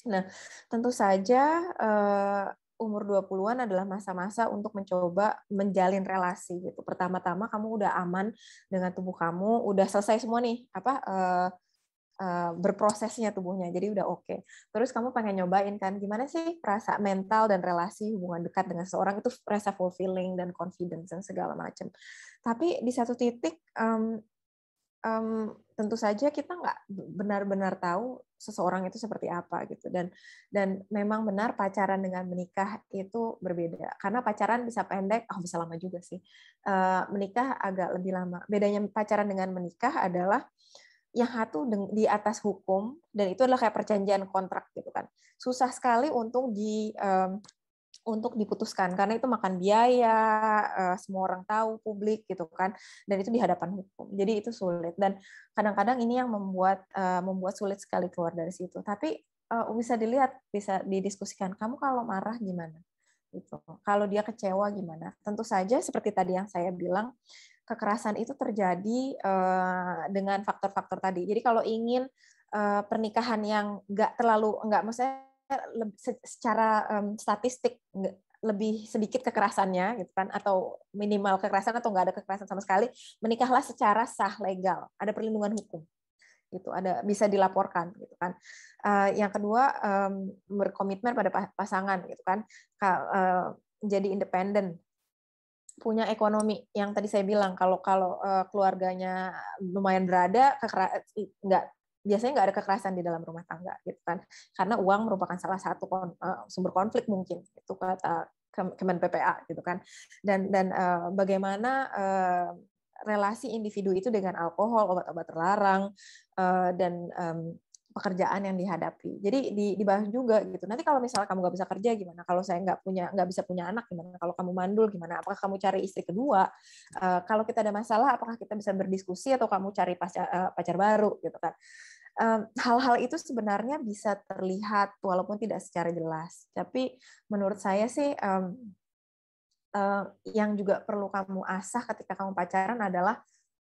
Nah, tentu saja uh, umur 20-an adalah masa-masa untuk mencoba menjalin relasi gitu. Pertama-tama kamu udah aman dengan tubuh kamu, udah selesai semua nih apa uh, berprosesnya tubuhnya. Jadi udah oke. Okay. Terus kamu pengen nyobain kan gimana sih rasa mental dan relasi hubungan dekat dengan seorang itu rasa fulfilling dan confidence dan segala macam. Tapi di satu titik um, um, tentu saja kita nggak benar-benar tahu seseorang itu seperti apa gitu dan dan memang benar pacaran dengan menikah itu berbeda karena pacaran bisa pendek oh bisa lama juga sih eh, menikah agak lebih lama bedanya pacaran dengan menikah adalah yang satu di atas hukum dan itu adalah kayak perjanjian kontrak gitu kan susah sekali untuk di untuk diputuskan karena itu makan biaya eh, semua orang tahu publik gitu kan dan itu di hadapan hukum jadi itu sulit dan kadang-kadang ini yang membuat eh, membuat sulit sekali keluar dari situ tapi eh, bisa dilihat bisa didiskusikan kamu kalau marah gimana gitu kalau dia kecewa gimana tentu saja seperti tadi yang saya bilang kekerasan itu terjadi dengan faktor-faktor tadi jadi kalau ingin pernikahan yang nggak terlalu nggak maksudnya Eh, secara um, statistik lebih sedikit kekerasannya gitu kan atau minimal kekerasan atau nggak ada kekerasan sama sekali menikahlah secara sah legal ada perlindungan hukum gitu ada bisa dilaporkan gitu kan uh, yang kedua um, berkomitmen pada pasangan gitu kan uh, jadi independen punya ekonomi yang tadi saya bilang kalau kalau keluarganya lumayan berada nggak biasanya nggak ada kekerasan di dalam rumah tangga gitu kan karena uang merupakan salah satu kon, uh, sumber konflik mungkin itu kata eh, Kemen PPA gitu kan dan dan uh, bagaimana uh, relasi individu itu dengan alkohol obat-obat terlarang uh, dan um, pekerjaan yang dihadapi. Jadi di, dibahas juga gitu. Nanti kalau misalnya kamu nggak bisa kerja gimana? Kalau saya nggak punya nggak bisa punya anak gimana? Kalau kamu mandul gimana? Apakah kamu cari istri kedua? Uh, kalau kita ada masalah, apakah kita bisa berdiskusi atau kamu cari pacar, uh, pacar baru gitu kan? hal-hal itu sebenarnya bisa terlihat walaupun tidak secara jelas. Tapi menurut saya sih yang juga perlu kamu asah ketika kamu pacaran adalah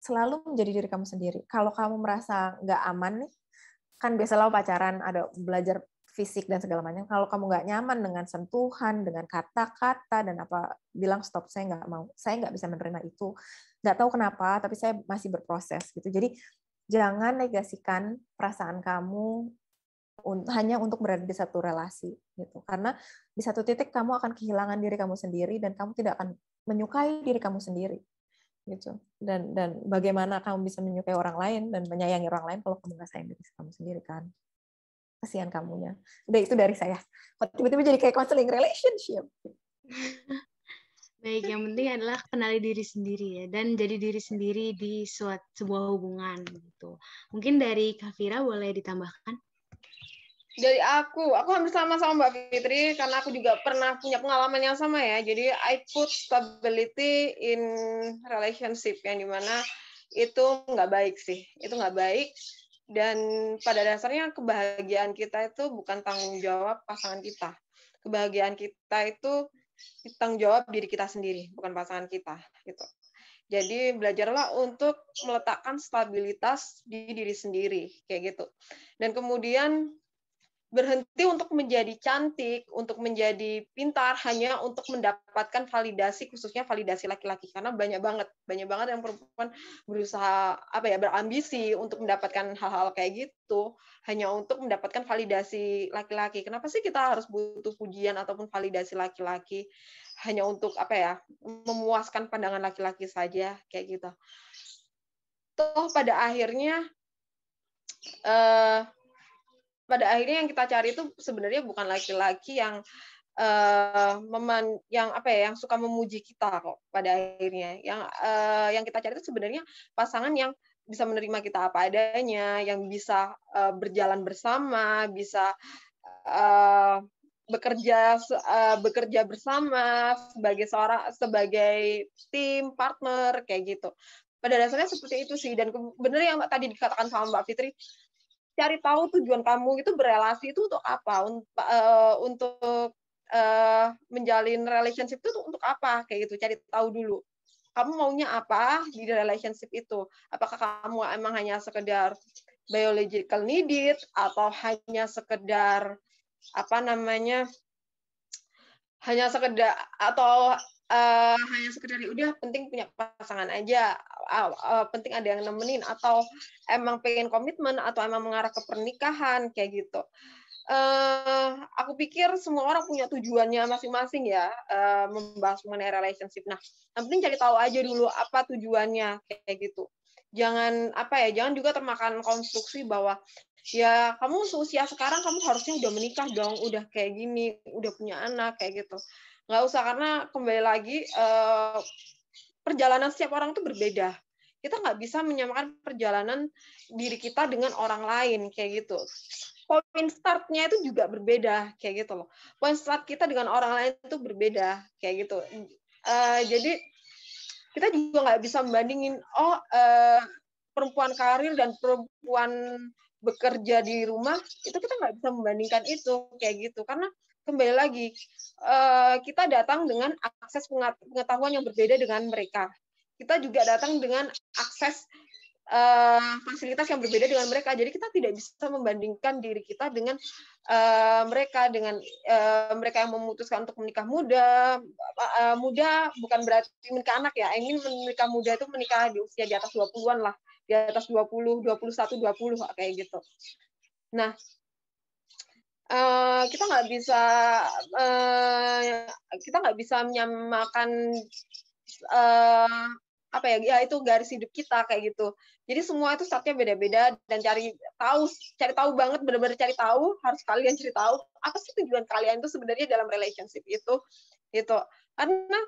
selalu menjadi diri kamu sendiri. Kalau kamu merasa nggak aman nih, kan biasa lo pacaran ada belajar fisik dan segala macam. Kalau kamu nggak nyaman dengan sentuhan, dengan kata-kata dan apa bilang stop, saya nggak mau, saya nggak bisa menerima itu. Nggak tahu kenapa, tapi saya masih berproses gitu. Jadi jangan negasikan perasaan kamu hanya untuk berada di satu relasi gitu karena di satu titik kamu akan kehilangan diri kamu sendiri dan kamu tidak akan menyukai diri kamu sendiri gitu dan dan bagaimana kamu bisa menyukai orang lain dan menyayangi orang lain kalau kamu nggak sayang diri kamu sendiri kan kasihan kamunya udah itu dari saya tiba-tiba jadi kayak counseling relationship Baik, yang penting adalah kenali diri sendiri ya dan jadi diri sendiri di suatu sebuah hubungan gitu. Mungkin dari Kafira boleh ditambahkan? Dari aku, aku hampir sama sama Mbak Fitri karena aku juga pernah punya pengalaman yang sama ya. Jadi I put stability in relationship yang dimana itu nggak baik sih, itu nggak baik. Dan pada dasarnya kebahagiaan kita itu bukan tanggung jawab pasangan kita. Kebahagiaan kita itu tanggung jawab diri kita sendiri, bukan pasangan kita gitu. Jadi belajarlah untuk meletakkan stabilitas di diri sendiri kayak gitu. Dan kemudian berhenti untuk menjadi cantik, untuk menjadi pintar hanya untuk mendapatkan validasi khususnya validasi laki-laki karena banyak banget banyak banget yang perempuan berusaha apa ya berambisi untuk mendapatkan hal-hal kayak gitu hanya untuk mendapatkan validasi laki-laki. Kenapa sih kita harus butuh pujian ataupun validasi laki-laki hanya untuk apa ya memuaskan pandangan laki-laki saja kayak gitu. Toh pada akhirnya eh uh, pada akhirnya yang kita cari itu sebenarnya bukan laki-laki yang uh, meman yang apa ya yang suka memuji kita kok pada akhirnya yang uh, yang kita cari itu sebenarnya pasangan yang bisa menerima kita apa adanya yang bisa uh, berjalan bersama bisa uh, bekerja uh, bekerja bersama sebagai seorang sebagai tim partner kayak gitu pada dasarnya seperti itu sih dan benar yang tadi dikatakan sama Mbak Fitri cari tahu tujuan kamu itu berelasi itu untuk apa eh, untuk uh, eh, untuk uh, menjalin relationship itu untuk apa kayak gitu cari tahu dulu kamu maunya apa di relationship itu apakah kamu emang hanya sekedar biological needed atau hanya sekedar apa namanya hanya sekedar atau uh, hanya sekedar ya udah penting punya pasangan aja uh, uh, penting ada yang nemenin atau emang pengen komitmen atau emang mengarah ke pernikahan kayak gitu uh, aku pikir semua orang punya tujuannya masing-masing ya uh, membahas mengenai relationship. Nah, yang penting cari tahu aja dulu apa tujuannya kayak gitu. Jangan apa ya, jangan juga termakan konstruksi bahwa ya kamu seusia sekarang kamu harusnya udah menikah dong, udah kayak gini, udah punya anak kayak gitu nggak usah karena kembali lagi uh, perjalanan setiap orang itu berbeda kita nggak bisa menyamakan perjalanan diri kita dengan orang lain kayak gitu poin startnya itu juga berbeda kayak gitu loh poin start kita dengan orang lain itu berbeda kayak gitu uh, jadi kita juga nggak bisa membandingin oh uh, perempuan karir dan perempuan bekerja di rumah itu kita nggak bisa membandingkan itu kayak gitu karena kembali lagi eh, kita datang dengan akses pengetahuan yang berbeda dengan mereka. Kita juga datang dengan akses eh, fasilitas yang berbeda dengan mereka. Jadi kita tidak bisa membandingkan diri kita dengan eh, mereka dengan mereka yang memutuskan untuk menikah muda. muda bukan berarti menikah anak ya. ingin menikah muda itu menikah di usia di atas 20-an lah, di atas 20, 21, 20 kayak gitu. Nah, uh, kita nggak bisa uh, kita nggak bisa menyamakan uh, apa ya ya itu garis hidup kita kayak gitu jadi semua itu startnya beda-beda dan cari tahu cari tahu banget benar-benar cari tahu harus kalian cari tahu apa sih tujuan kalian itu sebenarnya dalam relationship itu gitu karena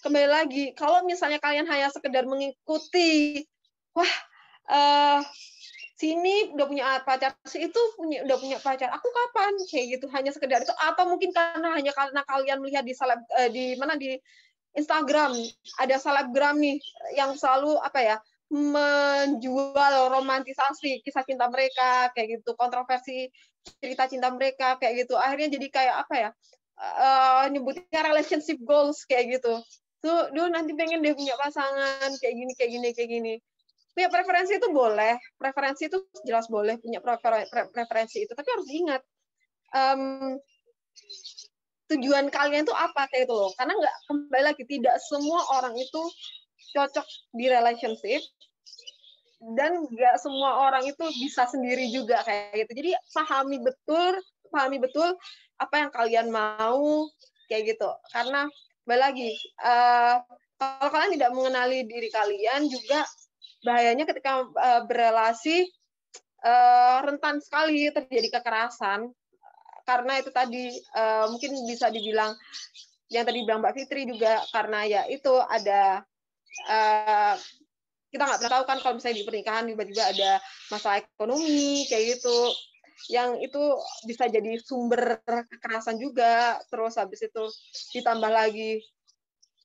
kembali lagi kalau misalnya kalian hanya sekedar mengikuti wah uh, sini udah punya pacar si itu punya udah punya pacar aku kapan kayak gitu hanya sekedar itu atau mungkin karena hanya karena kalian melihat di seleb uh, di mana di Instagram ada selebgram nih yang selalu apa ya menjual romantisasi kisah cinta mereka kayak gitu kontroversi cerita cinta mereka kayak gitu akhirnya jadi kayak apa ya uh, nyebutnya relationship goals kayak gitu tuh duh nanti pengen dia punya pasangan kayak gini kayak gini kayak gini punya preferensi itu boleh preferensi itu jelas boleh punya preferensi itu tapi harus diingat um, tujuan kalian itu apa kayak itu loh karena nggak kembali lagi tidak semua orang itu cocok di relationship dan nggak semua orang itu bisa sendiri juga kayak gitu jadi pahami betul pahami betul apa yang kalian mau kayak gitu karena kembali lagi uh, kalau kalian tidak mengenali diri kalian juga bahayanya ketika uh, eh, berrelasi uh, eh, rentan sekali terjadi kekerasan karena itu tadi uh, mungkin bisa dibilang yang tadi bilang Mbak Fitri juga karena ya itu ada uh, kita nggak pernah tahu kan kalau misalnya di pernikahan tiba-tiba ada masalah ekonomi kayak gitu yang itu bisa jadi sumber kekerasan juga terus habis itu ditambah lagi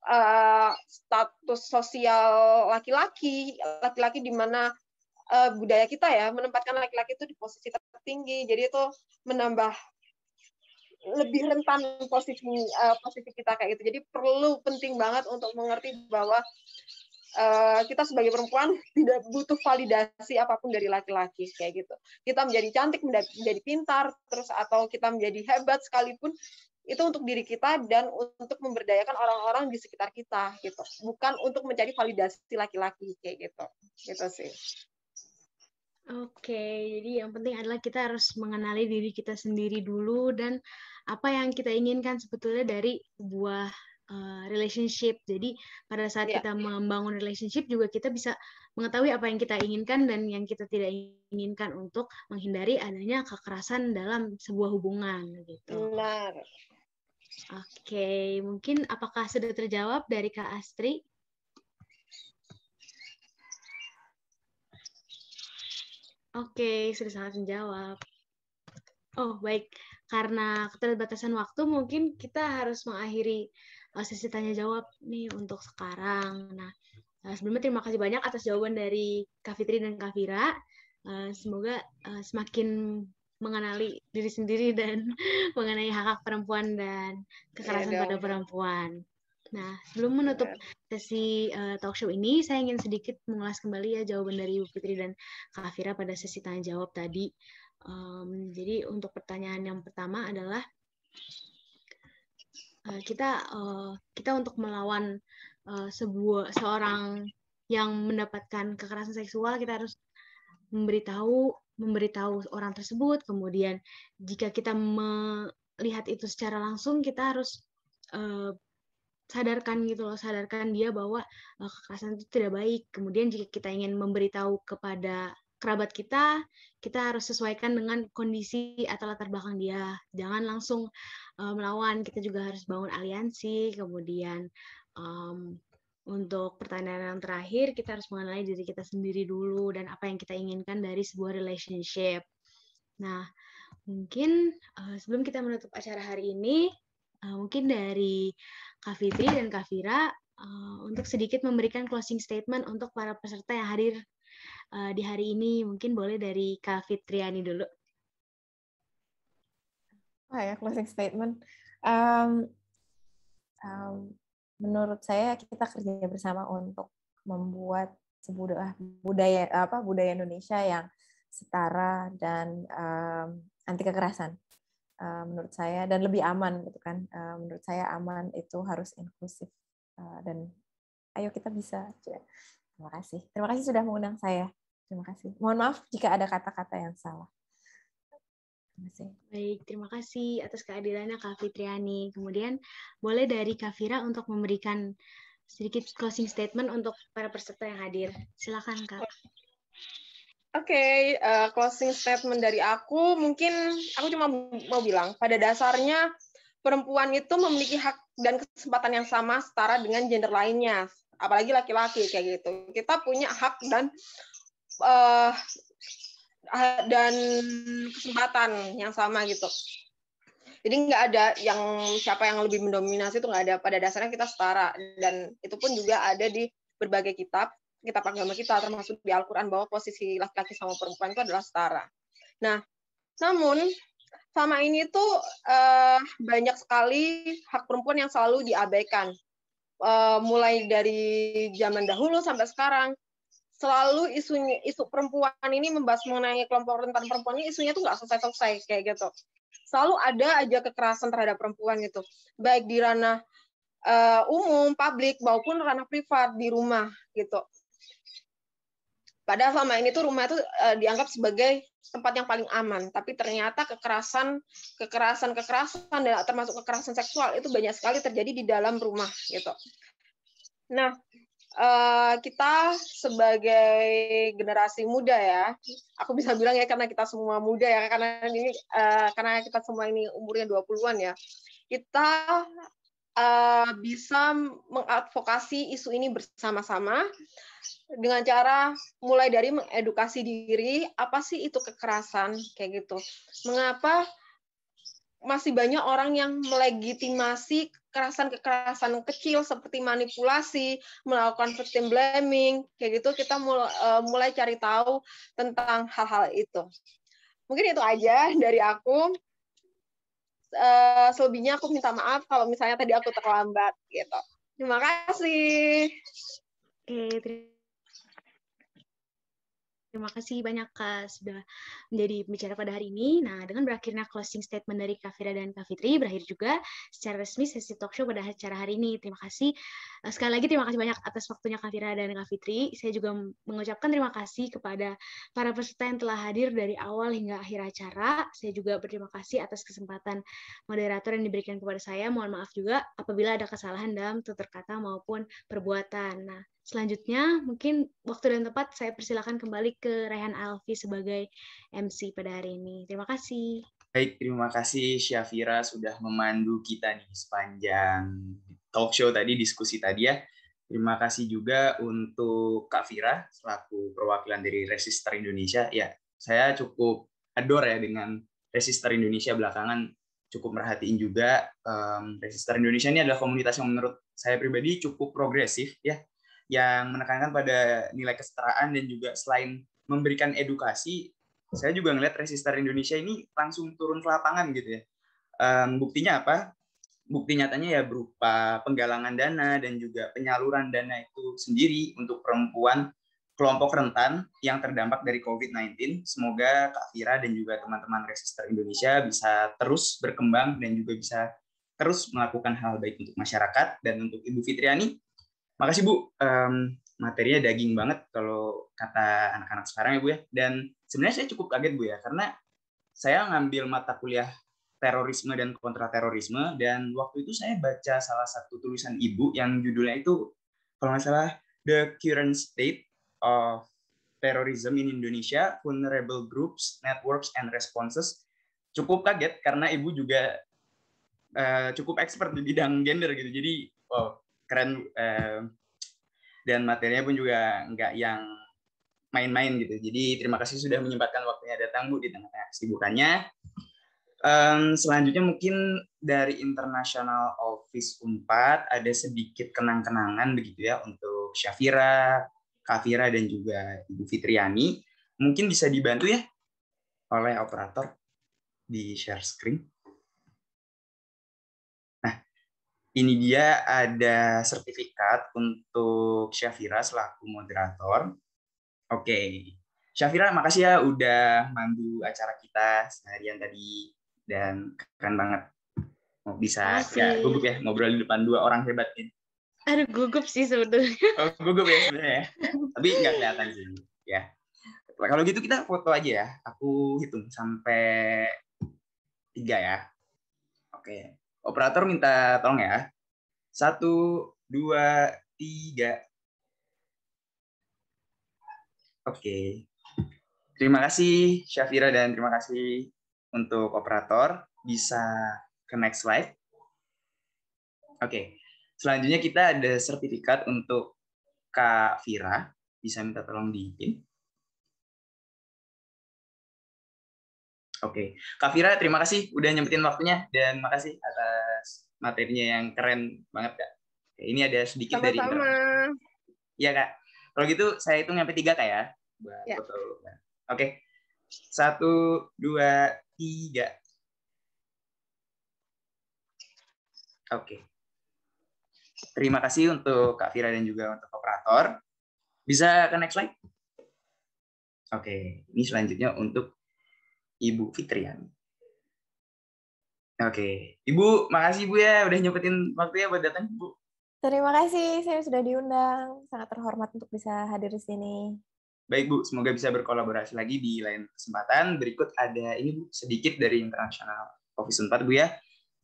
Eh, status sosial laki-laki, laki-laki di mana eh, budaya kita ya menempatkan laki-laki itu di posisi tertinggi, jadi itu menambah lebih rentan posisi eh, posisi kita kayak gitu. Jadi perlu penting banget untuk mengerti bahwa kita sebagai perempuan tidak butuh validasi apapun dari laki-laki kayak gitu. Kita menjadi cantik, menjadi pintar, terus atau kita menjadi hebat sekalipun itu untuk diri kita dan untuk memberdayakan orang-orang di sekitar kita gitu bukan untuk menjadi validasi laki-laki kayak gitu gitu sih Oke, okay, jadi yang penting adalah kita harus mengenali diri kita sendiri dulu dan apa yang kita inginkan sebetulnya dari sebuah uh, relationship. Jadi pada saat yeah. kita membangun relationship juga kita bisa mengetahui apa yang kita inginkan dan yang kita tidak inginkan untuk menghindari adanya kekerasan dalam sebuah hubungan gitu. Benar. Oke, mungkin apakah sudah terjawab dari Kak Astri? Oke, sudah sangat menjawab. Oh, baik. Karena keterbatasan waktu, mungkin kita harus mengakhiri eh, sesi tanya-jawab nih untuk sekarang. Nah, eh, sebelumnya terima kasih banyak atas jawaban dari Kak Fitri dan Kak Vira. Eh, semoga semakin mengenali diri sendiri dan mengenai hak hak perempuan dan kekerasan yeah, pada perempuan. Nah, sebelum menutup sesi uh, talk show ini, saya ingin sedikit mengulas kembali ya jawaban dari Ibu Putri dan Kak Fira pada sesi tanya jawab tadi. Um, jadi untuk pertanyaan yang pertama adalah uh, kita uh, kita untuk melawan uh, sebuah seorang yang mendapatkan kekerasan seksual kita harus memberitahu memberitahu orang tersebut. Kemudian jika kita melihat itu secara langsung, kita harus uh, sadarkan gitu loh, sadarkan dia bahwa uh, kekerasan itu tidak baik. Kemudian jika kita ingin memberitahu kepada kerabat kita, kita harus sesuaikan dengan kondisi atau latar belakang dia. Jangan langsung uh, melawan, kita juga harus bangun aliansi, kemudian um, untuk pertanyaan yang terakhir kita harus mengenali diri kita sendiri dulu dan apa yang kita inginkan dari sebuah relationship. Nah, mungkin uh, sebelum kita menutup acara hari ini, uh, mungkin dari Kak Fitri dan Kak Fira uh, untuk sedikit memberikan closing statement untuk para peserta yang hadir uh, di hari ini. Mungkin boleh dari Kak Fitriani dulu. Oh ya, closing statement. Um, um, menurut saya kita kerja bersama untuk membuat sebuah budaya apa budaya Indonesia yang setara dan um, anti kekerasan uh, menurut saya dan lebih aman gitu kan uh, menurut saya aman itu harus inklusif uh, dan ayo kita bisa terima kasih terima kasih sudah mengundang saya terima kasih mohon maaf jika ada kata-kata yang salah Baik, terima kasih atas kehadirannya Kak Fitriani. Kemudian boleh dari Kak Fira untuk memberikan sedikit closing statement untuk para peserta yang hadir. Silakan Kak. Oke, okay, uh, eh, closing statement dari aku mungkin aku cuma mau bilang pada dasarnya perempuan itu memiliki hak dan kesempatan yang sama setara dengan gender lainnya, apalagi laki-laki kayak gitu. Kita punya hak dan uh, Ah, dan kesempatan yang sama gitu. Jadi nggak ada yang siapa yang lebih mendominasi itu nggak ada. Pada dasarnya kita setara dan itu pun juga ada di berbagai kitab kitab agama kita termasuk di Al-Quran bahwa posisi laki-laki sama perempuan itu adalah setara. Nah, namun selama ini itu uh, eh, banyak sekali hak perempuan yang selalu diabaikan. Uh, mulai dari zaman dahulu sampai sekarang selalu isunya isu perempuan ini membahas mengenai kelompok rentan perempuannya isunya tuh nggak selesai-selesai kayak gitu selalu ada aja kekerasan terhadap perempuan gitu baik di ranah uh, umum publik maupun ranah privat di rumah gitu padahal selama ini tuh rumah itu uh, eh, dianggap sebagai tempat yang paling aman tapi ternyata kekerasan kekerasan kekerasan termasuk kekerasan seksual itu banyak sekali terjadi di dalam rumah gitu nah Eh, kita sebagai generasi muda ya, aku bisa bilang ya karena kita semua muda ya, karena ini uh, karena kita semua ini umurnya 20-an ya, kita uh, bisa mengadvokasi isu ini bersama-sama dengan cara mulai dari mengedukasi diri apa sih itu kekerasan kayak gitu. Mengapa masih banyak orang yang melegitimasi kekerasan-kekerasan kecil seperti manipulasi, melakukan victim blaming, kayak gitu kita eh, mulai, cari tahu tentang hal-hal itu. Mungkin itu aja dari aku. Eh, selebihnya aku minta maaf kalau misalnya tadi aku terlambat gitu. Terima kasih. Oke, terima Terima kasih banyak Kak sudah menjadi pembicara pada hari ini. Nah, dengan berakhirnya closing statement dari Kak Fira dan Kak Fitri, berakhir juga secara resmi sesi talk show pada acara hari ini. Terima kasih. Eh, sekali lagi terima kasih banyak atas waktunya Kak Fira dan Kak Fitri. Saya juga mengucapkan terima kasih kepada para peserta yang telah hadir dari awal hingga akhir acara. Saya juga berterima kasih atas kesempatan moderator yang diberikan kepada saya. Mohon maaf juga apabila ada kesalahan dalam tutur kata maupun perbuatan. Nah, Selanjutnya, mungkin waktu dan tempat saya persilakan kembali ke Rehan Alfi sebagai MC pada hari ini. Terima kasih. Baik, terima kasih Syafira sudah memandu kita nih sepanjang talk show tadi, diskusi tadi ya. Terima kasih juga untuk Kak Fira selaku perwakilan dari Resister Indonesia. Ya, saya cukup adore ya dengan Resister Indonesia belakangan cukup merhatiin juga um, Resister Indonesia ini adalah komunitas yang menurut saya pribadi cukup progresif ya yang menekankan pada nilai kesetaraan dan juga selain memberikan edukasi, saya juga ngeliat Resistor Indonesia ini langsung turun ke lapangan gitu ya. Um, buktinya apa? Bukti nyatanya ya berupa penggalangan dana dan juga penyaluran dana itu sendiri untuk perempuan kelompok rentan yang terdampak dari COVID-19. Semoga Kak Fira dan juga teman-teman Resistor Indonesia bisa terus berkembang dan juga bisa terus melakukan hal baik untuk masyarakat. Dan untuk Ibu Fitriani, Makasih Bu, um, materinya daging banget kalau kata anak-anak sekarang ya Bu ya. Dan sebenarnya saya cukup kaget Bu ya, karena saya ngambil mata kuliah terorisme dan kontraterorisme dan waktu itu saya baca salah satu tulisan ibu yang judulnya itu kalau nggak salah The Current State of Terrorism in Indonesia, Vulnerable Groups, Networks and Responses. Cukup kaget karena ibu juga uh, cukup expert di bidang gender gitu. Jadi wow, keren uh, dan materinya pun juga nggak yang main-main gitu. Jadi terima kasih sudah menyempatkan waktunya datang Bu di tengah-tengah kesibukannya. Um, selanjutnya mungkin dari International Office 4 ada sedikit kenang-kenangan begitu ya untuk Syafira, Kafira dan juga Ibu Fitriani. Mungkin bisa dibantu ya oleh operator di share screen. Ini dia ada sertifikat untuk Syafira selaku moderator. Oke, okay. Syafira makasih ya udah mandu acara kita seharian tadi dan keren banget mau bisa ya gugup ya ngobrol di depan dua orang hebat ini. Aduh gugup sih sebetulnya. Oh, gugup ya sebenarnya. Ya. Tapi nggak kelihatan sih ya. Nah, kalau gitu kita foto aja ya. Aku hitung sampai tiga ya. Oke. Operator minta tolong ya. Satu, dua, tiga. Oke. Terima kasih Syafira dan terima kasih untuk operator. Bisa ke next slide. Oke. Selanjutnya kita ada sertifikat untuk Kak Vira. Bisa minta tolong di Oke, okay. Kak Vira, terima kasih udah nyempetin waktunya dan makasih atas materinya yang keren banget kak. Ini ada sedikit Sama-sama. dari intro. Iya kak. Kalau gitu saya hitung sampai tiga kak ya. ya. Oke. Satu, dua, tiga. Oke. Terima kasih untuk Kak Fira dan juga untuk operator. Bisa ke next slide? Oke, ini selanjutnya untuk Ibu Fitriani. Oke, Ibu, makasih Ibu ya udah nyempetin waktunya buat datang, Bu. Terima kasih, saya sudah diundang. Sangat terhormat untuk bisa hadir di sini. Baik Bu, semoga bisa berkolaborasi lagi di lain kesempatan. Berikut ada ini Bu, sedikit dari International Office 4 Bu ya,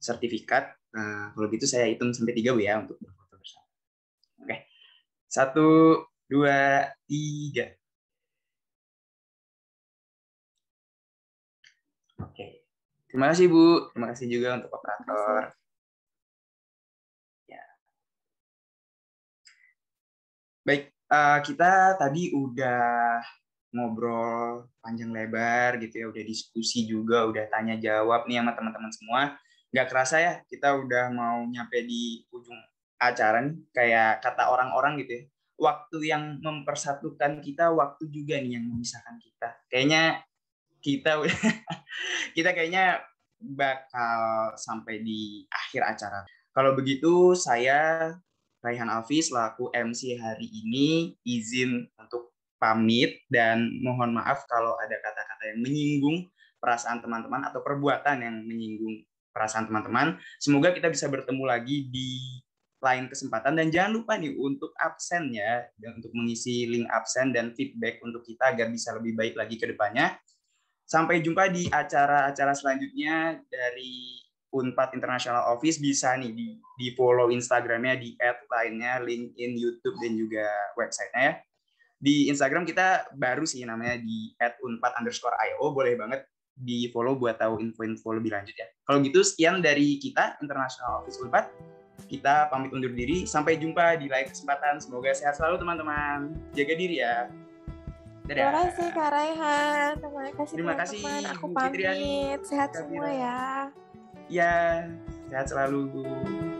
sertifikat. Nah, kalau gitu saya hitung sampai tiga Bu ya untuk berfoto bersama. Oke, satu, dua, tiga. Oke, Terima kasih Bu, terima kasih juga untuk operator. Ya. Baik, uh, kita tadi udah ngobrol panjang lebar gitu ya, udah diskusi juga, udah tanya jawab nih sama teman-teman semua. Gak kerasa ya, kita udah mau nyampe di ujung acara nih, kayak kata orang-orang gitu ya. Waktu yang mempersatukan kita, waktu juga nih yang memisahkan kita. Kayaknya kita kita kayaknya bakal sampai di akhir acara. Kalau begitu saya Raihan Alfi selaku MC hari ini izin untuk pamit dan mohon maaf kalau ada kata-kata yang menyinggung perasaan teman-teman atau perbuatan yang menyinggung perasaan teman-teman. Semoga kita bisa bertemu lagi di lain kesempatan dan jangan lupa nih untuk absen ya dan untuk mengisi link absen dan feedback untuk kita agar bisa lebih baik lagi ke depannya. Sampai jumpa di acara-acara selanjutnya dari Unpad International Office bisa nih di, di follow Instagramnya, di add lainnya, in YouTube, dan juga websitenya ya. Di Instagram kita baru sih namanya di at unpad underscore io, boleh banget di follow buat tahu info-info lebih lanjut ya. Kalau gitu sekian dari kita International Office Unpad. Kita pamit undur diri, sampai jumpa di lain kesempatan. Semoga sehat selalu teman-teman. Jaga diri ya. Dadah. Terima kasih Kak Raihan. Terima kasih Terima teman -teman. Aku pamit. Sehat semua ya. Ya, sehat selalu. bu.